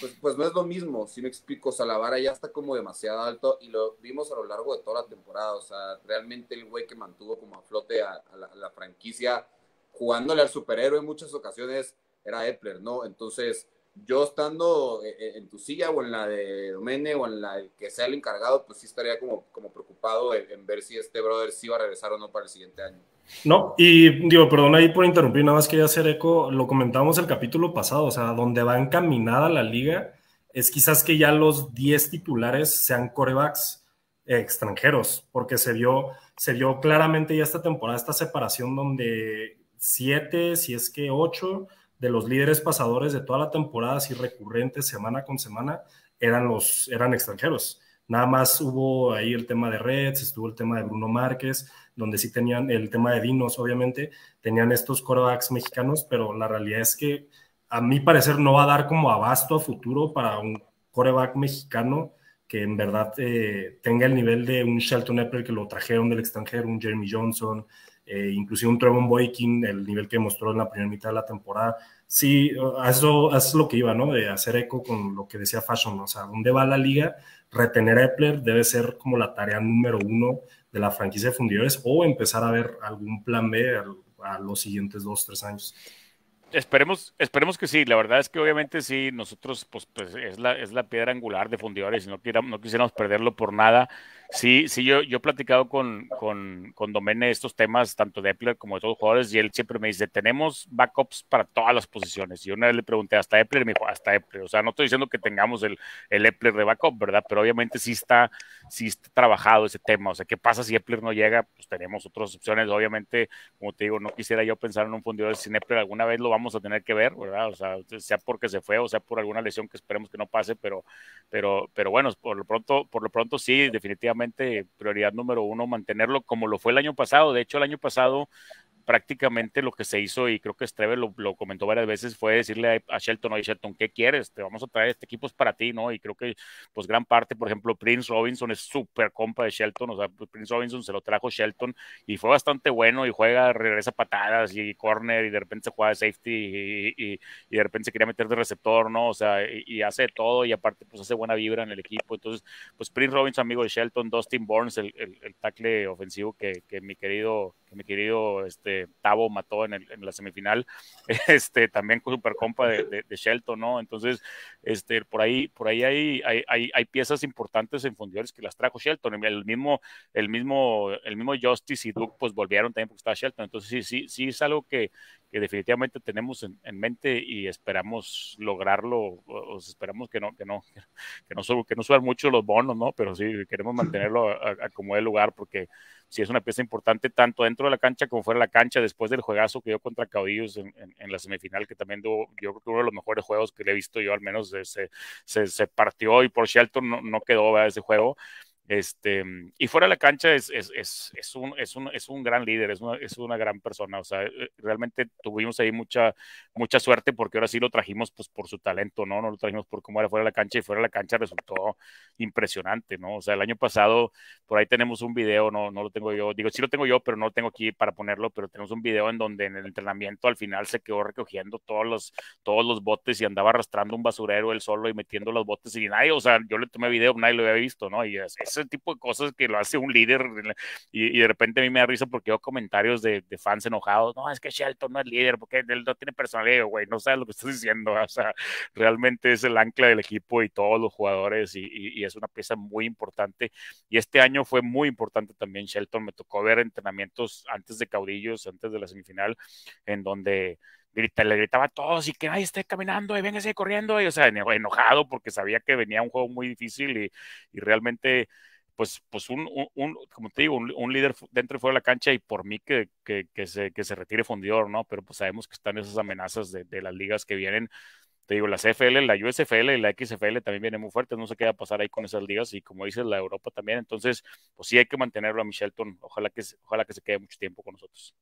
pues, pues, no es lo mismo, si me explico, Salavara ya está como demasiado alto y lo vimos a lo largo de toda la temporada, o sea, realmente el güey que mantuvo como a flote a, la, franquicia, jugándole al superhéroe en muchas ocasiones, era Epler, ¿no? Entonces, yo estando eh, eh, en, tu silla o en la de Domene o en la que sea el encargado, pues sí estaría como, como preocupado en, en ver si este brother sí va a regresar o no para el siguiente año. No, y digo, perdón ahí por interrumpir, nada más quería hacer eco, lo comentábamos el capítulo pasado, o sea, donde va encaminada la liga es quizás que ya los 10 titulares sean corebacks extranjeros, porque se vio, se vio claramente ya esta temporada esta separación donde 7, si es que 8 de los líderes pasadores de toda la temporada, así recurrentes semana con semana, eran, los, eran extranjeros. Nada más hubo ahí el tema de Reds, estuvo el tema de Bruno Márquez, donde sí tenían el tema de Dinos, obviamente, tenían estos corebacks mexicanos, pero la realidad es que a mi parecer no va a dar como abasto a futuro para un coreback mexicano que en verdad eh, tenga el nivel de un Shelton Epler que lo trajeron del extranjero, un Jeremy Johnson, eh, inclusive un Trevon Boykin, el nivel que mostró en la primera mitad de la temporada sí, eso es lo que iba, ¿no? De hacer eco con lo que decía Fashion, o sea, ¿dónde va la liga? Retener a Epler debe ser como la tarea número uno de la franquicia de fundidores o empezar a ver algún plan B a, los siguientes dos, tres años. Esperemos, esperemos que sí. La verdad es que obviamente sí, nosotros pues, pues es, la, es la piedra angular de fundidores y no, no quisiéramos perderlo por nada. Sí, sí, yo, yo he platicado con, con, con Domene estos temas, tanto de Epler como de todos los jugadores, y él siempre me dice, tenemos backups para todas las posiciones. Y una vez le pregunté, ¿hasta Epler? Me dijo, hasta Epler. O sea, no estoy diciendo que tengamos el, el Epler de backup, ¿verdad? Pero obviamente sí está, sí está trabajado ese tema. O sea, ¿qué pasa si Epler no llega? Pues tenemos otras opciones. Obviamente, como te digo, no quisiera yo pensar en un fundidor sin Epler. Alguna vez lo vamos a tener que ver, ¿verdad? O sea, sea porque se fue o sea por alguna lesión que esperemos que no pase, pero, pero, pero bueno, por lo pronto, por lo pronto sí, definitivamente prioridad número uno mantenerlo como lo fue el año pasado. De hecho, el año pasado prácticamente lo que se hizo, y creo que Streve lo, comentó varias veces, fue decirle a, Shelton, oye Shelton, ¿qué quieres? Te vamos a traer, este equipo es para ti, ¿no? Y creo que, pues, gran parte, por ejemplo, Prince Robinson es súper compa de Shelton, o sea, pues, Prince Robinson se lo trajo Shelton y fue bastante bueno y juega, regresa patadas y corner y de repente se juega de safety y, de repente se quería meter de receptor, ¿no? O sea, y, hace todo y aparte, pues, hace buena vibra en el equipo. Entonces, pues, Prince Robinson, amigo de Shelton, Dustin Burns, el, tackle ofensivo que, que mi querido, que mi querido, este, Tavo mató en, en la semifinal, este, también con supercompa de, de, Shelton, ¿no? Entonces, este, por ahí, por ahí hay, hay, hay, piezas importantes en fundidores que las trajo Shelton, el mismo, el mismo, el mismo Justice y Duke, pues volvieron también porque estaba Shelton, entonces sí, sí, sí es algo que, que definitivamente tenemos en, mente y esperamos lograrlo, o, esperamos que no, que no, que no, que no, suban mucho los bonos, ¿no? Pero sí, queremos mantenerlo como es lugar porque si es una pieza importante tanto dentro de la cancha como fuera de la cancha, después del juegazo que dio contra Caudillos en, la semifinal, que también dio, yo creo uno de los mejores juegos que le he visto yo, al menos se, se, se partió y por Shelton no, no quedó ese juego, este, mm, y fuera de la cancha es, es, es, es un, gran líder, es una, es una gran persona. O sea, eh, realmente tuvimos ahí mucha, mucha suerte porque ahora sí lo trajimos pues, por su talento, ¿no? No lo trajimos por cómo era fuera de la cancha y fuera de la cancha resultó impresionante, ¿no? O sea, el año pasado por ahí tenemos un video, no, no lo tengo yo, digo, sí lo tengo yo, pero no lo tengo aquí para ponerlo, pero tenemos un video en donde en el entrenamiento al final se quedó recogiendo todos los, todos los botes y andaba arrastrando un basurero él solo y metiendo los botes y nadie, o sea, yo le tomé video, nadie lo había visto, ¿no? Y es el tipo de cosas que lo hace un líder y, de repente a mí me da risa porque veo comentarios de, fans enojados, no, es que Shelton no es líder porque él no tiene personalidad, güey, no sabes lo que estás diciendo, o sea, realmente es el ancla del equipo y todos los jugadores y, y, y es una pieza muy importante y este año fue muy importante también Shelton, me tocó ver entrenamientos antes de caudillos, antes de la semifinal, en donde le gritaba a todos y que nadie esté caminando y véngase corriendo, y, o sea, enojado porque sabía que venía un juego muy difícil y, realmente, pues, pues un, como te digo, un, líder dentro y fuera de la cancha y por mí que, se, que se retire fundidor, ¿no? Pero pues sabemos que están esas amenazas de, las ligas que vienen te digo, la CFL, la USFL y la XFL también vienen muy fuertes, no sé qué va a pasar ahí con esas ligas y como dices, la Europa también, entonces, pues sí hay que mantenerlo a Michelton, ojalá que, ojalá que se quede mucho tiempo con nosotros.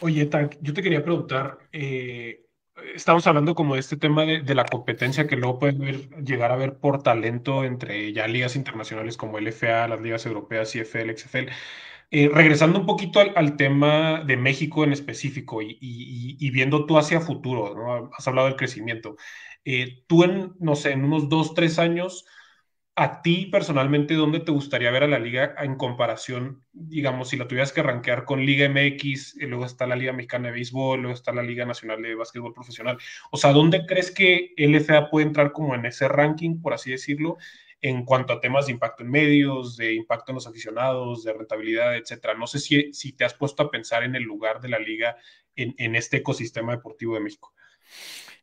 Oye, Tank, yo te quería preguntar, eh, estamos hablando como de este tema de, la competencia que luego pueden llegar a ver por talento entre ya ligas internacionales como LFA, las ligas europeas, CFL, XFL. Eh, regresando un poquito al, tema de México en específico y, viendo tú hacia futuro, ¿no? has hablado del crecimiento. Eh, tú en, no sé, en unos dos, tres años, a ti personalmente, ¿dónde te gustaría ver a la liga en comparación, digamos, si la tuvieras que rankear con Liga MX, eh, luego está la Liga Mexicana de Béisbol, luego está la Liga Nacional de Básquetbol Profesional? O sea, ¿dónde crees que LFA puede entrar como en ese ranking, por así decirlo, en cuanto a temas de impacto en medios, de impacto en los aficionados, de rentabilidad, etcétera? No sé si, si te has puesto a pensar en el lugar de la liga en este ecosistema deportivo de México.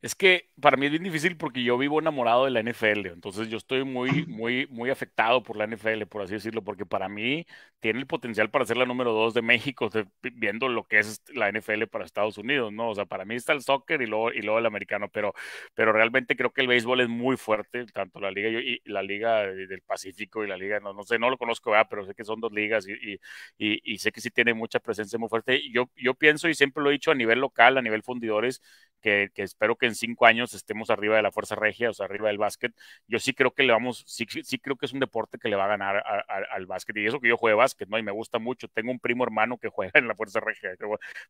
Es que para mí es bien difícil porque yo vivo enamorado de la NFL, entonces yo estoy muy, muy, muy afectado por la NFL, por así decirlo, porque para mí tiene el potencial para ser la número dos de México, viendo lo que es la NFL para Estados Unidos, ¿no? O sea, para mí está el soccer y luego, y luego el americano, pero, pero realmente creo que el béisbol es muy fuerte, tanto la liga y la liga del Pacífico y la liga, no, no sé, no lo conozco, pero sé que son dos ligas y, y, y, sé que sí tiene mucha presencia muy fuerte. Yo, yo pienso y siempre lo he dicho a nivel local, a nivel fundidores, que, espero que en cinco años estemos arriba de la fuerza regia, o sea, arriba del básquet. Yo sí creo que le vamos, sí, sí creo que es un deporte que le va a ganar al básquet. Y eso que yo juego básquet, ¿no? Y me gusta mucho. Tengo un primo hermano que juega en la fuerza regia.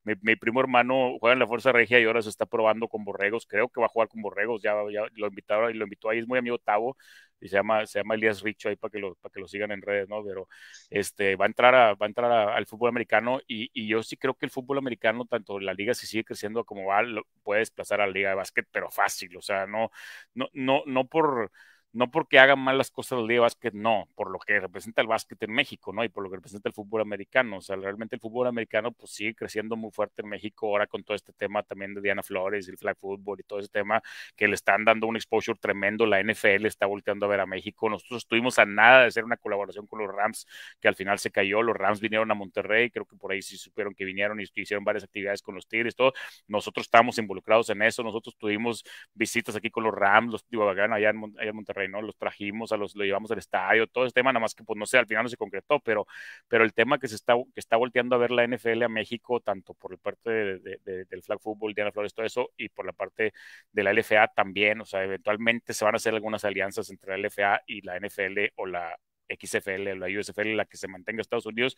Mi, primo hermano juega en la fuerza regia y ahora se está probando con borregos. Creo que va a jugar con borregos. Ya, ya lo invitaron y lo invitó ahí. Es muy amigo Tavo y se llama, se Elías Richo ahí para que, lo, para que lo sigan en redes, ¿no? Pero este, va a entrar, a, va a entrar al fútbol americano y, yo sí creo que el fútbol americano, tanto la liga se sigue creciendo como va, lo, puede desplazar a la liga de básquet, pero fácil, o sea, no, no, no, no por no porque hagan mal las cosas del día de Básquet, no, por lo que representa el básquet en México, ¿no? Y por lo que representa el fútbol americano. O sea, realmente el fútbol americano pues sigue creciendo muy fuerte en México ahora con todo este tema también de Diana Flores y el flag football y todo ese tema que le están dando un exposure tremendo. La NFL está volteando a ver a México. Nosotros estuvimos a nada de hacer una colaboración con los Rams que al final se cayó. Los Rams vinieron a Monterrey, creo que por ahí sí supieron que vinieron y hicieron varias actividades con los Tigres, todo. Nosotros estábamos involucrados en eso. Nosotros tuvimos visitas aquí con los Rams, los allá en, allá en Monterrey ¿no? Los trajimos, a los, lo llevamos al estadio, todo ese tema, nada más que pues no sé, al final no se concretó, pero, pero el tema que se está, que está volteando a ver la NFL a México, tanto por la parte de, del flag football, Diana Flores, todo eso, y por la parte de la LFA también, o sea, eventualmente se van a hacer algunas alianzas entre la LFA y la NFL o la XFL o la USFL, la que se mantenga Estados Unidos,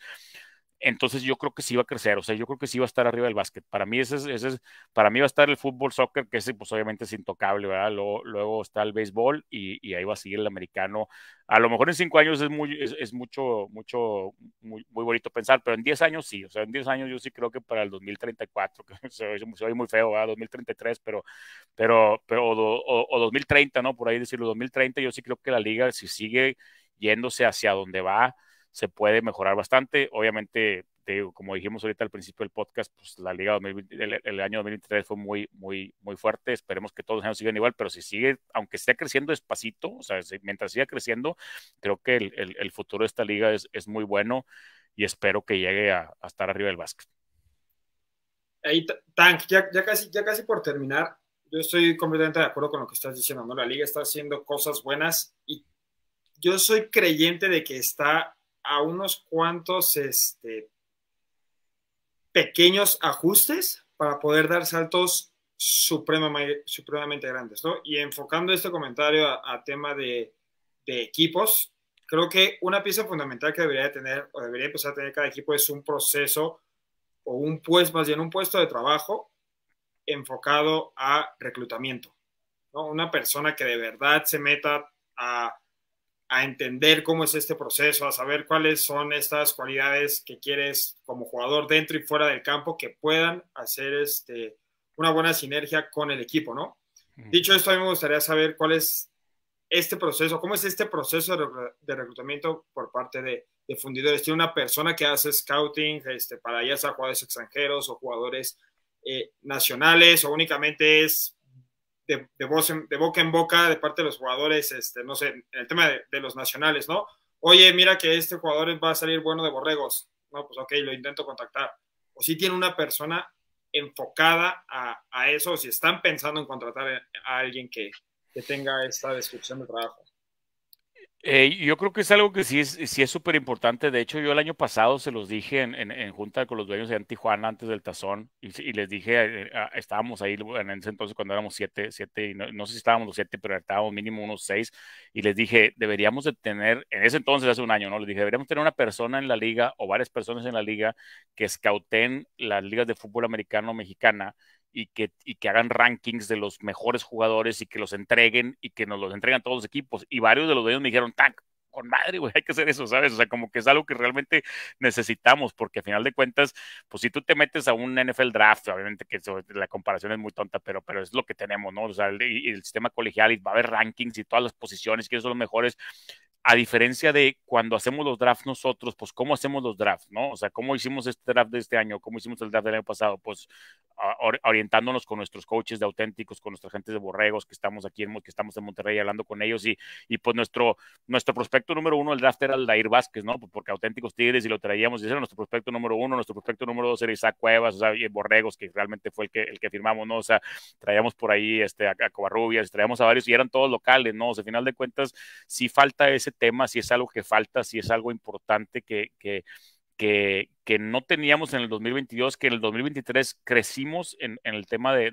entonces yo creo que sí va a crecer, o sea, yo creo que sí va a estar arriba del básquet. Para mí, ese es, es, para mí va a estar el fútbol, soccer, que ese pues obviamente es intocable, ¿verdad? Luego, luego está el béisbol y, ahí va a seguir el americano. A lo mejor en cinco años es, muy, es, mucho, mucho, muy, muy, bonito pensar, pero en diez años sí, o sea, en diez años yo sí creo que para el 2034, que se, oye muy feo, ¿verdad? 2033, pero, pero, pero o, o 2030, ¿no? Por ahí decirlo, 2030, yo sí creo que la liga, si sigue yéndose hacia donde va, se puede mejorar bastante. Obviamente, como dijimos ahorita al principio del podcast, pues la Liga el, año 2023 fue muy, muy, muy fuerte. Esperemos que todos los años sigan igual, pero si sigue, aunque esté creciendo despacito, o sea, mientras siga creciendo, creo que el, el, futuro de esta liga es, es, muy bueno y espero que llegue a, estar arriba del básquet. Ahí, Tank, ya, ya, casi, ya casi por terminar, yo estoy completamente de acuerdo con lo que estás diciendo, ¿no? La liga está haciendo cosas buenas y yo soy creyente de que está a unos cuantos este, pequeños ajustes para poder dar saltos supremamente grandes, ¿no? Y enfocando este comentario a, tema de, equipos, creo que una pieza fundamental que debería tener o debería empezar a tener cada equipo es un proceso o un puesto, más bien un puesto de trabajo enfocado a reclutamiento, ¿no? Una persona que de verdad se meta a a entender cómo es este proceso, a saber cuáles son estas cualidades que quieres como jugador dentro y fuera del campo que puedan hacer este, una buena sinergia con el equipo, ¿no? Dicho esto, a mí me gustaría saber cuál es este proceso, cómo es este proceso de reclutamiento por parte de, fundidores. Tiene una persona que hace scouting este, para ya sea jugadores extranjeros o jugadores eh, nacionales o únicamente es de, de, boca en boca de parte de los jugadores, este, no sé, en el tema de, los nacionales, ¿no? Oye, mira que este jugador va a salir bueno de Borregos. No, pues ok, lo intento contactar. O si tiene una persona enfocada a, eso, o si están pensando en contratar a alguien que, que tenga esta descripción de trabajo. Eh, yo creo que es algo que sí es súper importante. De hecho, yo el año pasado se los dije en, en, junta con los dueños de Antijuana, antes del tazón y, les dije, eh, ah, estábamos ahí en ese entonces cuando éramos siete, siete no, no, sé si estábamos los siete, pero estábamos mínimo unos seis y les dije, deberíamos de tener, en ese entonces hace un año, ¿no? Les dije, deberíamos tener una persona en la liga o varias personas en la liga que escauten las ligas de fútbol americano mexicana y que, y que hagan rankings de los mejores jugadores y que los entreguen y que nos los entregan todos los equipos. Y varios de los de ellos me dijeron, tan Con madre, güey, hay que hacer eso, ¿sabes? O sea, como que es algo que realmente necesitamos, porque a final de cuentas, pues si tú te metes a un NFL draft, obviamente que la comparación es muy tonta, pero, pero es lo que tenemos, ¿no? O sea, el, sistema colegial y va a haber rankings y todas las posiciones, que son los mejores a diferencia de cuando hacemos los drafts nosotros, pues cómo hacemos los drafts, ¿no? O sea, cómo hicimos este draft de este año, cómo hicimos el draft del año pasado, pues ah, orientándonos con nuestros coaches de auténticos, con nuestra gente de borregos que estamos aquí, en, que estamos en Monterrey hablando con ellos y, y pues nuestro, nuestro prospecto número uno, el draft era el Aldair Vázquez, ¿no? Pues, porque auténticos tigres y lo traíamos, y ese era nuestro prospecto número uno, nuestro prospecto número dos era Isaac Cuevas, o sea, borregos, que realmente fue el que, el que firmamos, ¿no? O sea, traíamos por ahí este, a, Covarrubias, traíamos a varios y eran todos locales, ¿no? O sea, al final de cuentas, si falta ese tema, si es algo que falta, si es algo importante que, que, que, que no teníamos en el 2022, que en el 2023 crecimos en, el tema de,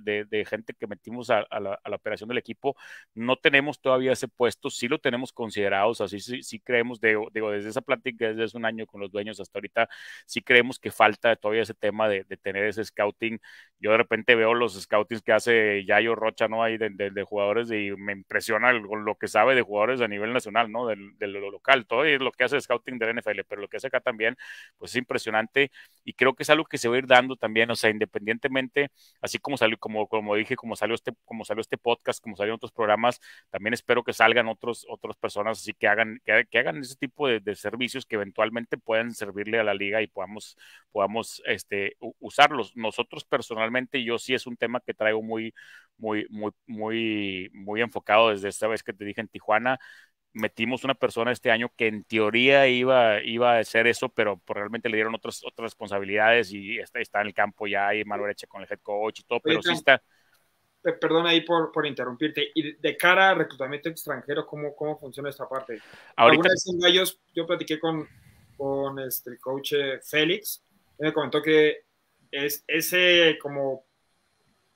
gente que metimos a, la, operación del equipo. No tenemos todavía ese puesto, sí lo tenemos considerado, o sea, sí, sí, creemos, digo, desde esa plática, desde hace un año con los dueños hasta ahorita, sí creemos que falta todavía ese tema de, tener ese scouting. Yo de repente veo los scoutings que hace Yayo Rocha, ¿no? Ahí de, jugadores y me impresiona lo que sabe de jugadores a nivel nacional, ¿no? De lo local, todo lo que hace el scouting del NFL, pero lo que hace acá también, pues es impresionante y creo que es algo que se va a ir dando también, o sea, independientemente, así como salió, como, como dije, como salió este, como salió este podcast, como salieron otros programas, también espero que salgan otros, otras personas así que hagan, que, hagan ese tipo de, servicios que eventualmente puedan servirle a la liga y podamos, podamos este, usarlos. Nosotros personalmente, yo sí es un tema que traigo muy, muy, muy, muy, muy enfocado desde esta vez que te dije en Tijuana metimos una persona este año que en teoría iba, iba a ser eso, pero pues, realmente le dieron otras, otras responsabilidades y está, está en el campo ya y Manuel Eche con el head coach y todo, pero sí está. Eh, perdón ahí por, interrumpirte. Y de cara a reclutamiento extranjero, ¿cómo, cómo funciona esta parte? Ahorita... en yo platiqué con, con este, el coach eh, Félix, y me comentó que es, ese como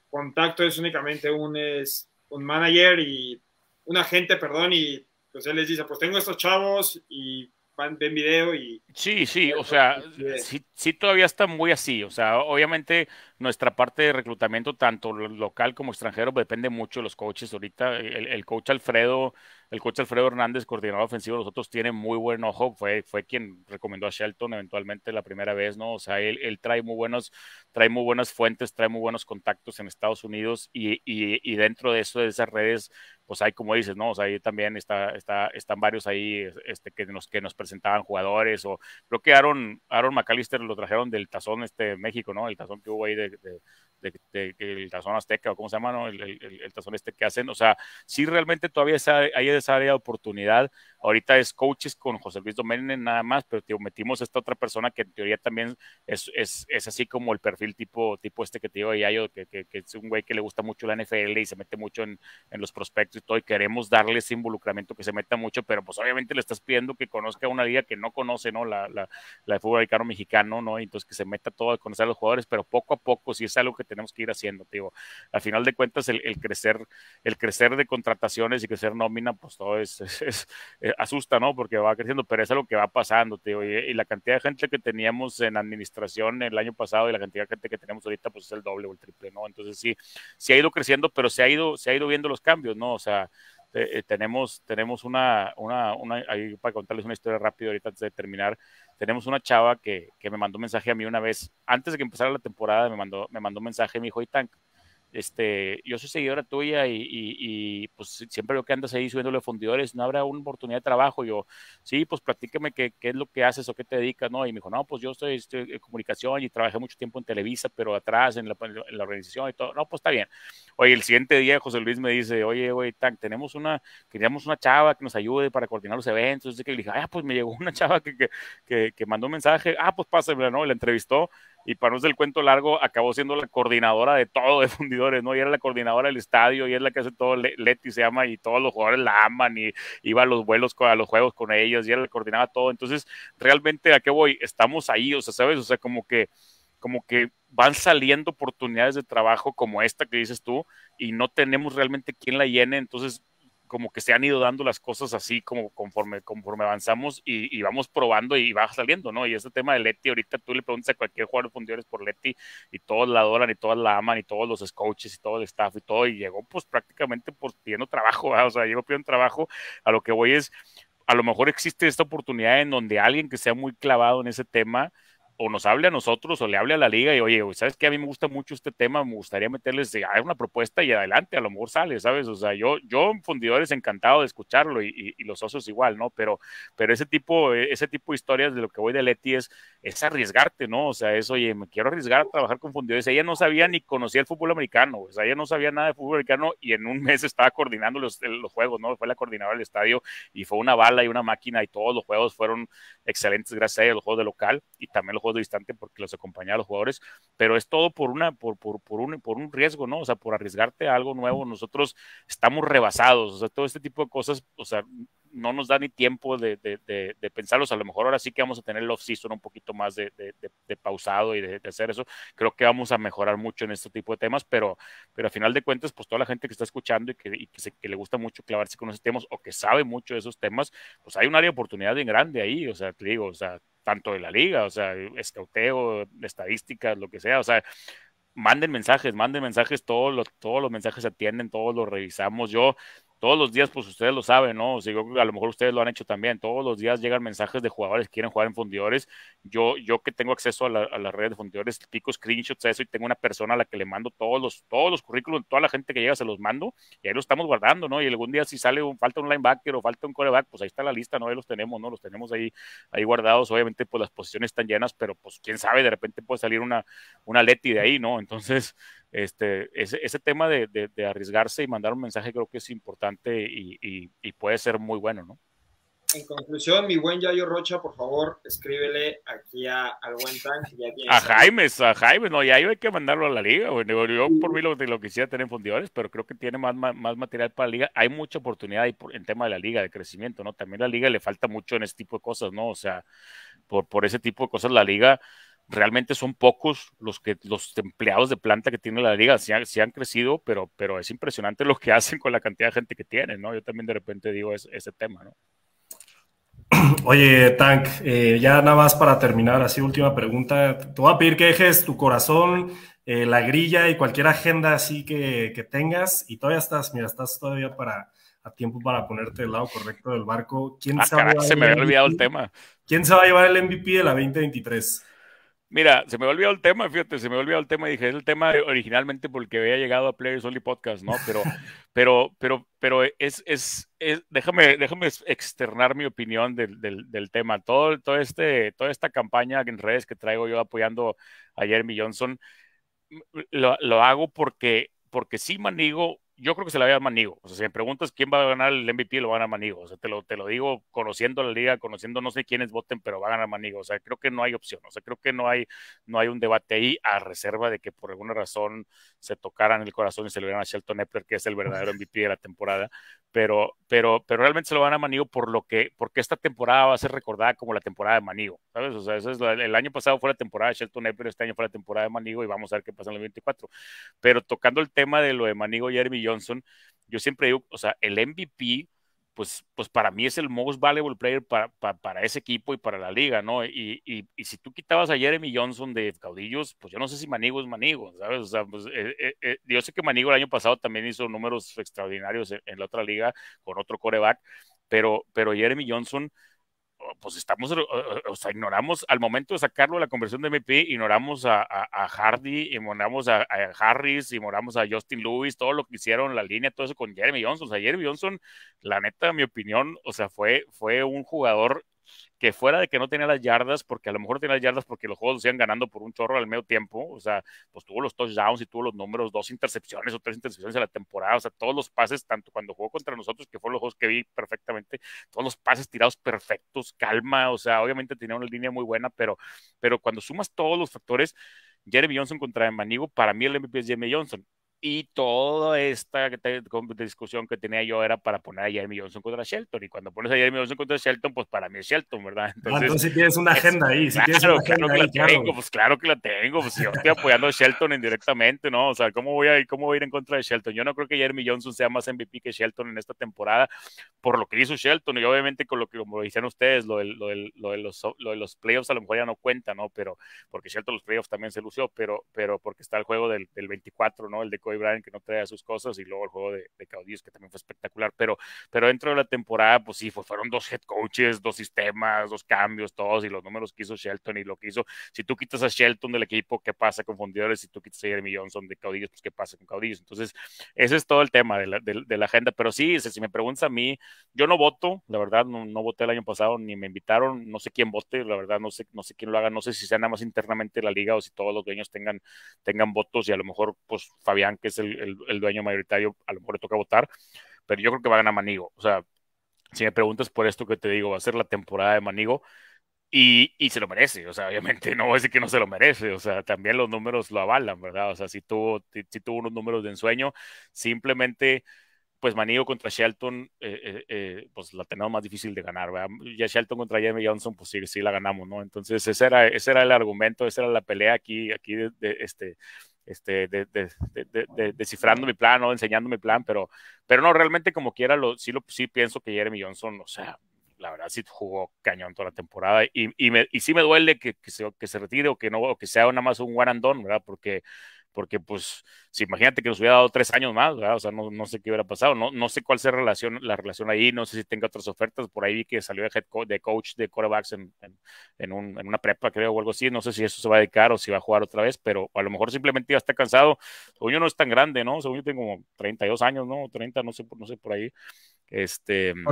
contacto es únicamente un, es, un manager y un agente, perdón, y entonces él les dice, pues tengo estos chavos y van, ven video y... Sí, sí, o sea, sí, todavía está muy así. O sea, obviamente nuestra parte de reclutamiento, tanto local como extranjero, depende mucho de los coaches. Ahorita el, coach Alfredo, el coach Alfredo Hernández, coordinador ofensivo, nosotros tiene muy buen ojo. Fue, fue quien recomendó a Shelton eventualmente la primera vez, ¿no? O sea, él, trae, muy buenos, trae muy buenas fuentes, trae muy buenos contactos en Estados Unidos y, y dentro de eso, de esas redes pues hay, como dices, ¿no? O sea, ahí también está, está, están varios ahí este, que, nos, que nos presentaban jugadores, o creo que Aaron, Aaron McAllister lo trajeron del Tazón este, México, ¿no? El Tazón que hubo ahí de, el tazón azteca o cómo se llama, ¿no? el, el, tazón este que hacen. O sea, sí realmente todavía hay esa área de oportunidad. Ahorita es coaches con José Luis Doménez nada más, pero tío, metimos a esta otra persona que en teoría también es, es, es, así como el perfil tipo, tipo este que te digo Yayo, que, es un güey que le gusta mucho la NFL y se mete mucho en, en los prospectos y queremos darle ese involucramiento que se meta mucho, pero pues obviamente le estás pidiendo que conozca una liga que no conoce, ¿no? La, la, la de fútbol americano mexicano, ¿no? entonces que se meta todo a conocer a los jugadores, pero poco a poco sí es algo que tenemos que ir haciendo, te digo. Al final de cuentas, el, el, crecer, el crecer de contrataciones y crecer nómina, pues todo es, eh, asusta, ¿no? Porque va creciendo, pero es algo que va pasando, te digo. Y, la cantidad de gente que teníamos en administración el año pasado y la cantidad de gente que tenemos ahorita, pues es el doble o el triple, ¿no? Entonces sí, sí ha ido creciendo, pero se ha ido, se ha ido viendo los cambios, ¿no? o sea, eh, tenemos, tenemos una, una, para contarles una historia rápida ahorita antes de terminar, tenemos una chava que, me mandó un mensaje a mí una vez, antes de que empezara la temporada, me mandó, me mandó un mensaje, me dijo, y este, yo soy seguidora tuya y, y, y pues siempre lo que andas ahí subiendo los fundidores, ¿no habrá una oportunidad de trabajo? yo, sí, pues platíqueme qué, qué, es lo que haces o qué te dedicas, ¿no? Y me dijo, no, pues yo estoy, en comunicación y trabajé mucho tiempo en Televisa, pero atrás en la, organización y todo. No, pues está bien. Oye, el siguiente día José Luis me dice, oye, güey, tan, tenemos una, queríamos una chava que nos ayude para coordinar los eventos. y que le dije, ah, pues me llegó una chava que, que, que, mandó un mensaje, ah, pues pásame, ¿no? La entrevistó y para no ser el cuento largo, acabó siendo la coordinadora de todo de fundidores, ¿no? Y era la coordinadora del estadio, y es la que hace todo, Leti se llama, y todos los jugadores la aman, y iba a los vuelos, a los juegos con ellos, y era la coordinaba todo. Entonces, realmente, ¿a qué voy? Estamos ahí, o sea, ¿sabes? O sea, como que, como que van saliendo oportunidades de trabajo como esta que dices tú, y no tenemos realmente quien la llene, entonces como que se han ido dando las cosas así como conforme, conforme avanzamos y, vamos probando y va saliendo, ¿no? Y ese tema de Leti, ahorita tú le preguntas a cualquier jugador de fundidores por Leti y todos la adoran y todas la aman y todos los coaches y todo el staff y todo y llegó pues prácticamente por pues, pidiendo trabajo, o sea, llegó pidiendo trabajo, a lo que voy es, a lo mejor existe esta oportunidad en donde alguien que sea muy clavado en ese tema, o nos hable a nosotros o le hable a la liga y oye, ¿sabes qué? A mí me gusta mucho este tema, me gustaría meterles eh, una propuesta y adelante, a lo mejor sale, ¿sabes? O sea, yo, yo fundidores encantado de escucharlo y, los socios igual, ¿no? Pero, pero ese tipo, eh, ese tipo de historias de lo que voy de Leti es, arriesgarte, ¿no? O sea, es, oye, me quiero arriesgar a trabajar con fundidores. Ella no sabía ni conocía el fútbol americano, o sea, ella no sabía nada de fútbol americano y en un mes estaba coordinando los, los juegos, ¿no? Fue la coordinadora del estadio y fue una bala y una máquina y todos los juegos fueron excelentes gracias a ella, los juegos de local y también los juegos distante porque los acompaña a los jugadores, pero es todo por una, por, por, por un, por un riesgo, ¿no? O sea, por arriesgarte a algo nuevo, nosotros estamos rebasados, o sea, todo este tipo de cosas, o sea, no nos da ni tiempo de, de, de, pensarlos. A lo mejor ahora sí que vamos a tener el off-season un poquito más de, pausado y de, hacer eso. Creo que vamos a mejorar mucho en este tipo de temas, pero, pero a final de cuentas, pues toda la gente que está escuchando y, que, que, que, le gusta mucho clavarse con esos temas o que sabe mucho de esos temas, pues hay un área de oportunidad bien grande ahí. O sea, te digo, o sea, tanto de la liga, o sea, escauteo, estadísticas, lo que sea, o sea, manden mensajes, manden mensajes, todos los, todos los mensajes se atienden, todos los revisamos. Yo todos los días, pues ustedes lo saben, ¿no? a lo mejor ustedes lo han hecho también. Todos los días llegan mensajes de jugadores que quieren jugar en fundidores. Yo, yo que tengo acceso a las redes de fundidores, pico screenshots a eso y tengo una persona a la que le mando todos los, todos los currículums, toda la gente que llega se los mando y ahí los estamos guardando, ¿no? Y algún día si sale un, falta un linebacker o falta un coreback, pues ahí está la lista, ¿no? Ahí los tenemos, ¿no? Los tenemos ahí, ahí guardados. Obviamente, pues las posiciones están llenas, pero pues quién sabe, de repente puede salir una, una Leti de ahí, ¿no? Entonces, este, ese, ese tema de, arriesgarse y mandar un mensaje creo que es importante y, y, puede ser muy bueno, ¿no? En conclusión, mi buen Yayo Rocha, por favor, escríbele aquí a, al buen a Jaime, a Jaime, no, Yayo hay que mandarlo a la liga. yo por mí lo, lo quisiera tener fundidores, pero creo que tiene más, más, material para la liga. Hay mucha oportunidad ahí en tema de la liga, de crecimiento, ¿no? También la liga le falta mucho en este tipo de cosas, ¿no? O sea, por, por ese tipo de cosas la liga realmente son pocos los que los empleados de planta que tiene la liga, se han, crecido, pero, pero es impresionante lo que hacen con la cantidad de gente que tienen, ¿no? Yo también de repente digo ese tema, ¿no? Oye, Tank, eh, ya nada más para terminar, así última pregunta, te voy a pedir que dejes tu corazón, eh, la grilla y cualquier agenda así que, tengas, y todavía estás, mira, estás todavía para, a tiempo para ponerte del lado correcto del barco. ¿Quién ah, se, se me había olvidado el tema. ¿Quién se va a llevar el MVP de la 2023? Mira, se me olvidó el tema, fíjate, se me olvidó el tema. Dije, es el tema originalmente porque había llegado a Players Only Podcast, ¿no? Pero, pero, pero, pero es, es, es déjame, déjame externar mi opinión del, tema. Todo, todo este, toda esta campaña en redes que traigo yo apoyando a Jeremy Johnson, lo, lo hago porque, porque sí manigo yo creo que se la va a Manigo. O sea, si me preguntas quién va a ganar el MVP, lo van a Manigo. O sea, te lo, te lo digo conociendo la liga, conociendo no sé quiénes voten, pero va a ganar Manigo. O sea, creo que no hay opción. O sea, creo que no hay, no hay un debate ahí a reserva de que por alguna razón se tocaran el corazón y se lo dieran a Shelton Epler, que es el verdadero MVP de la temporada. Pero, pero, pero realmente se lo van a Manigo por lo que, porque esta temporada va a ser recordada como la temporada de Manigo. ¿Sabes? O sea, eso el año pasado fue la temporada de Shelton Epler, este año fue la temporada de Manigo y vamos a ver qué pasa en el 24. Pero tocando el tema de lo de Manigo Jeremy Johnson, yo siempre digo, o sea, el MVP, pues, pues para mí es el most valuable player para, para, ese equipo y para la liga, ¿no? Y, y, y, si tú quitabas a Jeremy Johnson de caudillos, pues yo no sé si Manigo es Manigo, ¿sabes? O sea, pues, eh, eh, eh, yo sé que Manigo el año pasado también hizo números extraordinarios en, la otra liga con otro coreback, pero, pero Jeremy Johnson pues estamos, eh, eh, o sea, ignoramos al momento de sacarlo de la conversión de MP, ignoramos a, Hardy, ignoramos a, Harris, ignoramos a Justin Lewis, todo lo que hicieron, la línea, todo eso con Jeremy Johnson. O sea, Jeremy Johnson, la neta, en mi opinión, o sea, fue, fue un jugador que fuera de que no tenía las yardas, porque a lo mejor tenía las yardas porque los juegos lo iban ganando por un chorro al medio tiempo, o sea, pues tuvo los touchdowns y tuvo los números, dos intercepciones o tres intercepciones en la temporada, o sea, todos los pases, tanto cuando jugó contra nosotros, que fueron los juegos que vi perfectamente, todos los pases tirados perfectos, calma, o sea, obviamente tenía una línea muy buena, pero, pero cuando sumas todos los factores, Jeremy Johnson contra Manigo, para mí el MVP es Jeremy Johnson. Y toda esta discusión que tenía yo era para poner a Jeremy Johnson contra Shelton. Y cuando pones a Jeremy Johnson contra Shelton, pues para mí es Shelton, ¿verdad? Ah, entonces, si tienes una agenda ahí. Si claro, una que la tengo, pues claro que la tengo. Pues yo estoy apoyando a Shelton indirectamente, ¿no? O sea, ¿cómo voy, a, ¿cómo ir en contra de Shelton? Yo no creo que Jeremy Johnson sea más MVP que Shelton en esta temporada, por lo que hizo Shelton. Y obviamente, con lo que, como decían ustedes, lo, de los, playoffs a lo mejor ya no cuenta, ¿no? Pero porque Shelton los playoffs también se lució, pero, pero porque está el juego del, del 24, ¿no? El de Brian que no trae sus cosas y luego el juego de, Caudillos que también fue espectacular, pero, pero dentro de la temporada, pues sí, fueron dos head coaches, dos sistemas, dos cambios, todos y los números que hizo Shelton y lo que hizo. Si tú quitas a Shelton del equipo, ¿qué pasa con Fundidores? Si tú quitas a Jeremy Johnson de Caudillos, pues ¿qué pasa con Caudillos? Entonces, ese es todo el tema de la, agenda, pero sí, si me preguntas a mí, yo no voto, la verdad, no, no voté el año pasado, ni me invitaron, no sé quién vote, la verdad, no sé, no sé quién lo haga, no sé si sea nada más internamente la liga o si todos los dueños tengan, tengan votos y a lo mejor, pues Fabián que es el, dueño mayoritario, a lo mejor le toca votar, pero yo creo que va a ganar Manigo. O sea, si me preguntas por esto que te digo, va a ser la temporada de Manigo. Y, y, se lo merece, o sea, obviamente no voy a decir que no se lo merece, o sea, también los números lo avalan, ¿verdad? O sea, si tuvo, tuvo unos números de ensueño, simplemente, pues Manigo contra Shelton, eh, eh, eh, pues la tenemos más difícil de ganar, ¿verdad? Ya Shelton contra Jamie Johnson, pues sí, sí la ganamos, ¿no? Entonces, ese era, ese era el argumento, esa era la pelea aquí, aquí de este, este, de, descifrando mi plan, o enseñando mi plan, pero, pero no, realmente como quiera, lo, sí, lo, sí pienso que Jeremy Johnson, o sea, la verdad sí jugó cañón toda la temporada y, y, me, y sí me duele que, que, se, que se retire o que, no, que sea nada más un one and done, ¿verdad? Porque porque pues, si imagínate que nos hubiera dado tres años más, o sea, no, sé qué hubiera pasado, no, no sé cuál sea relación, la relación ahí, no sé si tenga otras ofertas, por ahí vi que salió de, head coach, de coach quarterbacks en, una prepa, creo, o algo así, no sé si eso se va a dedicar o si va a jugar otra vez, pero a lo mejor simplemente a estar cansado, o yo no es tan grande, ¿no? Según yo tengo como 32 años, ¿no? 30, no sé, no sé por ahí, este, mm,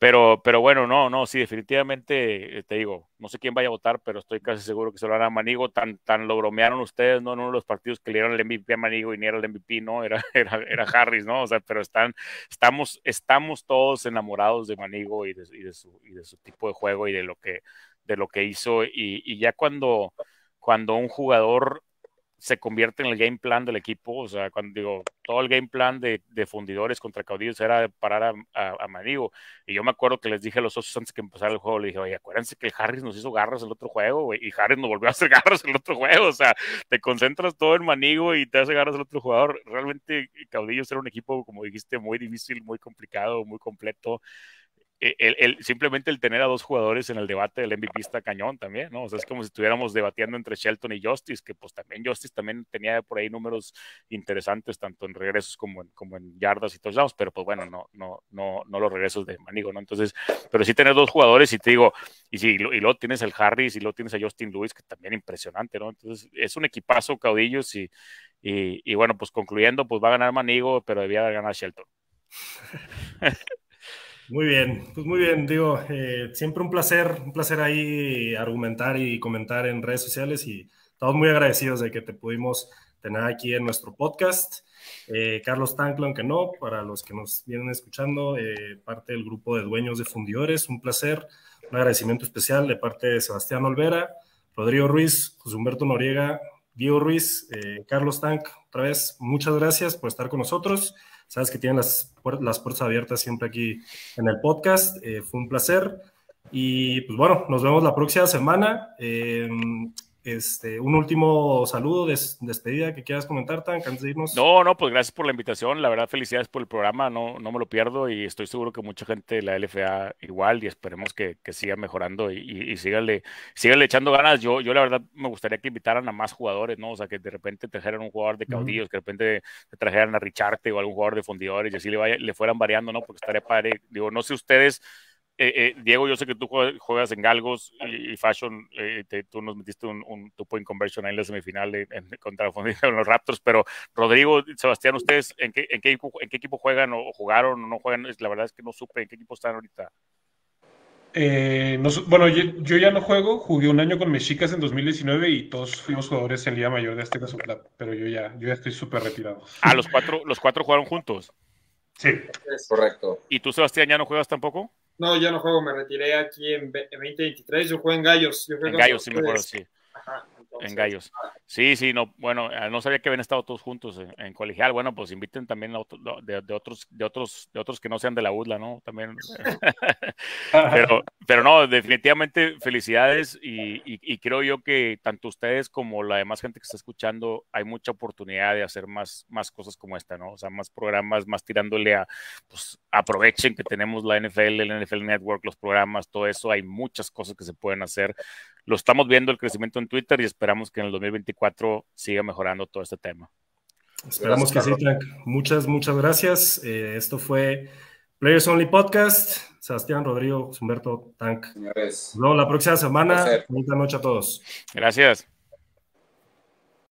Pero, pero bueno, no, no, sí, definitivamente eh, te digo, no sé quién vaya a votar, pero estoy casi seguro que se lo hará a Manigo. Tan, tan lo bromearon ustedes, ¿no? En uno de los partidos que le dieron el MVP a Manigo y ni era el MVP, ¿no? Era, era, Harris, ¿no? O sea, pero están, estamos, estamos todos enamorados de Manigo y de, su, tipo de juego y de lo que, de lo que hizo. Y, y ya cuando, cuando un jugador se convierte en el game plan del equipo. O sea, cuando digo, todo el game plan de, fundidores contra caudillos era parar a, a, Manigo. Y yo me acuerdo que les dije a los osos antes que empezara el juego, le dije, oye, acuérdense que el Harris nos hizo garras el otro juego, y Harris nos volvió a hacer garras el otro juego. O sea, te concentras todo en Manigo y te hace garras el otro jugador. Realmente, Caudillos era un equipo, como dijiste, muy difícil, muy complicado, muy completo. E, simplemente el tener a dos jugadores en el debate del MVP está cañón también, ¿no? O sea, es como si estuviéramos debatiendo entre Shelton y Justice, que pues también Justice también tenía por ahí números interesantes, tanto en regresos como en, como en yardas y lados, pero pues bueno, no, no, no, no los regresos de Manigo, ¿no? Entonces, pero sí tener dos jugadores y te digo, y si lo luego tienes el Harris y lo tienes a Justin Lewis, que también impresionante, ¿no? Entonces, es un equipazo, caudillos, y, y, bueno, pues concluyendo, pues va a ganar Manigo, pero debía ganar Shelton. Muy bien, pues muy bien, digo, eh, siempre un placer, un placer ahí argumentar y comentar en redes sociales y estamos muy agradecidos de que te pudimos tener aquí en nuestro podcast. Eh, Carlos Tank, aunque no, para los que nos vienen escuchando, eh, parte del grupo de dueños de fundidores, un placer, un agradecimiento especial de parte de Sebastián Olvera, Rodrigo Ruiz, José Humberto Noriega, Diego Ruiz, Carlos Tank, otra vez, muchas gracias por estar con nosotros. Sabes que tienen las, puertas abiertas siempre aquí en el podcast. Eh, fue un placer. Y pues bueno, nos vemos la próxima semana. Eh, este, un último saludo, despedida que quieras comentar, Tan, antes de irnos. No, no, pues gracias por la invitación. La verdad, felicidades por el programa. No, no me lo pierdo y estoy seguro que mucha gente de la LFA igual y esperemos que, siga mejorando y, y, le echando ganas. Yo, yo la verdad me gustaría que invitaran a más jugadores, ¿no? O sea, que de repente trajeran un jugador de caudillos, que de repente trajeran a Richarte o algún jugador de fundidores y así le, vaya, le fueran variando, ¿no? Porque estaría padre. Digo, no sé ustedes eh, eh, Diego, yo sé que tú juegas en Galgos y, Fashion, eh, tú nos metiste un, un point conversion ahí en la semifinal contra los Raptors, pero Rodrigo, Sebastián, ¿ustedes en qué, en qué, equipo, juegan o, jugaron o no juegan? La verdad es que no supe en qué equipo están ahorita. bueno, yo, ya no juego, jugué un año con Mexicas en 2019 y todos fuimos jugadores en Liga Mayor de este caso pero yo ya, yo ya estoy súper retirado. Ah, los cuatro, los cuatro jugaron juntos. Sí. Es correcto. ¿Y tú, Sebastián, ya no juegas tampoco? No, yo no juego, me retiré aquí en 2023. Yo juego en Gallos. Yo en Gallos, sí me acuerdo, sí en Gallos. Ah. Sí, sí, no, bueno, ah, no sabía que habían estado todos juntos eh, en, colegial. Bueno, pues inviten también de, otros, de otros, de otros que no sean de la UDLA, ¿no? También. pero, pero no, definitivamente felicidades y, creo yo que tanto ustedes como la demás gente que está escuchando hay mucha oportunidad de hacer más, más cosas como esta, ¿no? O sea, más programas, más tirándole a, pues aprovechen que tenemos la NFL, el NFL Network, los programas, todo eso. Hay muchas cosas que se pueden hacer lo estamos viendo el crecimiento en Twitter y esperamos que en el 2024 siga mejorando todo este tema. Esperamos que sí, Frank. Muchas, muchas gracias. Eh, esto fue Players Only Podcast. Sebastián, Rodrigo, Humberto, Tank. Señores. la próxima semana. Buenas noche a todos. Gracias.